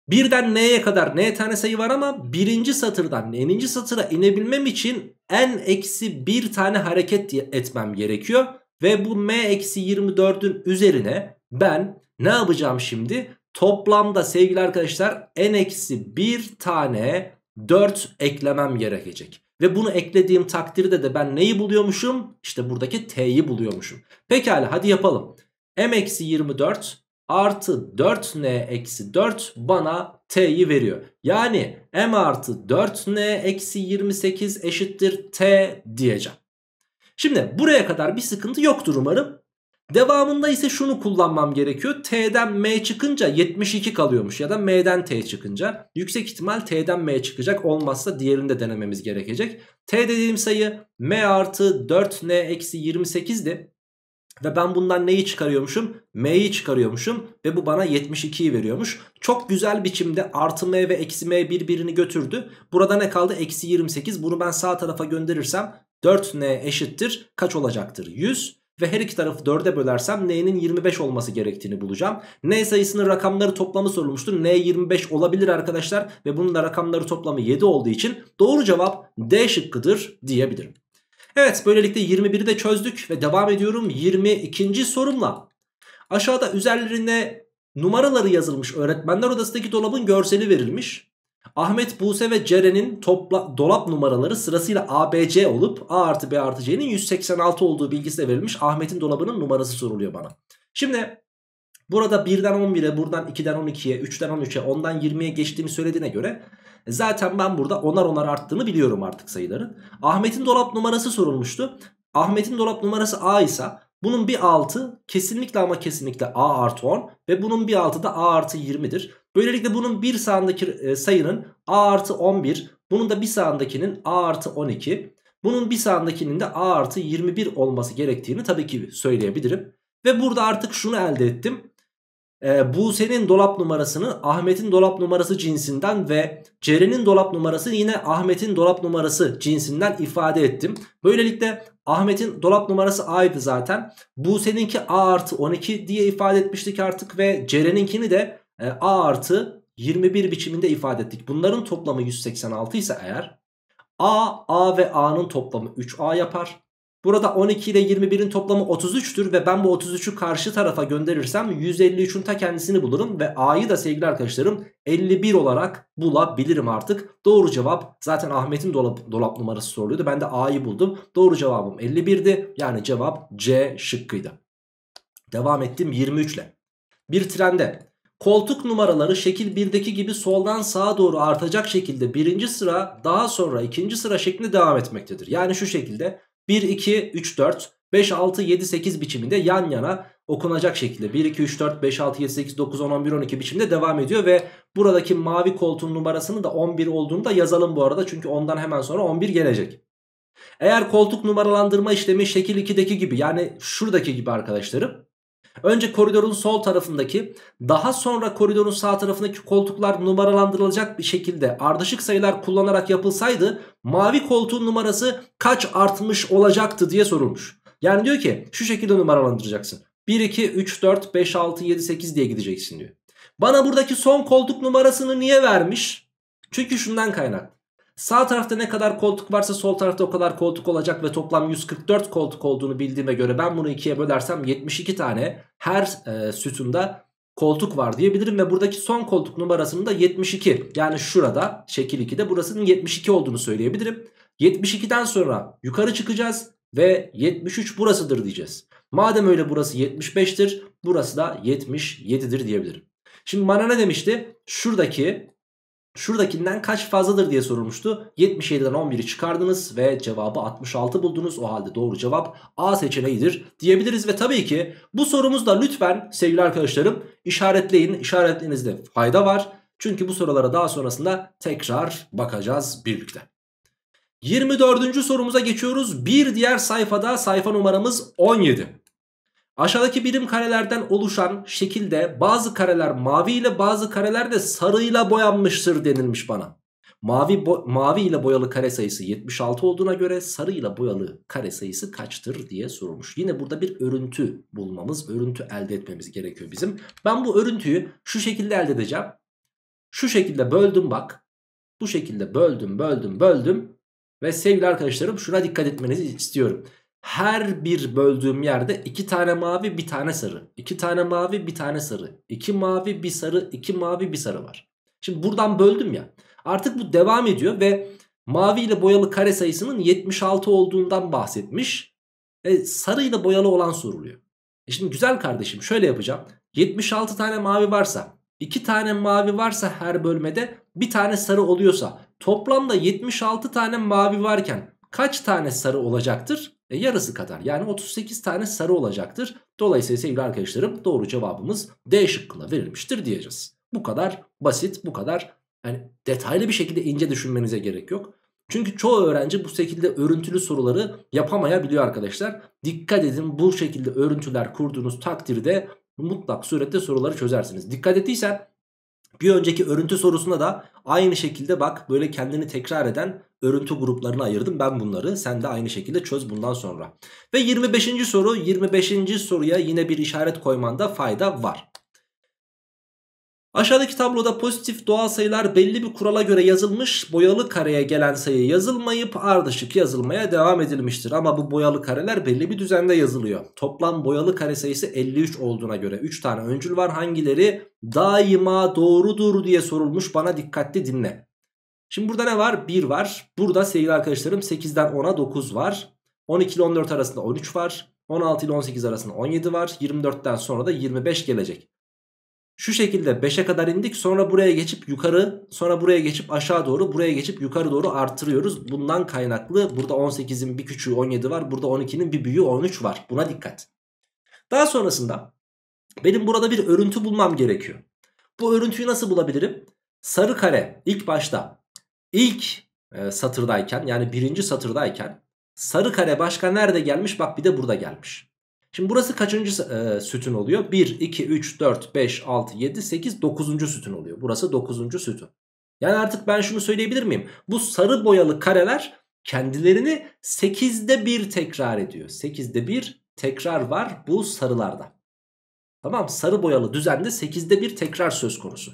birden n'ye kadar n tane sayı var ama birinci satırdan eninci satıra inebilmem için n eksi bir tane hareket etmem gerekiyor. Ve bu m-24'ün eksi üzerine ben ne yapacağım şimdi? Toplamda sevgili arkadaşlar n-1 eksi tane 4 eklemem gerekecek. Ve bunu eklediğim takdirde de ben neyi buluyormuşum? İşte buradaki t'yi buluyormuşum. Pekala hadi yapalım. m-24 eksi artı 4n eksi 4 bana t'yi veriyor. Yani m artı 4n eksi 28 eşittir t diyeceğim. Şimdi buraya kadar bir sıkıntı yoktur umarım. Devamında ise şunu kullanmam gerekiyor. T'den M çıkınca 72 kalıyormuş ya da M'den T çıkınca. Yüksek ihtimal T'den M çıkacak olmazsa diğerini de denememiz gerekecek. T dediğim sayı M artı 4N eksi 28'di. Ve ben bundan neyi çıkarıyormuşum? M'yi çıkarıyormuşum ve bu bana 72'yi veriyormuş. Çok güzel biçimde artı M ve eksi M birbirini götürdü. Burada ne kaldı? Eksi 28. Bunu ben sağ tarafa gönderirsem 4n eşittir kaç olacaktır? 100 ve her iki tarafı 4'e bölersem n'nin 25 olması gerektiğini bulacağım. n sayısının rakamları toplamı sorulmuştur. n 25 olabilir arkadaşlar ve bunun da rakamları toplamı 7 olduğu için doğru cevap D şıkkıdır diyebilirim. Evet böylelikle 21'i de çözdük ve devam ediyorum 22. sorumla. Aşağıda üzerlerine numaraları yazılmış öğretmenler odasındaki dolabın görseli verilmiş. Ahmet, Buse ve Ceren'in topla, dolap numaraları sırasıyla ABC olup A artı B artı C'nin 186 olduğu bilgisi de verilmiş. Ahmet'in dolabının numarası soruluyor bana. Şimdi burada 1'den 11'e, buradan 2'den 12'ye, 3'den 13'e, 10'dan 20'ye geçtiğini söylediğine göre zaten ben burada onar onar arttığını biliyorum artık sayıları. Ahmet'in dolap numarası sorulmuştu. Ahmet'in dolap numarası A ise bunun bir altı kesinlikle ama kesinlikle A artı 10 ve bunun bir altı da A artı 20'dir. Böylelikle bunun bir sağındaki e, sayının a artı 11, bunun da bir sağındakinin a artı 12, bunun bir sağındakinin de a artı 21 olması gerektiğini tabii ki söyleyebilirim. Ve burada artık şunu elde ettim. E, Buse'nin dolap numarasını Ahmet'in dolap numarası cinsinden ve Ceren'in dolap numarası yine Ahmet'in dolap numarası cinsinden ifade ettim. Böylelikle Ahmet'in dolap numarası A'ydı zaten. Buse'ninki A artı 12 diye ifade etmiştik artık ve Ceren'inkini de e, a artı 21 biçiminde ifade ettik. Bunların toplamı 186 ise eğer a, a ve a'nın toplamı 3a yapar. Burada 12 ile 21'in toplamı 33'tür ve ben bu 33'ü karşı tarafa gönderirsem 153'ün ta kendisini bulurum ve A'yı da sevgili arkadaşlarım 51 olarak bulabilirim artık. Doğru cevap zaten Ahmet'in dolap, dolap numarası soruluyordu. Ben de A'yı buldum. Doğru cevabım 51'di. Yani cevap C şıkkıydı. Devam ettim 23 ile. Bir trende Koltuk numaraları şekil 1'deki gibi soldan sağa doğru artacak şekilde birinci sıra daha sonra ikinci sıra şeklinde devam etmektedir. Yani şu şekilde 1, 2, 3, 4, 5, 6, 7, 8 biçiminde yan yana okunacak şekilde 1, 2, 3, 4, 5, 6, 7, 8, 9, 10, 11, 12 biçiminde devam ediyor ve buradaki mavi koltuğun numarasının da 11 olduğunu da yazalım bu arada çünkü ondan hemen sonra 11 gelecek. Eğer koltuk numaralandırma işlemi şekil 2'deki gibi yani şuradaki gibi arkadaşlarım Önce koridorun sol tarafındaki daha sonra koridorun sağ tarafındaki koltuklar numaralandırılacak bir şekilde ardışık sayılar kullanarak yapılsaydı mavi koltuğun numarası kaç artmış olacaktı diye sorulmuş. Yani diyor ki şu şekilde numaralandıracaksın. 1, 2, 3, 4, 5, 6, 7, 8 diye gideceksin diyor. Bana buradaki son koltuk numarasını niye vermiş? Çünkü şundan kaynaklı. Sağ tarafta ne kadar koltuk varsa sol tarafta o kadar koltuk olacak ve toplam 144 koltuk olduğunu bildiğime göre ben bunu ikiye bölersem 72 tane her e, sütunda koltuk var diyebilirim ve buradaki son koltuk numarasının da 72. Yani şurada şekil 2'de burasının 72 olduğunu söyleyebilirim. 72'den sonra yukarı çıkacağız ve 73 burasıdır diyeceğiz. Madem öyle burası 75'tir burası da 77'dir diyebilirim. Şimdi bana ne demişti? Şuradaki şuradakinden kaç fazladır diye sorulmuştu. 77'den 11'i çıkardınız ve cevabı 66 buldunuz. O halde doğru cevap A seçeneğidir diyebiliriz. Ve tabii ki bu sorumuzda lütfen sevgili arkadaşlarım işaretleyin. İşaretlerinizde fayda var. Çünkü bu sorulara daha sonrasında tekrar bakacağız birlikte. 24. sorumuza geçiyoruz. Bir diğer sayfada sayfa numaramız 17. Aşağıdaki birim karelerden oluşan şekilde bazı kareler mavi ile bazı kareler de sarıyla boyanmıştır denilmiş bana. Mavi, bo mavi ile boyalı kare sayısı 76 olduğuna göre sarıyla boyalı kare sayısı kaçtır diye sorulmuş. Yine burada bir örüntü bulmamız, örüntü elde etmemiz gerekiyor bizim. Ben bu örüntüyü şu şekilde elde edeceğim. Şu şekilde böldüm bak. Bu şekilde böldüm, böldüm, böldüm. Ve sevgili arkadaşlarım şuna dikkat etmenizi istiyorum her bir böldüğüm yerde iki tane mavi bir tane sarı. iki tane mavi bir tane sarı. iki mavi bir sarı iki mavi bir sarı var. Şimdi buradan böldüm ya. Artık bu devam ediyor ve mavi ile boyalı kare sayısının 76 olduğundan bahsetmiş. E, sarı ile boyalı olan soruluyor. E şimdi güzel kardeşim şöyle yapacağım. 76 tane mavi varsa iki tane mavi varsa her bölmede bir tane sarı oluyorsa toplamda 76 tane mavi varken kaç tane sarı olacaktır? E, yarısı kadar yani 38 tane sarı olacaktır. Dolayısıyla sevgili arkadaşlarım doğru cevabımız D şıkkına verilmiştir diyeceğiz. Bu kadar basit bu kadar yani detaylı bir şekilde ince düşünmenize gerek yok. Çünkü çoğu öğrenci bu şekilde örüntülü soruları yapamayabiliyor arkadaşlar. Dikkat edin bu şekilde örüntüler kurduğunuz takdirde mutlak surette soruları çözersiniz. Dikkat ettiysen bir önceki örüntü sorusuna da aynı şekilde bak böyle kendini tekrar eden örüntü gruplarını ayırdım ben bunları. Sen de aynı şekilde çöz bundan sonra. Ve 25. soru 25. soruya yine bir işaret koymanda fayda var. Aşağıdaki tabloda pozitif doğal sayılar belli bir kurala göre yazılmış boyalı kareye gelen sayı yazılmayıp ardışık yazılmaya devam edilmiştir. Ama bu boyalı kareler belli bir düzende yazılıyor. Toplam boyalı kare sayısı 53 olduğuna göre 3 tane öncül var hangileri daima doğrudur diye sorulmuş bana dikkatli dinle. Şimdi burada ne var? 1 var. Burada sevgili arkadaşlarım 8'den 10'a 9 var. 12 ile 14 arasında 13 var. 16 ile 18 arasında 17 var. 24'ten sonra da 25 gelecek. Şu şekilde 5'e kadar indik sonra buraya geçip yukarı sonra buraya geçip aşağı doğru buraya geçip yukarı doğru artırıyoruz. Bundan kaynaklı burada 18'in bir küçüğü 17 var burada 12'nin bir büyüğü 13 var buna dikkat. Daha sonrasında benim burada bir örüntü bulmam gerekiyor. Bu örüntüyü nasıl bulabilirim? Sarı kare ilk başta ilk e, satırdayken yani birinci satırdayken sarı kare başka nerede gelmiş bak bir de burada gelmiş. Şimdi burası kaçıncı e, sütun oluyor? 1, 2, 3, 4, 5, 6, 7, 8, 9. sütun oluyor. Burası 9. sütun. Yani artık ben şunu söyleyebilir miyim? Bu sarı boyalı kareler kendilerini 8'de 1 tekrar ediyor. 8'de 1 tekrar var bu sarılarda. Tamam sarı boyalı düzende 8'de 1 tekrar söz konusu.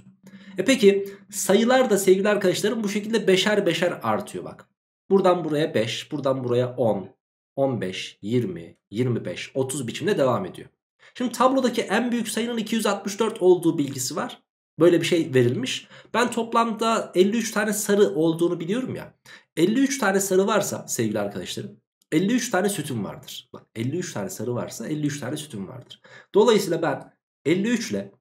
E peki sayılar da sevgili arkadaşlarım bu şekilde beşer beşer artıyor bak. Buradan buraya 5, buradan buraya 10, 15, 20, 25, 30 biçimde devam ediyor. Şimdi tablodaki en büyük sayının 264 olduğu bilgisi var. Böyle bir şey verilmiş. Ben toplamda 53 tane sarı olduğunu biliyorum ya. 53 tane sarı varsa sevgili arkadaşlarım 53 tane sütun vardır. Bak 53 tane sarı varsa 53 tane sütun vardır. Dolayısıyla ben 53 ile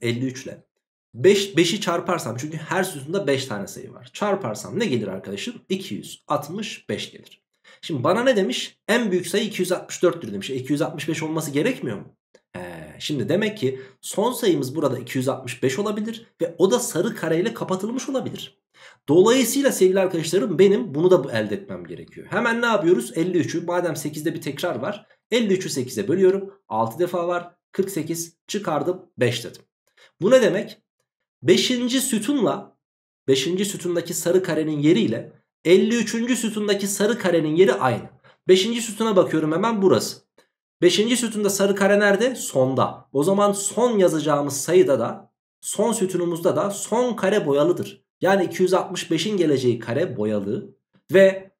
53 ile 5, 5'i çarparsam çünkü her sütunda 5 tane sayı var. Çarparsam ne gelir arkadaşım? 265 gelir. Şimdi bana ne demiş? En büyük sayı 264'tür demiş. 265 e, olması gerekmiyor mu? He, şimdi demek ki son sayımız burada 265 olabilir ve o da sarı kareyle kapatılmış olabilir. Dolayısıyla sevgili arkadaşlarım benim bunu da elde etmem gerekiyor. Hemen ne yapıyoruz? 53'ü madem 8'de bir tekrar var. 53'ü 8'e bölüyorum. 6 defa var. 48 çıkardım 5 dedim. Bu ne demek? 5. sütunla 5. sütundaki sarı karenin yeriyle 53. sütundaki sarı karenin yeri aynı. 5. sütuna bakıyorum hemen burası. 5. sütunda sarı kare nerede? Sonda. O zaman son yazacağımız sayıda da son sütunumuzda da son kare boyalıdır. Yani 265'in geleceği kare boyalı ve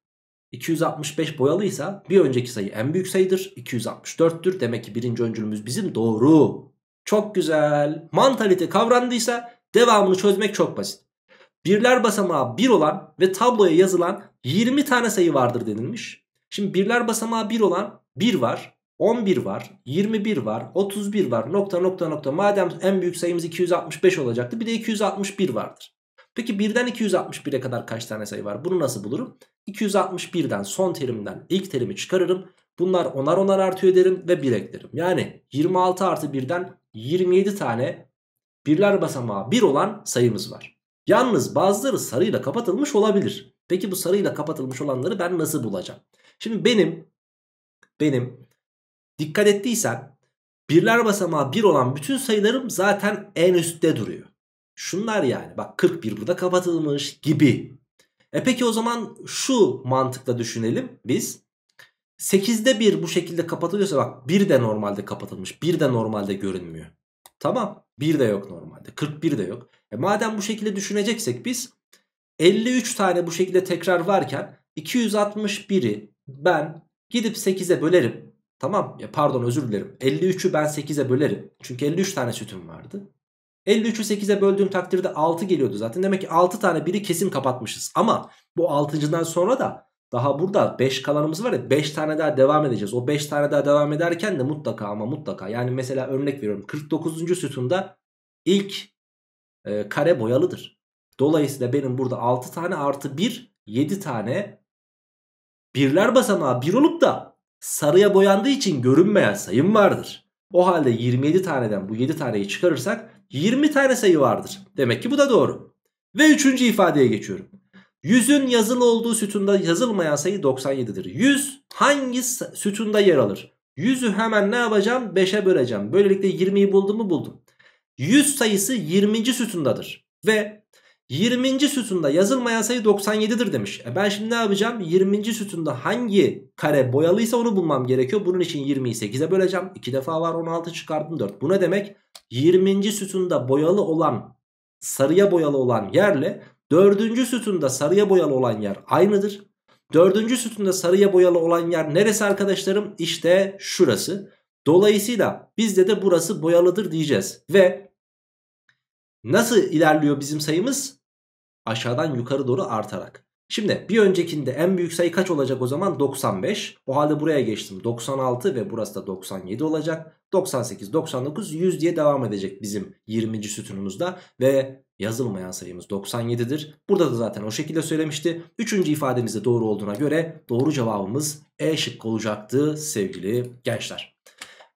265 boyalıysa bir önceki sayı en büyük sayıdır. 264'tür. Demek ki birinci öncülümüz bizim doğru. Çok güzel. Mantalite kavrandıysa devamını çözmek çok basit birler basamağı 1 olan ve tabloya yazılan 20 tane sayı vardır denilmiş. Şimdi birler basamağı 1 olan 1 var, 11 var, 21 var, 31 var, nokta nokta nokta. Madem en büyük sayımız 265 olacaktı bir de 261 vardır. Peki 1'den 261'e kadar kaç tane sayı var? Bunu nasıl bulurum? 261'den son terimden ilk terimi çıkarırım. Bunlar onar onar artıyor derim ve 1 eklerim. Yani 26 artı 1'den 27 tane birler basamağı 1 olan sayımız var. Yalnız bazıları sarıyla kapatılmış olabilir. Peki bu sarıyla kapatılmış olanları ben nasıl bulacağım? Şimdi benim benim dikkat ettiysen birler basamağı 1 olan bütün sayılarım zaten en üstte duruyor. Şunlar yani bak 41 burada kapatılmış gibi. E peki o zaman şu mantıkla düşünelim biz. 8'de 1 bu şekilde kapatılıyorsa bak 1 de normalde kapatılmış. 1 de normalde görünmüyor. Tamam 1 de yok normalde 41 de yok. E madem bu şekilde düşüneceksek biz 53 tane bu şekilde tekrar varken 261'i ben gidip 8'e bölerim. Tamam ya pardon özür dilerim. 53'ü ben 8'e bölerim. Çünkü 53 tane sütüm vardı. 53'ü 8'e böldüğüm takdirde 6 geliyordu zaten. Demek ki 6 tane biri kesin kapatmışız. Ama bu 6.dan sonra da daha burada 5 kalanımız var ya 5 tane daha devam edeceğiz. O 5 tane daha devam ederken de mutlaka ama mutlaka. Yani mesela örnek veriyorum 49. sütunda ilk e, kare boyalıdır. Dolayısıyla benim burada 6 tane artı 1 7 tane birler basamağı bir olup da sarıya boyandığı için görünmeyen sayım vardır. O halde 27 taneden bu 7 taneyi çıkarırsak 20 tane sayı vardır. Demek ki bu da doğru. Ve üçüncü ifadeye geçiyorum. Yüzün yazılı olduğu sütunda yazılmayan sayı 97'dir. Yüz hangi sütunda yer alır? Yüzü hemen ne yapacağım? 5'e böleceğim. Böylelikle 20'yi buldum mu buldum. 100 sayısı 20. sütundadır. Ve 20. sütunda yazılmayan sayı 97'dir demiş. E ben şimdi ne yapacağım? 20. sütunda hangi kare boyalıysa onu bulmam gerekiyor. Bunun için 20'yi 8'e böleceğim. 2 defa var 16 çıkardım 4. Bu ne demek? 20. sütunda boyalı olan sarıya boyalı olan yerle 4. sütunda sarıya boyalı olan yer aynıdır. 4. sütunda sarıya boyalı olan yer neresi arkadaşlarım? İşte şurası. Dolayısıyla bizde de burası boyalıdır diyeceğiz. Ve nasıl ilerliyor bizim sayımız? Aşağıdan yukarı doğru artarak. Şimdi bir öncekinde en büyük sayı kaç olacak o zaman? 95. O halde buraya geçtim. 96 ve burası da 97 olacak. 98, 99, 100 diye devam edecek bizim 20. sütunumuzda. Ve yazılmayan sayımız 97'dir. Burada da zaten o şekilde söylemişti. Üçüncü de doğru olduğuna göre doğru cevabımız E şıkkı olacaktı sevgili gençler.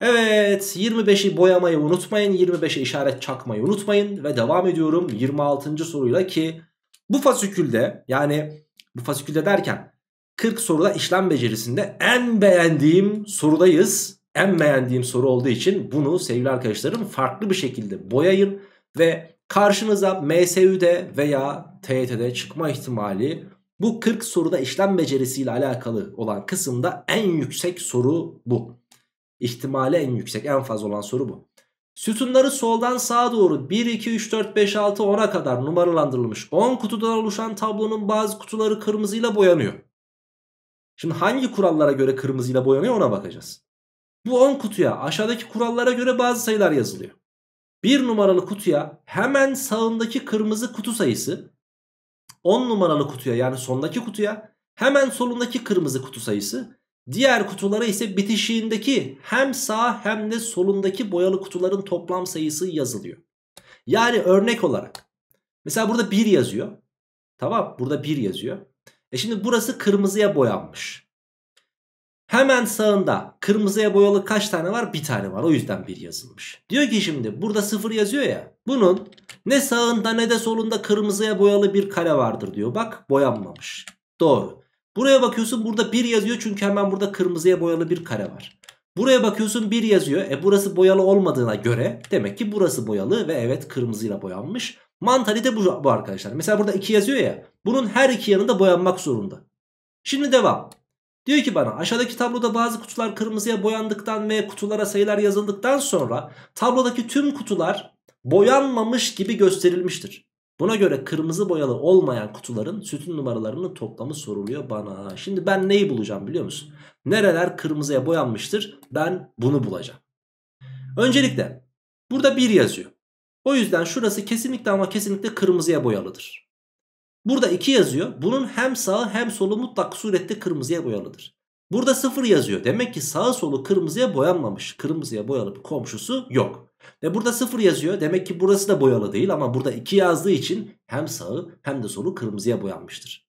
Evet 25'i boyamayı unutmayın. 25'e işaret çakmayı unutmayın. Ve devam ediyorum 26. soruyla ki bu fasikülde yani bu fasikülde derken 40 soruda işlem becerisinde en beğendiğim sorudayız. En beğendiğim soru olduğu için bunu sevgili arkadaşlarım farklı bir şekilde boyayın ve karşınıza MSÜ'de veya TYT'de çıkma ihtimali bu 40 soruda işlem becerisiyle alakalı olan kısımda en yüksek soru bu. İhtimali en yüksek en fazla olan soru bu. Sütunları soldan sağa doğru 1, 2, 3, 4, 5, 6, 10'a kadar numaralandırılmış 10 kutudan oluşan tablonun bazı kutuları kırmızıyla boyanıyor. Şimdi hangi kurallara göre kırmızıyla boyanıyor ona bakacağız. Bu 10 kutuya aşağıdaki kurallara göre bazı sayılar yazılıyor. 1 numaralı kutuya hemen sağındaki kırmızı kutu sayısı 10 numaralı kutuya yani sondaki kutuya hemen solundaki kırmızı kutu sayısı Diğer kutulara ise bitişiğindeki hem sağ hem de solundaki boyalı kutuların toplam sayısı yazılıyor. Yani örnek olarak mesela burada 1 yazıyor. Tamam burada 1 yazıyor. E şimdi burası kırmızıya boyanmış. Hemen sağında kırmızıya boyalı kaç tane var? Bir tane var o yüzden 1 yazılmış. Diyor ki şimdi burada 0 yazıyor ya. Bunun ne sağında ne de solunda kırmızıya boyalı bir kare vardır diyor. Bak boyanmamış. Doğru. Buraya bakıyorsun burada 1 yazıyor çünkü hemen burada kırmızıya boyalı bir kare var. Buraya bakıyorsun 1 yazıyor. E burası boyalı olmadığına göre demek ki burası boyalı ve evet kırmızıyla boyanmış. Mantalite bu, bu arkadaşlar. Mesela burada 2 yazıyor ya. Bunun her iki yanında boyanmak zorunda. Şimdi devam. Diyor ki bana aşağıdaki tabloda bazı kutular kırmızıya boyandıktan ve kutulara sayılar yazıldıktan sonra tablodaki tüm kutular boyanmamış gibi gösterilmiştir. Buna göre kırmızı boyalı olmayan kutuların sütun numaralarının toplamı soruluyor bana. Şimdi ben neyi bulacağım biliyor musun? Nereler kırmızıya boyanmıştır? Ben bunu bulacağım. Öncelikle burada 1 yazıyor. O yüzden şurası kesinlikle ama kesinlikle kırmızıya boyalıdır. Burada 2 yazıyor. Bunun hem sağı hem solu mutlak surette kırmızıya boyalıdır. Burada 0 yazıyor. Demek ki sağı solu kırmızıya boyanmamış. Kırmızıya boyalı bir komşusu yok. Ve burada 0 yazıyor. Demek ki burası da boyalı değil ama burada 2 yazdığı için hem sağı hem de solu kırmızıya boyanmıştır.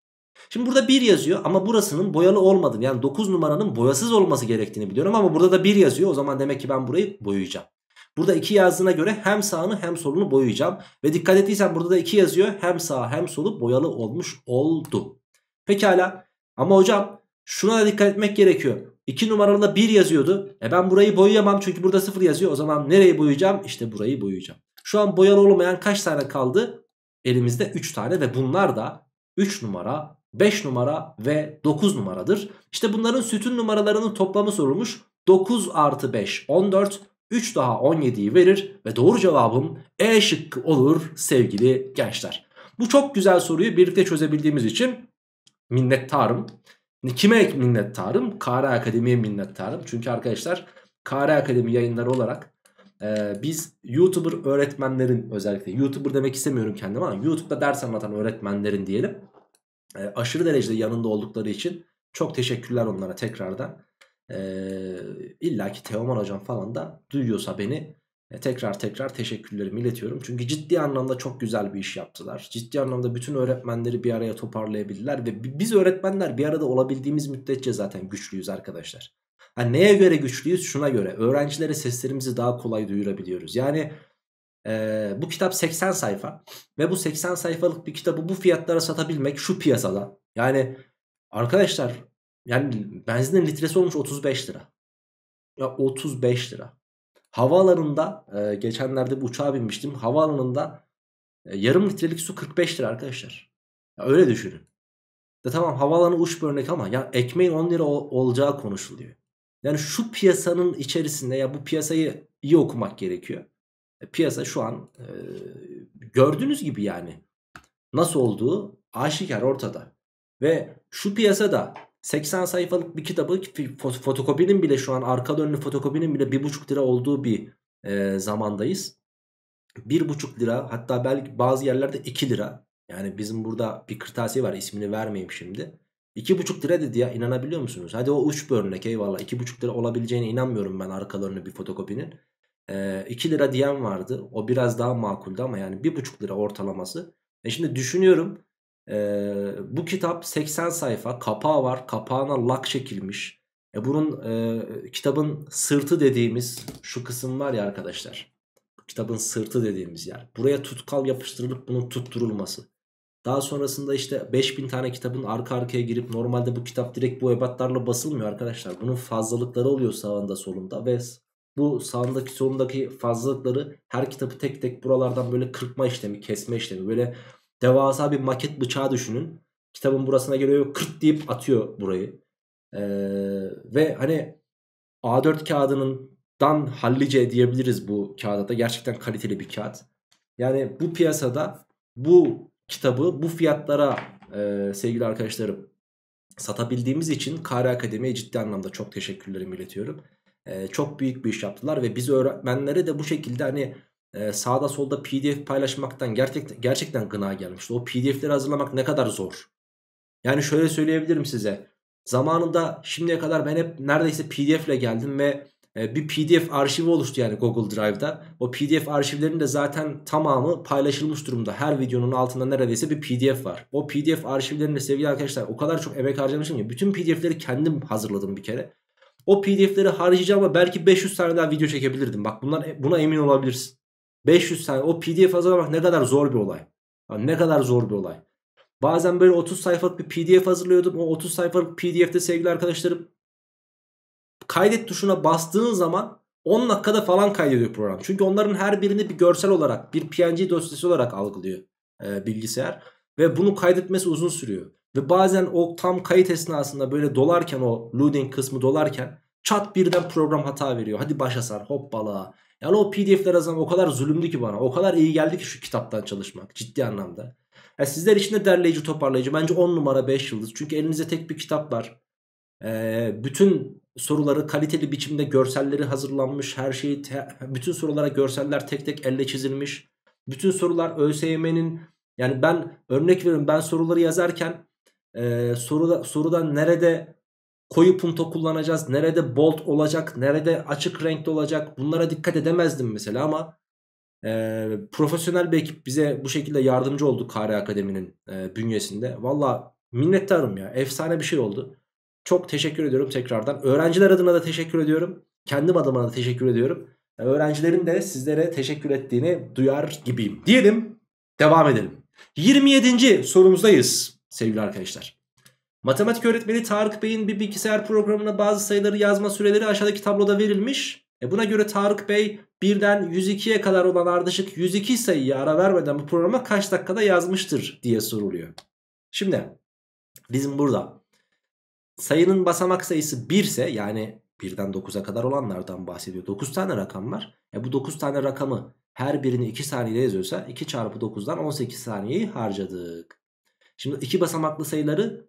Şimdi burada 1 yazıyor ama burasının boyalı olmadığını yani 9 numaranın boyasız olması gerektiğini biliyorum ama burada da 1 yazıyor. O zaman demek ki ben burayı boyayacağım. Burada 2 yazdığına göre hem sağını hem solunu boyayacağım. Ve dikkat ettiysen burada da 2 yazıyor. Hem sağ hem solu boyalı olmuş oldu. Pekala ama hocam şuna da dikkat etmek gerekiyor. 2 numaralı 1 yazıyordu. E ben burayı boyayamam çünkü burada 0 yazıyor. O zaman nereyi boyayacağım? İşte burayı boyayacağım. Şu an boyalı olmayan kaç tane kaldı? Elimizde 3 tane ve bunlar da 3 numara, 5 numara ve 9 numaradır. İşte bunların sütun numaralarının toplamı sorulmuş. 9 artı 5 14, 3 daha 17'yi verir ve doğru cevabım E şıkkı olur sevgili gençler. Bu çok güzel soruyu birlikte çözebildiğimiz için minnettarım. Kime minnettarım? Kare Akademi'ye minnettarım. Çünkü arkadaşlar Kare Akademi yayınları olarak e, biz YouTuber öğretmenlerin özellikle YouTuber demek istemiyorum kendime ama YouTube'da ders anlatan öğretmenlerin diyelim e, aşırı derecede yanında oldukları için çok teşekkürler onlara tekrardan. E, İlla ki Teoman hocam falan da duyuyorsa beni e, tekrar tekrar teşekkürlerimi iletiyorum. Çünkü ciddi anlamda çok güzel bir iş yaptılar. Ciddi anlamda bütün öğretmenleri bir araya toparlayabildiler ve biz öğretmenler bir arada olabildiğimiz müddetçe zaten güçlüyüz arkadaşlar. Yani neye göre güçlüyüz? Şuna göre. Öğrencilere seslerimizi daha kolay duyurabiliyoruz. Yani e, bu kitap 80 sayfa ve bu 80 sayfalık bir kitabı bu fiyatlara satabilmek şu piyasada. Yani arkadaşlar yani benzinin litresi olmuş 35 lira. Ya 35 lira. Havaalanında e, geçenlerde bir uçağa binmiştim. Havaalanında e, yarım litrelik su 45 lira arkadaşlar. Ya öyle düşünün. De tamam havaalanı uç bir örnek ama ya ekmeğin 10 lira ol, olacağı konuşuluyor. Yani şu piyasanın içerisinde ya bu piyasayı iyi okumak gerekiyor. E, piyasa şu an e, gördüğünüz gibi yani nasıl olduğu aşikar ortada. Ve şu piyasada 80 sayfalık bir kitabı fotokopinin bile şu an arka dönlü fotokopinin bile 1,5 lira olduğu bir e, zamandayız. 1,5 lira hatta belki bazı yerlerde 2 lira. Yani bizim burada bir kırtasiye var ismini vermeyeyim şimdi. 2,5 lira dedi ya inanabiliyor musunuz? Hadi o uç bir örnek eyvallah 2,5 lira olabileceğine inanmıyorum ben arkalarını bir fotokopinin. Ee, 2 lira diyen vardı o biraz daha makuldü ama yani 1,5 lira ortalaması. E şimdi düşünüyorum ee, bu kitap 80 sayfa kapağı var kapağına lak çekilmiş. E bunun e, kitabın sırtı dediğimiz şu kısım var ya arkadaşlar. Kitabın sırtı dediğimiz yer. Buraya tutkal yapıştırılıp bunun tutturulması. Daha sonrasında işte 5000 tane kitabın arka arkaya girip normalde bu kitap direkt bu ebatlarla basılmıyor arkadaşlar. Bunun fazlalıkları oluyor sağında solunda ve bu sağındaki solundaki fazlalıkları her kitabı tek tek buralardan böyle kırpma işlemi kesme işlemi böyle Devasa bir maket bıçağı düşünün. Kitabın burasına geliyor kırt deyip atıyor burayı. Ee, ve hani A4 kağıdının dan hallice diyebiliriz bu kağıda da. Gerçekten kaliteli bir kağıt. Yani bu piyasada bu kitabı bu fiyatlara e, sevgili arkadaşlarım satabildiğimiz için KR Akademi'ye ciddi anlamda çok teşekkürlerimi iletiyorum. E, çok büyük bir iş yaptılar ve biz öğretmenlere de bu şekilde hani e, sağda solda pdf paylaşmaktan gerçekten, gerçekten gına gelmişti. O pdf'leri hazırlamak ne kadar zor. Yani şöyle söyleyebilirim size. Zamanında şimdiye kadar ben hep neredeyse pdf ile geldim ve e, bir pdf arşivi oluştu yani Google Drive'da. O pdf arşivlerinin de zaten tamamı paylaşılmış durumda. Her videonun altında neredeyse bir pdf var. O pdf arşivlerinde sevgili arkadaşlar o kadar çok emek harcamışım ki bütün pdf'leri kendim hazırladım bir kere. O pdf'leri harcayacağım ama belki 500 tane daha video çekebilirdim. Bak bunlar, buna emin olabilirsin. 500 tane o pdf hazırlamak ne kadar zor bir olay. Yani ne kadar zor bir olay. Bazen böyle 30 sayfalık bir pdf hazırlıyordum. O 30 sayfalık pdf'de sevgili arkadaşlarım kaydet tuşuna bastığın zaman 10 dakikada falan kaydediyor program. Çünkü onların her birini bir görsel olarak bir png dosyası olarak algılıyor e, bilgisayar. Ve bunu kaydetmesi uzun sürüyor. Ve bazen o tam kayıt esnasında böyle dolarken o loading kısmı dolarken çat birden program hata veriyor. Hadi başa sar hoppala yani o pdf'ler zaman o kadar zulümdü ki bana. O kadar iyi geldi ki şu kitaptan çalışmak ciddi anlamda. Yani sizler için de derleyici toparlayıcı. Bence 10 numara 5 yıldız. Çünkü elinizde tek bir kitap var. Ee, bütün soruları kaliteli biçimde görselleri hazırlanmış. Her şeyi bütün sorulara görseller tek tek elle çizilmiş. Bütün sorular ÖSYM'nin yani ben örnek veriyorum ben soruları yazarken e, soruda, sorudan nerede koyu punto kullanacağız. Nerede bolt olacak, nerede açık renkte olacak bunlara dikkat edemezdim mesela ama e, profesyonel bir ekip bize bu şekilde yardımcı oldu KR Akademi'nin e, bünyesinde. Valla minnettarım ya efsane bir şey oldu. Çok teşekkür ediyorum tekrardan. Öğrenciler adına da teşekkür ediyorum. Kendim adıma da teşekkür ediyorum. E, öğrencilerin de sizlere teşekkür ettiğini duyar gibiyim. Diyelim devam edelim. 27. sorumuzdayız sevgili arkadaşlar. Matematik öğretmeni Tarık Bey'in bir bilgisayar programına bazı sayıları yazma süreleri aşağıdaki tabloda verilmiş. E buna göre Tarık Bey birden 102'ye kadar olan ardışık 102 sayıyı ara vermeden bu programa kaç dakikada yazmıştır diye soruluyor. Şimdi bizim burada sayının basamak sayısı 1 ise yani 1'den 9'a kadar olanlardan bahsediyor. 9 tane rakam var. E bu 9 tane rakamı her birini 2 saniyede yazıyorsa 2 çarpı 9'dan 18 saniyeyi harcadık. Şimdi iki basamaklı sayıları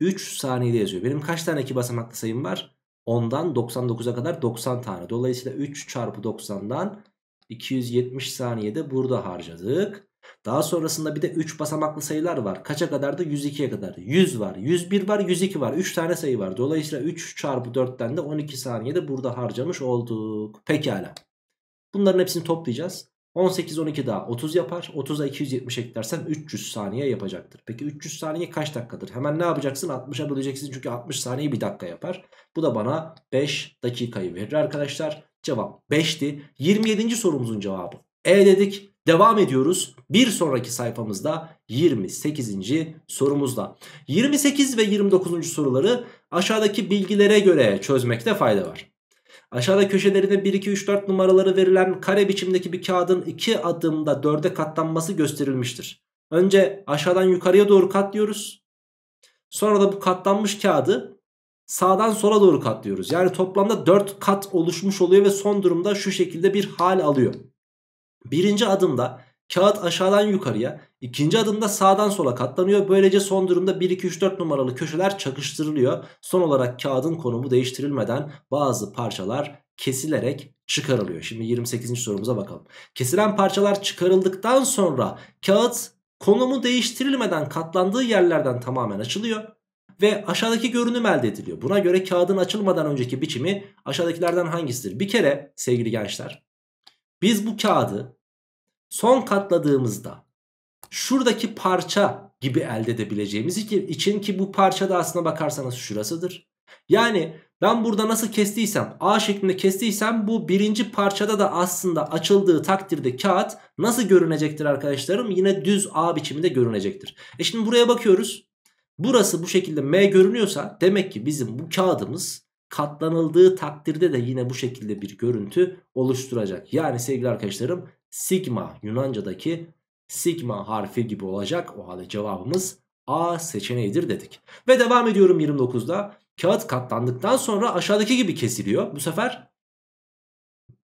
3 saniyede yazıyor. Benim kaç tane iki basamaklı sayım var? 10'dan 99'a kadar 90 tane. Dolayısıyla 3 çarpı 90'dan 270 saniyede burada harcadık. Daha sonrasında bir de 3 basamaklı sayılar var. Kaça kadar da 102'ye kadar. 100 var, 101 var, 102 var. 3 tane sayı var. Dolayısıyla 3 çarpı 4'ten de 12 saniyede burada harcamış olduk. Pekala. Bunların hepsini toplayacağız. 18 12 daha 30 yapar. 30'a 270 eklersen 300 saniye yapacaktır. Peki 300 saniye kaç dakikadır? Hemen ne yapacaksın? 60'a böleceksin çünkü 60 saniye 1 dakika yapar. Bu da bana 5 dakikayı verir arkadaşlar. Cevap 5'ti. 27. sorumuzun cevabı. E dedik. Devam ediyoruz. Bir sonraki sayfamızda 28. sorumuzda. 28 ve 29. soruları aşağıdaki bilgilere göre çözmekte fayda var. Aşağıda köşelerine 1, 2, 3, 4 numaraları verilen kare biçimdeki bir kağıdın 2 adımda 4'e katlanması gösterilmiştir. Önce aşağıdan yukarıya doğru katlıyoruz. Sonra da bu katlanmış kağıdı sağdan sola doğru katlıyoruz. Yani toplamda 4 kat oluşmuş oluyor ve son durumda şu şekilde bir hal alıyor. Birinci adımda Kağıt aşağıdan yukarıya, ikinci adımda sağdan sola katlanıyor. Böylece son durumda 1 2 3 4 numaralı köşeler çakıştırılıyor. Son olarak kağıdın konumu değiştirilmeden bazı parçalar kesilerek çıkarılıyor. Şimdi 28. sorumuza bakalım. Kesilen parçalar çıkarıldıktan sonra kağıt konumu değiştirilmeden katlandığı yerlerden tamamen açılıyor ve aşağıdaki görünüm elde ediliyor. Buna göre kağıdın açılmadan önceki biçimi aşağıdakilerden hangisidir? Bir kere sevgili gençler biz bu kağıdı son katladığımızda şuradaki parça gibi elde edebileceğimiz için ki bu parça da aslına bakarsanız şurasıdır. Yani ben burada nasıl kestiysem A şeklinde kestiysem bu birinci parçada da aslında açıldığı takdirde kağıt nasıl görünecektir arkadaşlarım? Yine düz A biçiminde görünecektir. E şimdi buraya bakıyoruz. Burası bu şekilde M görünüyorsa demek ki bizim bu kağıdımız katlanıldığı takdirde de yine bu şekilde bir görüntü oluşturacak. Yani sevgili arkadaşlarım Sigma Yunanca'daki sigma harfi gibi olacak. O halde cevabımız A seçeneğidir dedik. Ve devam ediyorum 29'da. Kağıt katlandıktan sonra aşağıdaki gibi kesiliyor. Bu sefer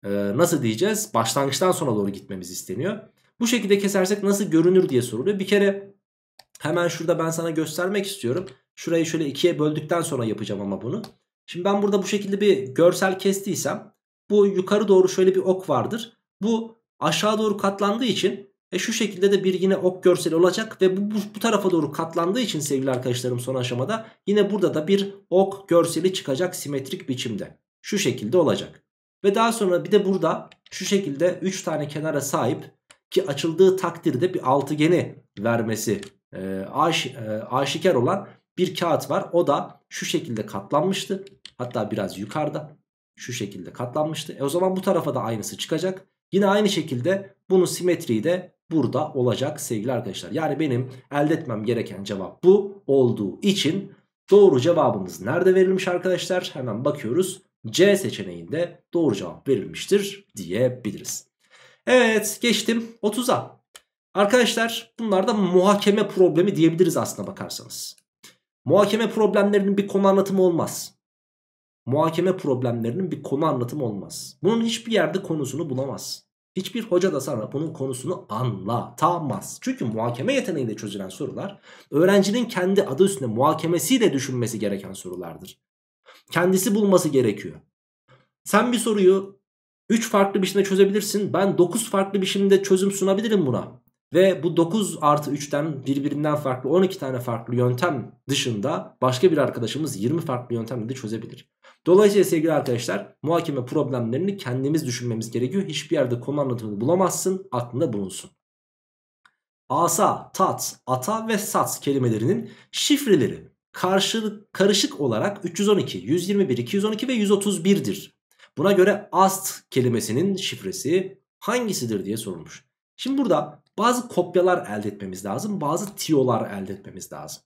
e, nasıl diyeceğiz? Başlangıçtan sona doğru gitmemiz isteniyor. Bu şekilde kesersek nasıl görünür diye soruluyor. Bir kere hemen şurada ben sana göstermek istiyorum. Şurayı şöyle ikiye böldükten sonra yapacağım ama bunu. Şimdi ben burada bu şekilde bir görsel kestiysem bu yukarı doğru şöyle bir ok vardır. Bu aşağı doğru katlandığı için e şu şekilde de bir yine ok görseli olacak ve bu, bu, bu tarafa doğru katlandığı için sevgili arkadaşlarım son aşamada yine burada da bir ok görseli çıkacak simetrik biçimde. Şu şekilde olacak. Ve daha sonra bir de burada şu şekilde 3 tane kenara sahip ki açıldığı takdirde bir altıgeni vermesi e, aş, e, aşikar olan bir kağıt var. O da şu şekilde katlanmıştı. Hatta biraz yukarıda şu şekilde katlanmıştı. E o zaman bu tarafa da aynısı çıkacak. Yine aynı şekilde bunun simetriği de burada olacak sevgili arkadaşlar. Yani benim elde etmem gereken cevap bu olduğu için doğru cevabımız nerede verilmiş arkadaşlar? Hemen bakıyoruz. C seçeneğinde doğru cevap verilmiştir diyebiliriz. Evet geçtim 30'a. Arkadaşlar bunlar da muhakeme problemi diyebiliriz aslına bakarsanız. Muhakeme problemlerinin bir konu anlatımı olmaz muhakeme problemlerinin bir konu anlatımı olmaz. Bunun hiçbir yerde konusunu bulamaz. Hiçbir hoca da sana bunun konusunu anlatamaz. Çünkü muhakeme yeteneğiyle çözülen sorular öğrencinin kendi adı üstünde muhakemesiyle düşünmesi gereken sorulardır. Kendisi bulması gerekiyor. Sen bir soruyu 3 farklı biçimde çözebilirsin. Ben 9 farklı biçimde çözüm sunabilirim buna. Ve bu 9 artı 3'ten birbirinden farklı 12 tane farklı yöntem dışında başka bir arkadaşımız 20 farklı yöntemle de çözebilir. Dolayısıyla sevgili arkadaşlar muhakeme problemlerini kendimiz düşünmemiz gerekiyor. Hiçbir yerde konu anlatımını bulamazsın aklında bulunsun. Asa, tat, ata ve sat kelimelerinin şifreleri karşılık, karışık olarak 312, 121, 212 ve 131'dir. Buna göre ast kelimesinin şifresi hangisidir diye sorulmuş. Şimdi burada bazı kopyalar elde etmemiz lazım. Bazı tiyolar elde etmemiz lazım.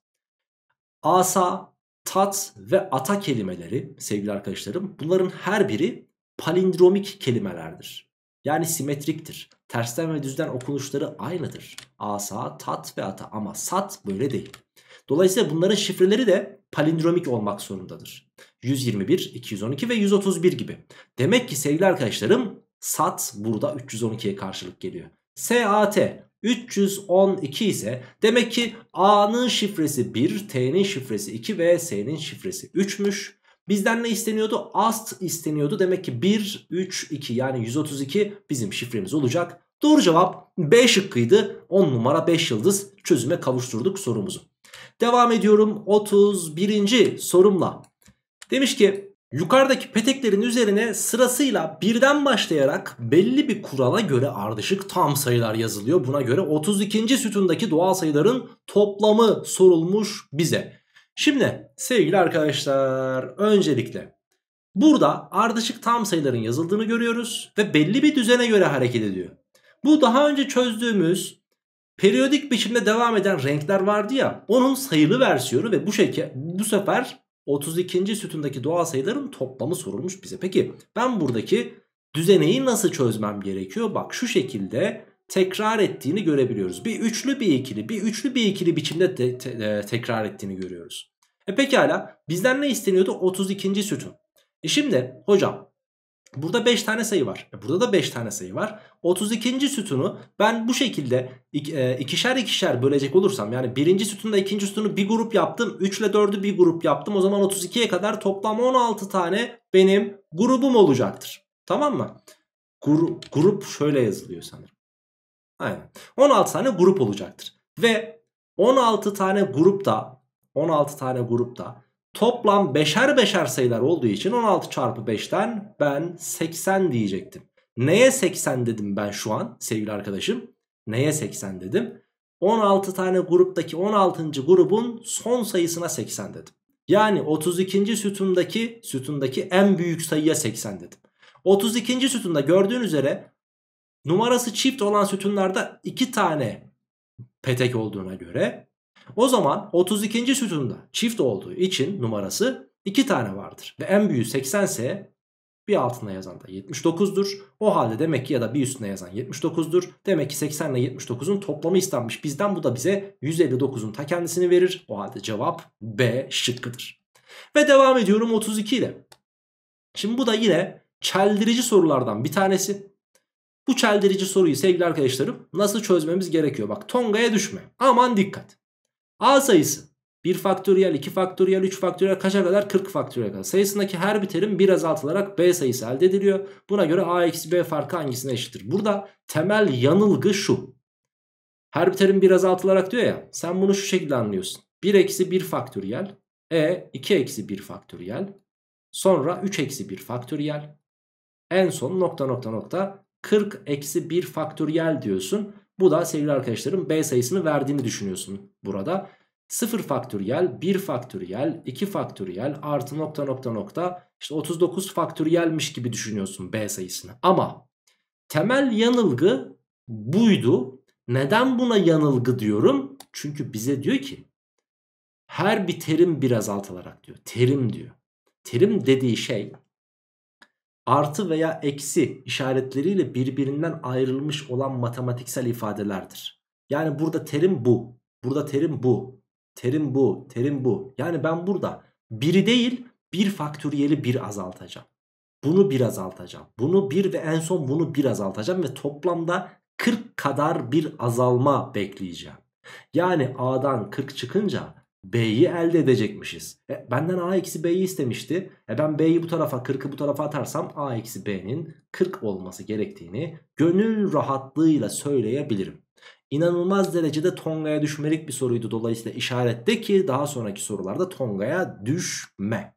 Asa, tat ve ata kelimeleri sevgili arkadaşlarım bunların her biri palindromik kelimelerdir. Yani simetriktir. Tersten ve düzden okunuşları aynıdır. Asa, tat ve ata ama sat böyle değil. Dolayısıyla bunların şifreleri de palindromik olmak zorundadır. 121, 212 ve 131 gibi. Demek ki sevgili arkadaşlarım sat burada 312'ye karşılık geliyor. S A T 312 ise demek ki A'nın şifresi 1, T'nin şifresi 2 ve S'nin şifresi 3'müş. Bizden ne isteniyordu? Ast isteniyordu. Demek ki 1, 3, 2 yani 132 bizim şifremiz olacak. Doğru cevap 5 şıkkıydı. 10 numara 5 yıldız çözüme kavuşturduk sorumuzu. Devam ediyorum 31. sorumla. Demiş ki Yukarıdaki peteklerin üzerine sırasıyla birden başlayarak belli bir kurala göre ardışık tam sayılar yazılıyor. Buna göre 32. sütundaki doğal sayıların toplamı sorulmuş bize. Şimdi sevgili arkadaşlar öncelikle burada ardışık tam sayıların yazıldığını görüyoruz ve belli bir düzene göre hareket ediyor. Bu daha önce çözdüğümüz periyodik biçimde devam eden renkler vardı ya onun sayılı versiyonu ve bu şekilde bu sefer 32. sütundaki doğal sayıların toplamı sorulmuş bize. Peki ben buradaki düzeneyi nasıl çözmem gerekiyor? Bak şu şekilde tekrar ettiğini görebiliyoruz. Bir üçlü bir ikili bir üçlü bir ikili biçimde te te e, tekrar ettiğini görüyoruz. E pekala bizden ne isteniyordu? 32. sütun. E şimdi hocam Burada 5 tane sayı var. E, burada da 5 tane sayı var. 32. sütunu ben bu şekilde e, ikişer ikişer bölecek olursam yani birinci sütunla ikinci sütunu bir grup yaptım. 3 ile 4'ü bir grup yaptım. O zaman 32'ye kadar toplam 16 tane benim grubum olacaktır. Tamam mı? Gru grup şöyle yazılıyor sanırım. Aynen. 16 tane grup olacaktır. Ve 16 tane grupta 16 tane grupta Toplam beşer beşer sayılar olduğu için 16 çarpı 5'ten ben 80 diyecektim. Neye 80 dedim ben şu an sevgili arkadaşım? Neye 80 dedim? 16 tane gruptaki 16. grubun son sayısına 80 dedim. Yani 32. sütundaki sütundaki en büyük sayıya 80 dedim. 32. sütunda gördüğün üzere numarası çift olan sütunlarda 2 tane petek olduğuna göre o zaman 32. sütunda çift olduğu için numarası 2 tane vardır. Ve en büyüğü 80 ise bir altında yazan da 79'dur. O halde demek ki ya da bir üstüne yazan 79'dur. Demek ki 80 ile 79'un toplamı istenmiş bizden. Bu da bize 159'un ta kendisini verir. O halde cevap B şıkkıdır. Ve devam ediyorum 32 ile. Şimdi bu da yine çeldirici sorulardan bir tanesi. Bu çeldirici soruyu sevgili arkadaşlarım nasıl çözmemiz gerekiyor? Bak Tonga'ya düşme. Aman dikkat. A sayısı 1 faktöriyel, 2 faktöriyel, 3 faktöriyel kaça kadar? 40 faktöriyel kadar. Sayısındaki her bir terim bir azaltılarak B sayısı elde ediliyor. Buna göre A eksi B farkı hangisine eşittir? Burada temel yanılgı şu. Her bir terim bir azaltılarak diyor ya. Sen bunu şu şekilde anlıyorsun. 1 eksi 1 faktöriyel. E 2 eksi 1 faktöriyel. Sonra 3 eksi 1 faktöriyel. En son nokta nokta nokta 40 eksi 1 faktöriyel diyorsun. Bu da sevgili arkadaşlarım B sayısını verdiğini düşünüyorsun burada 0 faktöriyel, 1 faktöriyel, 2 faktöriyel artı nokta nokta nokta işte 39 faktöriyelmiş gibi düşünüyorsun B sayısını. Ama temel yanılgı buydu. Neden buna yanılgı diyorum? Çünkü bize diyor ki her bir terim bir azaltılarak diyor. Terim diyor. Terim dediği şey artı veya eksi işaretleriyle birbirinden ayrılmış olan matematiksel ifadelerdir. Yani burada terim bu. Burada terim bu. Terim bu. Terim bu. Yani ben burada biri değil bir faktöriyeli bir azaltacağım. Bunu bir azaltacağım. Bunu bir ve en son bunu bir azaltacağım ve toplamda 40 kadar bir azalma bekleyeceğim. Yani A'dan 40 çıkınca B'yi elde edecekmişiz. E, benden A eksi B'yi istemişti. E, ben B'yi bu tarafa 40'ı bu tarafa atarsam A eksi B'nin 40 olması gerektiğini gönül rahatlığıyla söyleyebilirim inanılmaz derecede Tonga'ya düşmelik bir soruydu. Dolayısıyla işarette ki daha sonraki sorularda Tonga'ya düşme.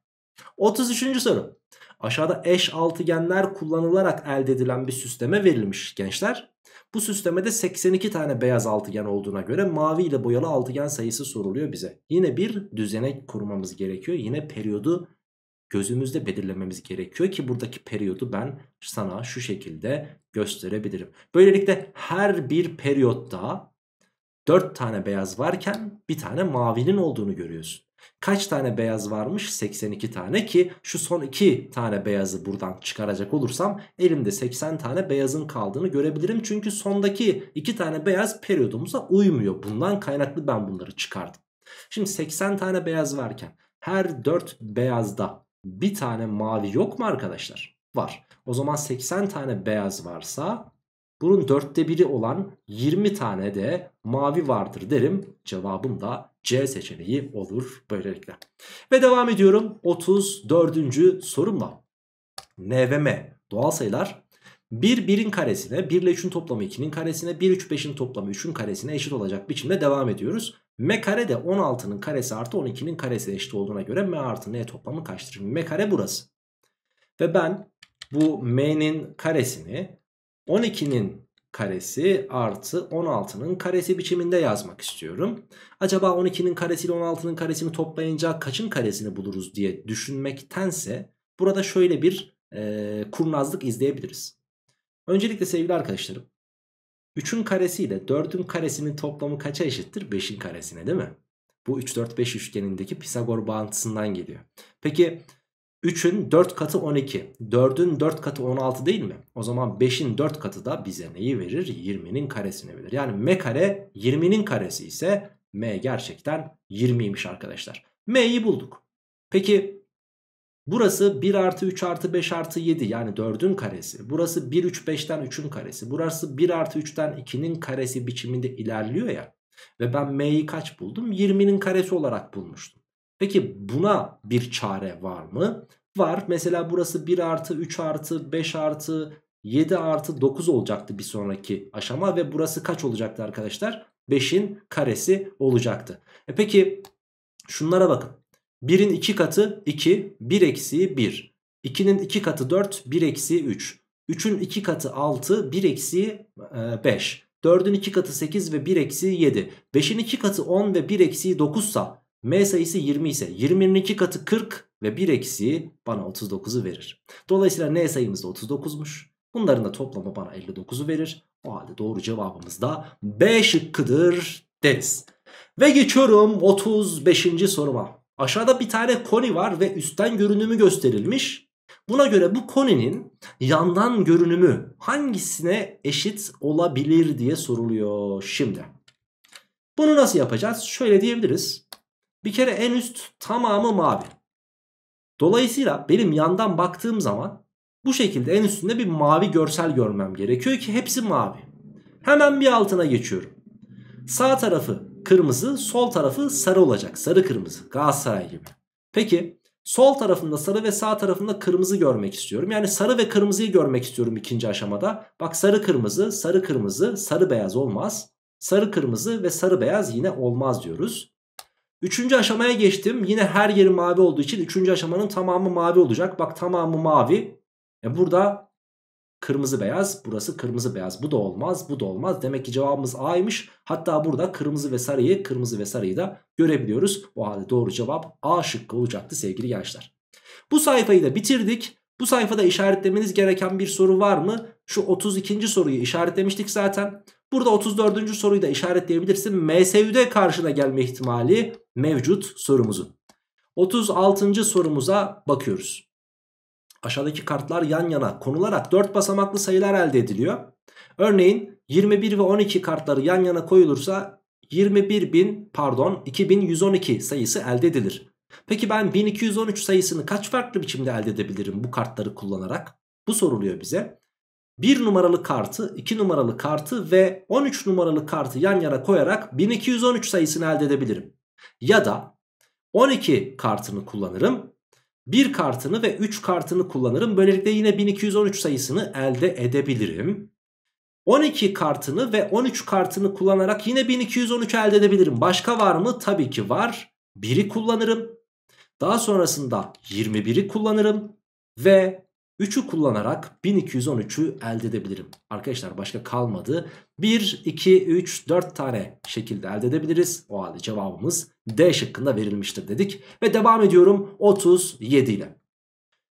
33. soru. Aşağıda eş altıgenler kullanılarak elde edilen bir süsleme verilmiş gençler. Bu süslemede 82 tane beyaz altıgen olduğuna göre mavi ile boyalı altıgen sayısı soruluyor bize. Yine bir düzenek kurmamız gerekiyor. Yine periyodu gözümüzde belirlememiz gerekiyor ki buradaki periyodu ben sana şu şekilde gösterebilirim. Böylelikle her bir periyotta 4 tane beyaz varken bir tane mavinin olduğunu görüyorsun. Kaç tane beyaz varmış? 82 tane ki şu son 2 tane beyazı buradan çıkaracak olursam elimde 80 tane beyazın kaldığını görebilirim. Çünkü sondaki 2 tane beyaz periyodumuza uymuyor. Bundan kaynaklı ben bunları çıkardım. Şimdi 80 tane beyaz varken her 4 beyazda bir tane mavi yok mu arkadaşlar? Var. O zaman 80 tane beyaz varsa bunun dörtte biri olan 20 tane de mavi vardır derim. Cevabım da C seçeneği olur böylelikle. Ve devam ediyorum 34. sorumla. NVM doğal sayılar 1 1'in karesine 1 ile 3'ün toplamı 2'nin karesine 1 3 5'in toplamı 3'ün karesine eşit olacak biçimde devam ediyoruz. M kare de 16'nın karesi artı 12'nin karesi eşit olduğuna göre M artı N toplamı kaçtır? M kare burası. Ve ben bu M'nin karesini 12'nin karesi artı 16'nın karesi biçiminde yazmak istiyorum. Acaba 12'nin karesi ile 16'nın karesini toplayınca kaçın karesini buluruz diye düşünmektense burada şöyle bir e, kurnazlık izleyebiliriz. Öncelikle sevgili arkadaşlarım 3'ün karesi ile 4'ün karesinin toplamı kaça eşittir? 5'in karesine değil mi? Bu 3 4 5 üçgenindeki Pisagor bağıntısından geliyor. Peki 3'ün 4 katı 12, 4'ün 4 katı 16 değil mi? O zaman 5'in 4 katı da bize neyi verir? 20'nin karesini verir. Yani m kare 20'nin karesi ise m gerçekten 20'ymiş arkadaşlar. m'yi bulduk. Peki Burası 1 artı 3 artı 5 artı 7 yani 4'ün karesi. Burası 1 3 5'ten 3'ün karesi. Burası 1 artı 3'ten 2'nin karesi biçiminde ilerliyor ya. Ve ben m'yi kaç buldum? 20'nin karesi olarak bulmuştum. Peki buna bir çare var mı? Var. Mesela burası 1 artı 3 artı 5 artı 7 artı 9 olacaktı bir sonraki aşama. Ve burası kaç olacaktı arkadaşlar? 5'in karesi olacaktı. E peki şunlara bakın. 1'in 2 katı 2, 1 eksiği 1. 2'nin 2 katı 4, 1 eksiği 3. 3'ün 2 katı 6, 1 eksiği 5. 4'ün 2 katı 8 ve 1 eksiği 7. 5'in 2 katı 10 ve 1 eksiği 9 sa m sayısı 20 ise 20'nin 2 katı 40 ve 1 eksiği bana 39'u verir. Dolayısıyla n sayımız da 39'muş. Bunların da toplamı bana 59'u verir. O halde doğru cevabımız da B şıkkıdır deriz. Ve geçiyorum 35. soruma. Aşağıda bir tane koni var ve üstten görünümü gösterilmiş. Buna göre bu koninin yandan görünümü hangisine eşit olabilir diye soruluyor şimdi. Bunu nasıl yapacağız? Şöyle diyebiliriz. Bir kere en üst tamamı mavi. Dolayısıyla benim yandan baktığım zaman bu şekilde en üstünde bir mavi görsel görmem gerekiyor ki hepsi mavi. Hemen bir altına geçiyorum. Sağ tarafı kırmızı, sol tarafı sarı olacak. Sarı kırmızı. Galatasaray gibi. Peki sol tarafında sarı ve sağ tarafında kırmızı görmek istiyorum. Yani sarı ve kırmızıyı görmek istiyorum ikinci aşamada. Bak sarı kırmızı, sarı kırmızı, sarı beyaz olmaz. Sarı kırmızı ve sarı beyaz yine olmaz diyoruz. Üçüncü aşamaya geçtim. Yine her yeri mavi olduğu için üçüncü aşamanın tamamı mavi olacak. Bak tamamı mavi. E burada Kırmızı beyaz burası kırmızı beyaz bu da olmaz bu da olmaz. Demek ki cevabımız A'ymış. Hatta burada kırmızı ve sarıyı kırmızı ve sarıyı da görebiliyoruz. O halde doğru cevap A şıkkı olacaktı sevgili gençler. Bu sayfayı da bitirdik. Bu sayfada işaretlemeniz gereken bir soru var mı? Şu 32. soruyu işaretlemiştik zaten. Burada 34. soruyu da işaretleyebilirsin. MSÜ'de karşına gelme ihtimali mevcut sorumuzun. 36. sorumuza bakıyoruz aşağıdaki kartlar yan yana konularak 4 basamaklı sayılar elde ediliyor. Örneğin 21 ve 12 kartları yan yana koyulursa 21.000 pardon 2112 sayısı elde edilir. Peki ben 1213 sayısını kaç farklı biçimde elde edebilirim bu kartları kullanarak? Bu soruluyor bize. 1 numaralı kartı, 2 numaralı kartı ve 13 numaralı kartı yan yana koyarak 1213 sayısını elde edebilirim. Ya da 12 kartını kullanırım. 1 kartını ve 3 kartını kullanırım. Böylelikle yine 1213 sayısını elde edebilirim. 12 kartını ve 13 kartını kullanarak yine 1213 elde edebilirim. Başka var mı? Tabii ki var. 1'i kullanırım. Daha sonrasında 21'i kullanırım. Ve 3'ü kullanarak 1213'ü elde edebilirim. Arkadaşlar başka kalmadı. 1, 2, 3, 4 tane şekilde elde edebiliriz. O halde cevabımız D şıkkında verilmiştir dedik. Ve devam ediyorum 37 ile.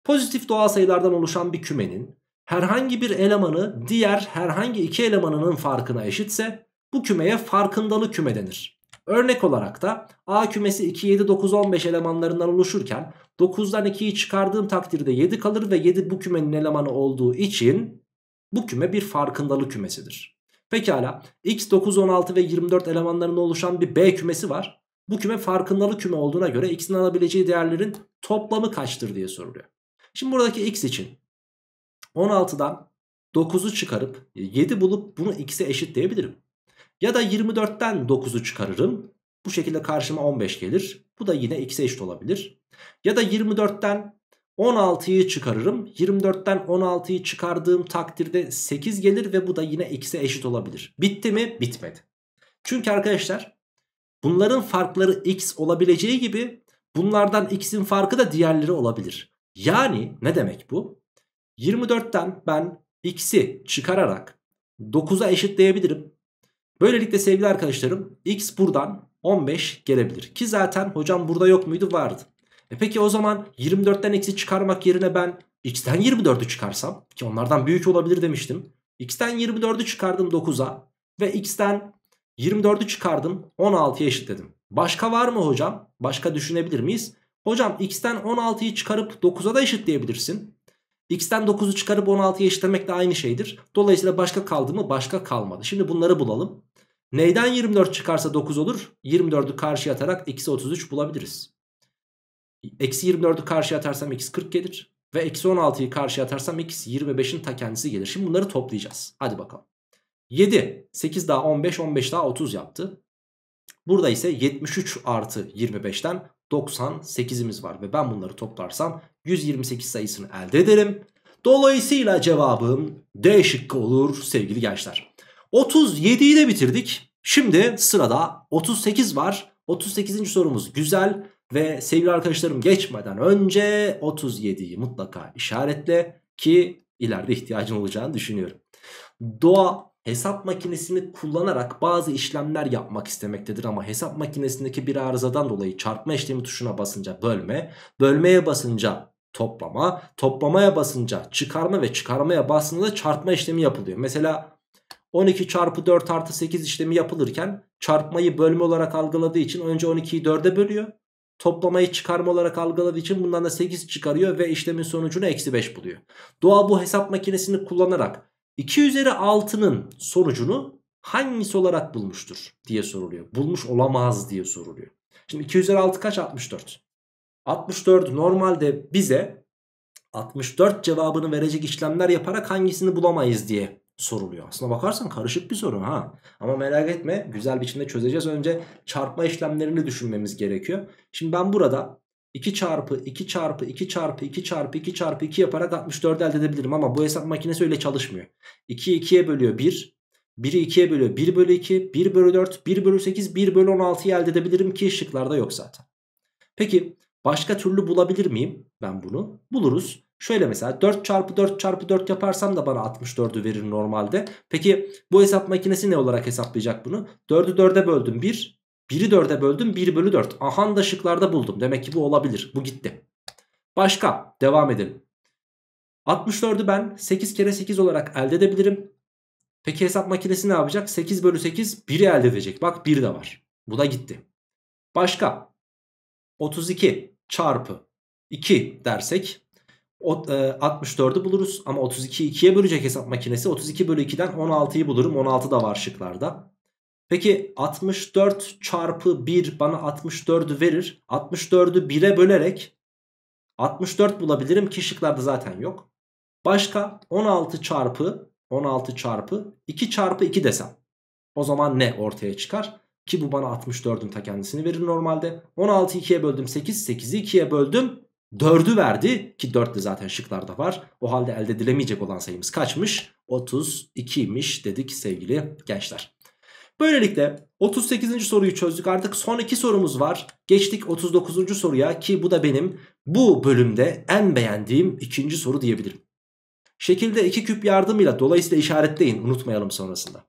Pozitif doğal sayılardan oluşan bir kümenin herhangi bir elemanı diğer herhangi iki elemanının farkına eşitse bu kümeye farkındalı küme denir. Örnek olarak da A kümesi 2, 7, 9, 15 elemanlarından oluşurken 9'dan 2'yi çıkardığım takdirde 7 kalır ve 7 bu kümenin elemanı olduğu için bu küme bir farkındalık kümesidir. Pekala x 9, 16 ve 24 elemanlarının oluşan bir b kümesi var. Bu küme farkındalık küme olduğuna göre x'in alabileceği değerlerin toplamı kaçtır diye soruluyor. Şimdi buradaki x için 16'dan 9'u çıkarıp 7 bulup bunu x'e eşitleyebilirim. Ya da 24'ten 9'u çıkarırım. Bu şekilde karşıma 15 gelir. Bu da yine x'e eşit olabilir. Ya da 24'ten 16'yı çıkarırım. 24'ten 16'yı çıkardığım takdirde 8 gelir ve bu da yine x'e eşit olabilir. Bitti mi? Bitmedi. Çünkü arkadaşlar bunların farkları x olabileceği gibi bunlardan x'in farkı da diğerleri olabilir. Yani ne demek bu? 24'ten ben x'i çıkararak 9'a eşitleyebilirim. Böylelikle sevgili arkadaşlarım x buradan 15 gelebilir. Ki zaten hocam burada yok muydu? Vardı. E peki o zaman 24'ten x'i çıkarmak yerine ben x'ten 24'ü çıkarsam ki onlardan büyük olabilir demiştim. x'ten 24'ü çıkardım 9'a ve x'ten 24'ü çıkardım 16'ya eşitledim. Başka var mı hocam? Başka düşünebilir miyiz? Hocam x'ten 16'yı çıkarıp 9'a da eşitleyebilirsin. x'ten 9'u çıkarıp 16'ya eşitlemek de aynı şeydir. Dolayısıyla başka kaldı mı? Başka kalmadı. Şimdi bunları bulalım. Neyden 24 çıkarsa 9 olur? 24'ü karşıya atarak eksi 33 bulabiliriz. Eksi 24'ü karşıya atarsam eksi 40 gelir. Ve eksi 16'yı karşıya atarsam eksi 25'in ta kendisi gelir. Şimdi bunları toplayacağız. Hadi bakalım. 7, 8 daha 15, 15 daha 30 yaptı. Burada ise 73 artı 25'ten 98'imiz var. Ve ben bunları toplarsam 128 sayısını elde ederim. Dolayısıyla cevabım D şıkkı olur sevgili gençler. 37'yi de bitirdik. Şimdi sırada 38 var. 38. sorumuz güzel ve sevgili arkadaşlarım geçmeden önce 37'yi mutlaka işaretle ki ileride ihtiyacın olacağını düşünüyorum. Doğa hesap makinesini kullanarak bazı işlemler yapmak istemektedir ama hesap makinesindeki bir arızadan dolayı çarpma işlemi tuşuna basınca bölme, bölmeye basınca toplama, toplamaya basınca çıkarma ve çıkarmaya basınca çarpma işlemi yapılıyor. Mesela 12 çarpı 4 artı 8 işlemi yapılırken çarpmayı bölme olarak algıladığı için önce 12'yi 4'e bölüyor. Toplamayı çıkarma olarak algıladığı için bundan da 8 çıkarıyor ve işlemin sonucunu eksi 5 buluyor. Doğa bu hesap makinesini kullanarak 2 üzeri 6'nın sonucunu hangisi olarak bulmuştur diye soruluyor. Bulmuş olamaz diye soruluyor. Şimdi 2 üzeri 6 kaç? 64. 64 normalde bize 64 cevabını verecek işlemler yaparak hangisini bulamayız diye soruluyor. Aslına bakarsan karışık bir soru ha. Ama merak etme güzel biçimde çözeceğiz. Önce çarpma işlemlerini düşünmemiz gerekiyor. Şimdi ben burada 2 çarpı 2 çarpı 2 çarpı 2 çarpı 2 çarpı 2 yaparak 64 elde edebilirim. Ama bu hesap makinesi öyle çalışmıyor. 2'yi 2'ye bölüyor 1. 1'i 2'ye bölüyor 1 bölü 2. 1 bölü 4. 1 bölü 8. 1 bölü 16'yı elde edebilirim ki şıklarda yok zaten. Peki başka türlü bulabilir miyim ben bunu? Buluruz. Şöyle mesela 4 çarpı 4 çarpı 4 yaparsam da bana 64'ü verir normalde. Peki bu hesap makinesi ne olarak hesaplayacak bunu? 4'ü 4'e böldüm 1. 1'i 4'e böldüm 1 bölü 4. Ahan da şıklarda buldum. Demek ki bu olabilir. Bu gitti. Başka devam edelim. 64'ü ben 8 kere 8 olarak elde edebilirim. Peki hesap makinesi ne yapacak? 8 bölü 8 1'i elde edecek. Bak 1 de var. Bu da gitti. Başka 32 çarpı 2 dersek 64'ü e, buluruz ama 32'yi 2'ye bölecek hesap makinesi 32 bölü 2'den 16'yı bulurum 16 da var şıklarda. Peki 64 çarpı 1 bana 64'ü verir 64'ü 1'e bölerek 64 bulabilirim ki şıklarda zaten yok. Başka 16 çarpı 16 çarpı 2 çarpı 2 desem o zaman ne ortaya çıkar? Ki bu bana 64'ün ta kendisini verir normalde. 16'yı 2'ye böldüm 8, 8'i 2'ye böldüm 4'ü verdi ki 4 de zaten şıklarda var. O halde elde edilemeyecek olan sayımız kaçmış? 32'ymiş dedik sevgili gençler. Böylelikle 38. soruyu çözdük artık son iki sorumuz var. Geçtik 39. soruya ki bu da benim bu bölümde en beğendiğim ikinci soru diyebilirim. Şekilde iki küp yardımıyla dolayısıyla işaretleyin unutmayalım sonrasında.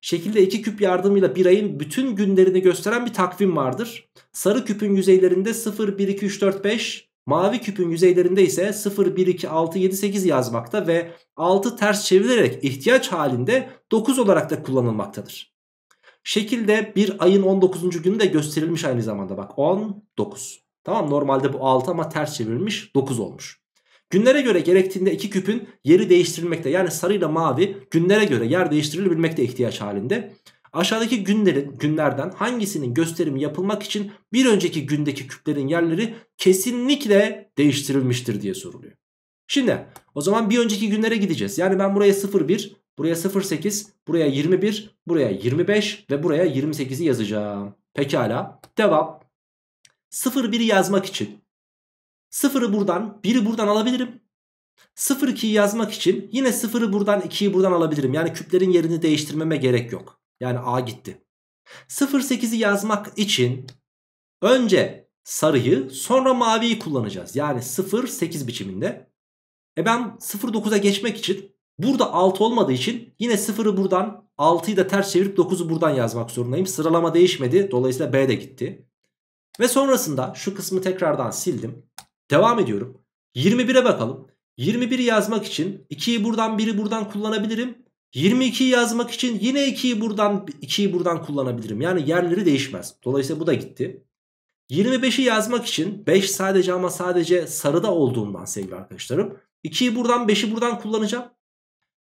Şekilde iki küp yardımıyla bir ayın bütün günlerini gösteren bir takvim vardır. Sarı küpün yüzeylerinde 0, 1, 2, 3, 4, 5 Mavi küpün yüzeylerinde ise 0, 1, 2, 6, 7, 8 yazmakta ve 6 ters çevrilerek ihtiyaç halinde 9 olarak da kullanılmaktadır. Şekilde bir ayın 19. günü de gösterilmiş aynı zamanda bak 19. Tamam normalde bu 6 ama ters çevrilmiş 9 olmuş. Günlere göre gerektiğinde iki küpün yeri değiştirilmekte yani sarıyla mavi günlere göre yer değiştirilebilmekte ihtiyaç halinde. Aşağıdaki günlerin günlerden hangisinin gösterimi yapılmak için bir önceki gündeki küplerin yerleri kesinlikle değiştirilmiştir diye soruluyor. Şimdi o zaman bir önceki günlere gideceğiz. Yani ben buraya 01, buraya 08, buraya 21, buraya 25 ve buraya 28'i yazacağım. Pekala devam. 01'i yazmak için 0'ı buradan 1'i buradan alabilirim. 0 yazmak için yine 0'ı buradan 2'yi buradan alabilirim. Yani küplerin yerini değiştirmeme gerek yok. Yani A gitti. 08'i yazmak için önce sarıyı sonra maviyi kullanacağız. Yani 08 biçiminde. E ben 09'a geçmek için burada 6 olmadığı için yine 0'ı buradan 6'yı da ters çevirip 9'u buradan yazmak zorundayım. Sıralama değişmedi. Dolayısıyla B de gitti. Ve sonrasında şu kısmı tekrardan sildim. Devam ediyorum. 21'e bakalım. 21'i yazmak için 2'yi buradan 1'i buradan kullanabilirim. 22 yazmak için yine 2'yi buradan 2'yi buradan kullanabilirim. Yani yerleri değişmez. Dolayısıyla bu da gitti. 25'i yazmak için 5 sadece ama sadece sarıda olduğundan sevgili arkadaşlarım. 2'yi buradan 5'i buradan kullanacağım.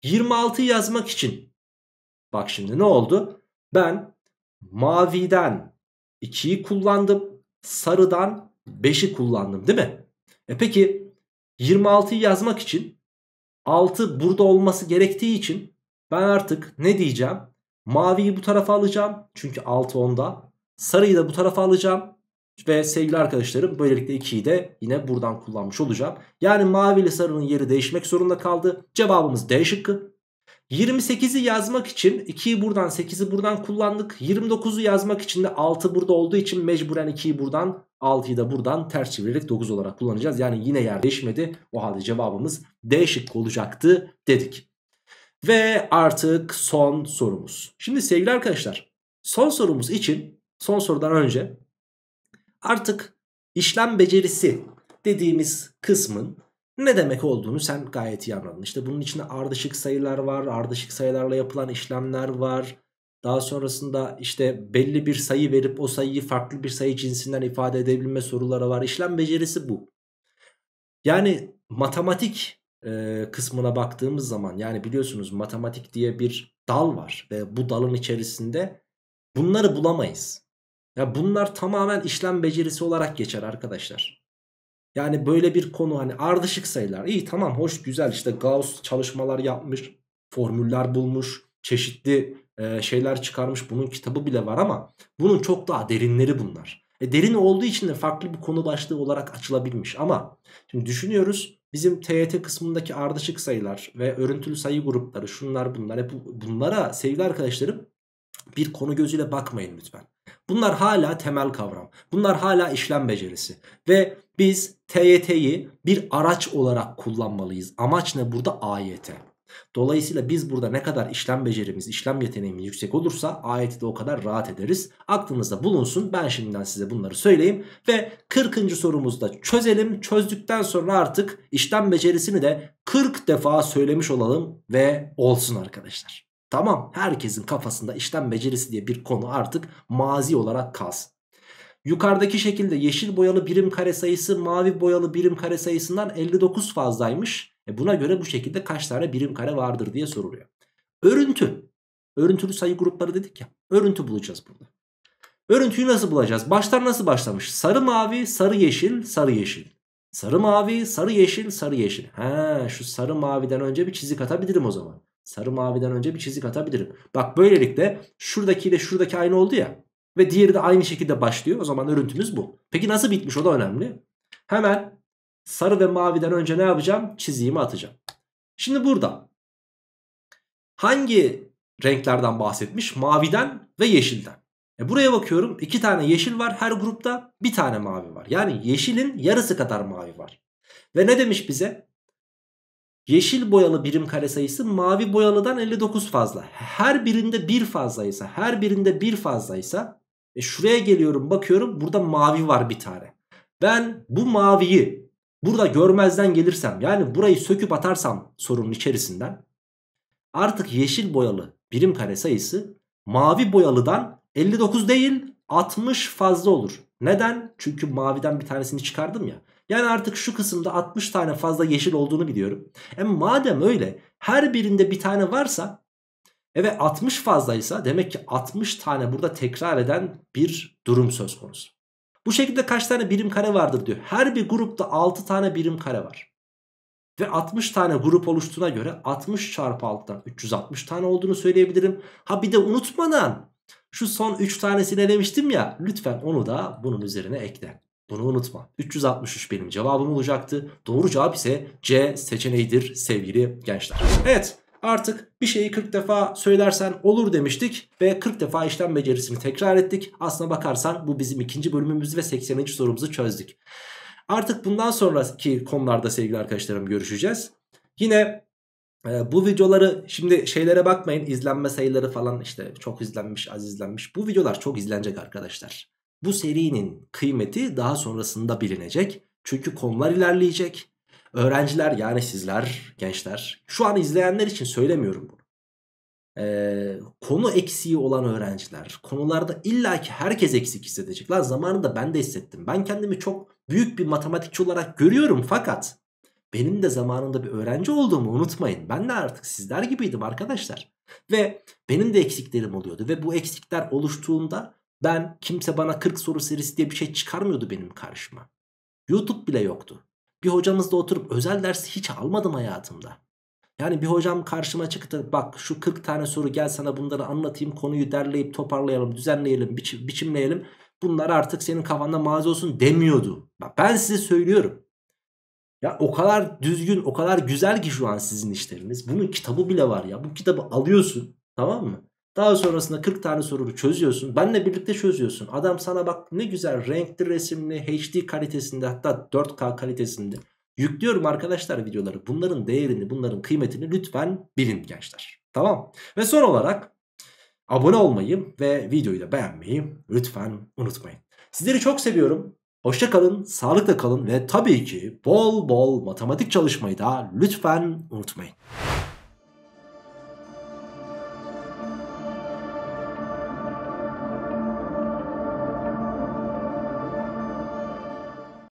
26'yı yazmak için bak şimdi ne oldu? Ben maviden 2'yi kullandım. Sarıdan 5'i kullandım değil mi? E peki 26'yı yazmak için 6 burada olması gerektiği için ben artık ne diyeceğim? Maviyi bu tarafa alacağım. Çünkü 6 onda. Sarıyı da bu tarafa alacağım. Ve sevgili arkadaşlarım böylelikle 2'yi de yine buradan kullanmış olacağım. Yani mavi ile sarının yeri değişmek zorunda kaldı. Cevabımız D şıkkı. 28'i yazmak için 2'yi buradan 8'i buradan kullandık. 29'u yazmak için de 6 burada olduğu için mecburen 2'yi buradan 6'yı da buradan ters çevirerek 9 olarak kullanacağız. Yani yine yer değişmedi. O halde cevabımız D şıkkı olacaktı dedik. Ve artık son sorumuz. Şimdi sevgili arkadaşlar son sorumuz için son sorudan önce artık işlem becerisi dediğimiz kısmın ne demek olduğunu sen gayet iyi anladın. İşte bunun içinde ardışık sayılar var, ardışık sayılarla yapılan işlemler var. Daha sonrasında işte belli bir sayı verip o sayıyı farklı bir sayı cinsinden ifade edebilme soruları var. İşlem becerisi bu. Yani matematik e, kısmına baktığımız zaman yani biliyorsunuz matematik diye bir dal var ve bu dalın içerisinde bunları bulamayız. Ya bunlar tamamen işlem becerisi olarak geçer arkadaşlar. Yani böyle bir konu hani ardışık sayılar. İyi tamam hoş güzel işte Gauss çalışmalar yapmış, formüller bulmuş, çeşitli e, şeyler çıkarmış. Bunun kitabı bile var ama bunun çok daha derinleri bunlar. E, derin olduğu için de farklı bir konu başlığı olarak açılabilmiş ama şimdi düşünüyoruz Bizim TYT kısmındaki ardışık sayılar ve örüntülü sayı grupları şunlar bunlar. Hep bunlara sevgili arkadaşlarım bir konu gözüyle bakmayın lütfen. Bunlar hala temel kavram. Bunlar hala işlem becerisi. Ve biz TYT'yi bir araç olarak kullanmalıyız. Amaç ne burada? AYT. Dolayısıyla biz burada ne kadar işlem becerimiz, işlem yeteneğimiz yüksek olursa ayeti de o kadar rahat ederiz. Aklınızda bulunsun. Ben şimdiden size bunları söyleyeyim. Ve 40. sorumuzda çözelim. Çözdükten sonra artık işlem becerisini de 40 defa söylemiş olalım ve olsun arkadaşlar. Tamam herkesin kafasında işlem becerisi diye bir konu artık mazi olarak kalsın. Yukarıdaki şekilde yeşil boyalı birim kare sayısı mavi boyalı birim kare sayısından 59 fazlaymış. E buna göre bu şekilde kaç tane birim kare vardır diye soruluyor. Örüntü. Örüntülü sayı grupları dedik ya. Örüntü bulacağız burada. Örüntüyü nasıl bulacağız? Başlar nasıl başlamış? Sarı mavi, sarı yeşil, sarı yeşil. Sarı mavi, sarı yeşil, sarı yeşil. He, şu sarı maviden önce bir çizik atabilirim o zaman. Sarı maviden önce bir çizik atabilirim. Bak böylelikle şuradaki ile şuradaki aynı oldu ya. Ve diğeri de aynı şekilde başlıyor. O zaman örüntümüz bu. Peki nasıl bitmiş o da önemli. Hemen sarı ve maviden önce ne yapacağım? Çizgimi atacağım. Şimdi burada hangi renklerden bahsetmiş? Maviden ve yeşilden. E buraya bakıyorum iki tane yeşil var her grupta bir tane mavi var. Yani yeşilin yarısı kadar mavi var. Ve ne demiş bize? Yeşil boyalı birim kare sayısı mavi boyalıdan 59 fazla. Her birinde bir fazlaysa, her birinde bir fazlaysa e şuraya geliyorum bakıyorum burada mavi var bir tane. Ben bu maviyi burada görmezden gelirsem yani burayı söküp atarsam sorunun içerisinden artık yeşil boyalı birim kare sayısı mavi boyalıdan 59 değil 60 fazla olur. Neden? Çünkü maviden bir tanesini çıkardım ya. Yani artık şu kısımda 60 tane fazla yeşil olduğunu biliyorum. E madem öyle her birinde bir tane varsa Evet 60 fazlaysa demek ki 60 tane burada tekrar eden bir durum söz konusu. Bu şekilde kaç tane birim kare vardır diyor. Her bir grupta 6 tane birim kare var. Ve 60 tane grup oluştuğuna göre 60 çarpı 6'dan 360 tane olduğunu söyleyebilirim. Ha bir de unutmadan şu son 3 tanesini demiştim ya lütfen onu da bunun üzerine ekle. Bunu unutma. 363 benim cevabım olacaktı. Doğru cevap ise C seçeneğidir sevgili gençler. Evet Artık bir şeyi 40 defa söylersen olur demiştik ve 40 defa işlem becerisini tekrar ettik. Aslına bakarsan bu bizim ikinci bölümümüz ve 80. sorumuzu çözdük. Artık bundan sonraki konularda sevgili arkadaşlarım görüşeceğiz. Yine e, bu videoları şimdi şeylere bakmayın izlenme sayıları falan işte çok izlenmiş az izlenmiş. Bu videolar çok izlenecek arkadaşlar. Bu serinin kıymeti daha sonrasında bilinecek. Çünkü konular ilerleyecek. Öğrenciler yani sizler gençler şu an izleyenler için söylemiyorum bunu. Ee, konu eksiği olan öğrenciler konularda illaki herkes eksik hissedecek. Lan zamanında ben de hissettim. Ben kendimi çok büyük bir matematikçi olarak görüyorum fakat benim de zamanında bir öğrenci olduğumu unutmayın. Ben de artık sizler gibiydim arkadaşlar. Ve benim de eksiklerim oluyordu ve bu eksikler oluştuğunda ben kimse bana 40 soru serisi diye bir şey çıkarmıyordu benim karşıma. YouTube bile yoktu. Bir hocamızda oturup özel dersi hiç almadım hayatımda. Yani bir hocam karşıma çıktı bak şu 40 tane soru gel sana bunları anlatayım konuyu derleyip toparlayalım düzenleyelim biçim, biçimleyelim. Bunlar artık senin kafanda mazi olsun demiyordu. Bak ben size söylüyorum. Ya o kadar düzgün o kadar güzel ki şu an sizin işleriniz. Bunun kitabı bile var ya bu kitabı alıyorsun tamam mı? Daha sonrasında 40 tane soruyu çözüyorsun. Benle birlikte çözüyorsun. Adam sana bak ne güzel renkli resimli HD kalitesinde hatta 4K kalitesinde. Yüklüyorum arkadaşlar videoları. Bunların değerini, bunların kıymetini lütfen bilin gençler. Tamam. Ve son olarak abone olmayı ve videoyu da beğenmeyi lütfen unutmayın. Sizleri çok seviyorum. Hoşça kalın, sağlıkla kalın ve tabii ki bol bol matematik çalışmayı da lütfen unutmayın.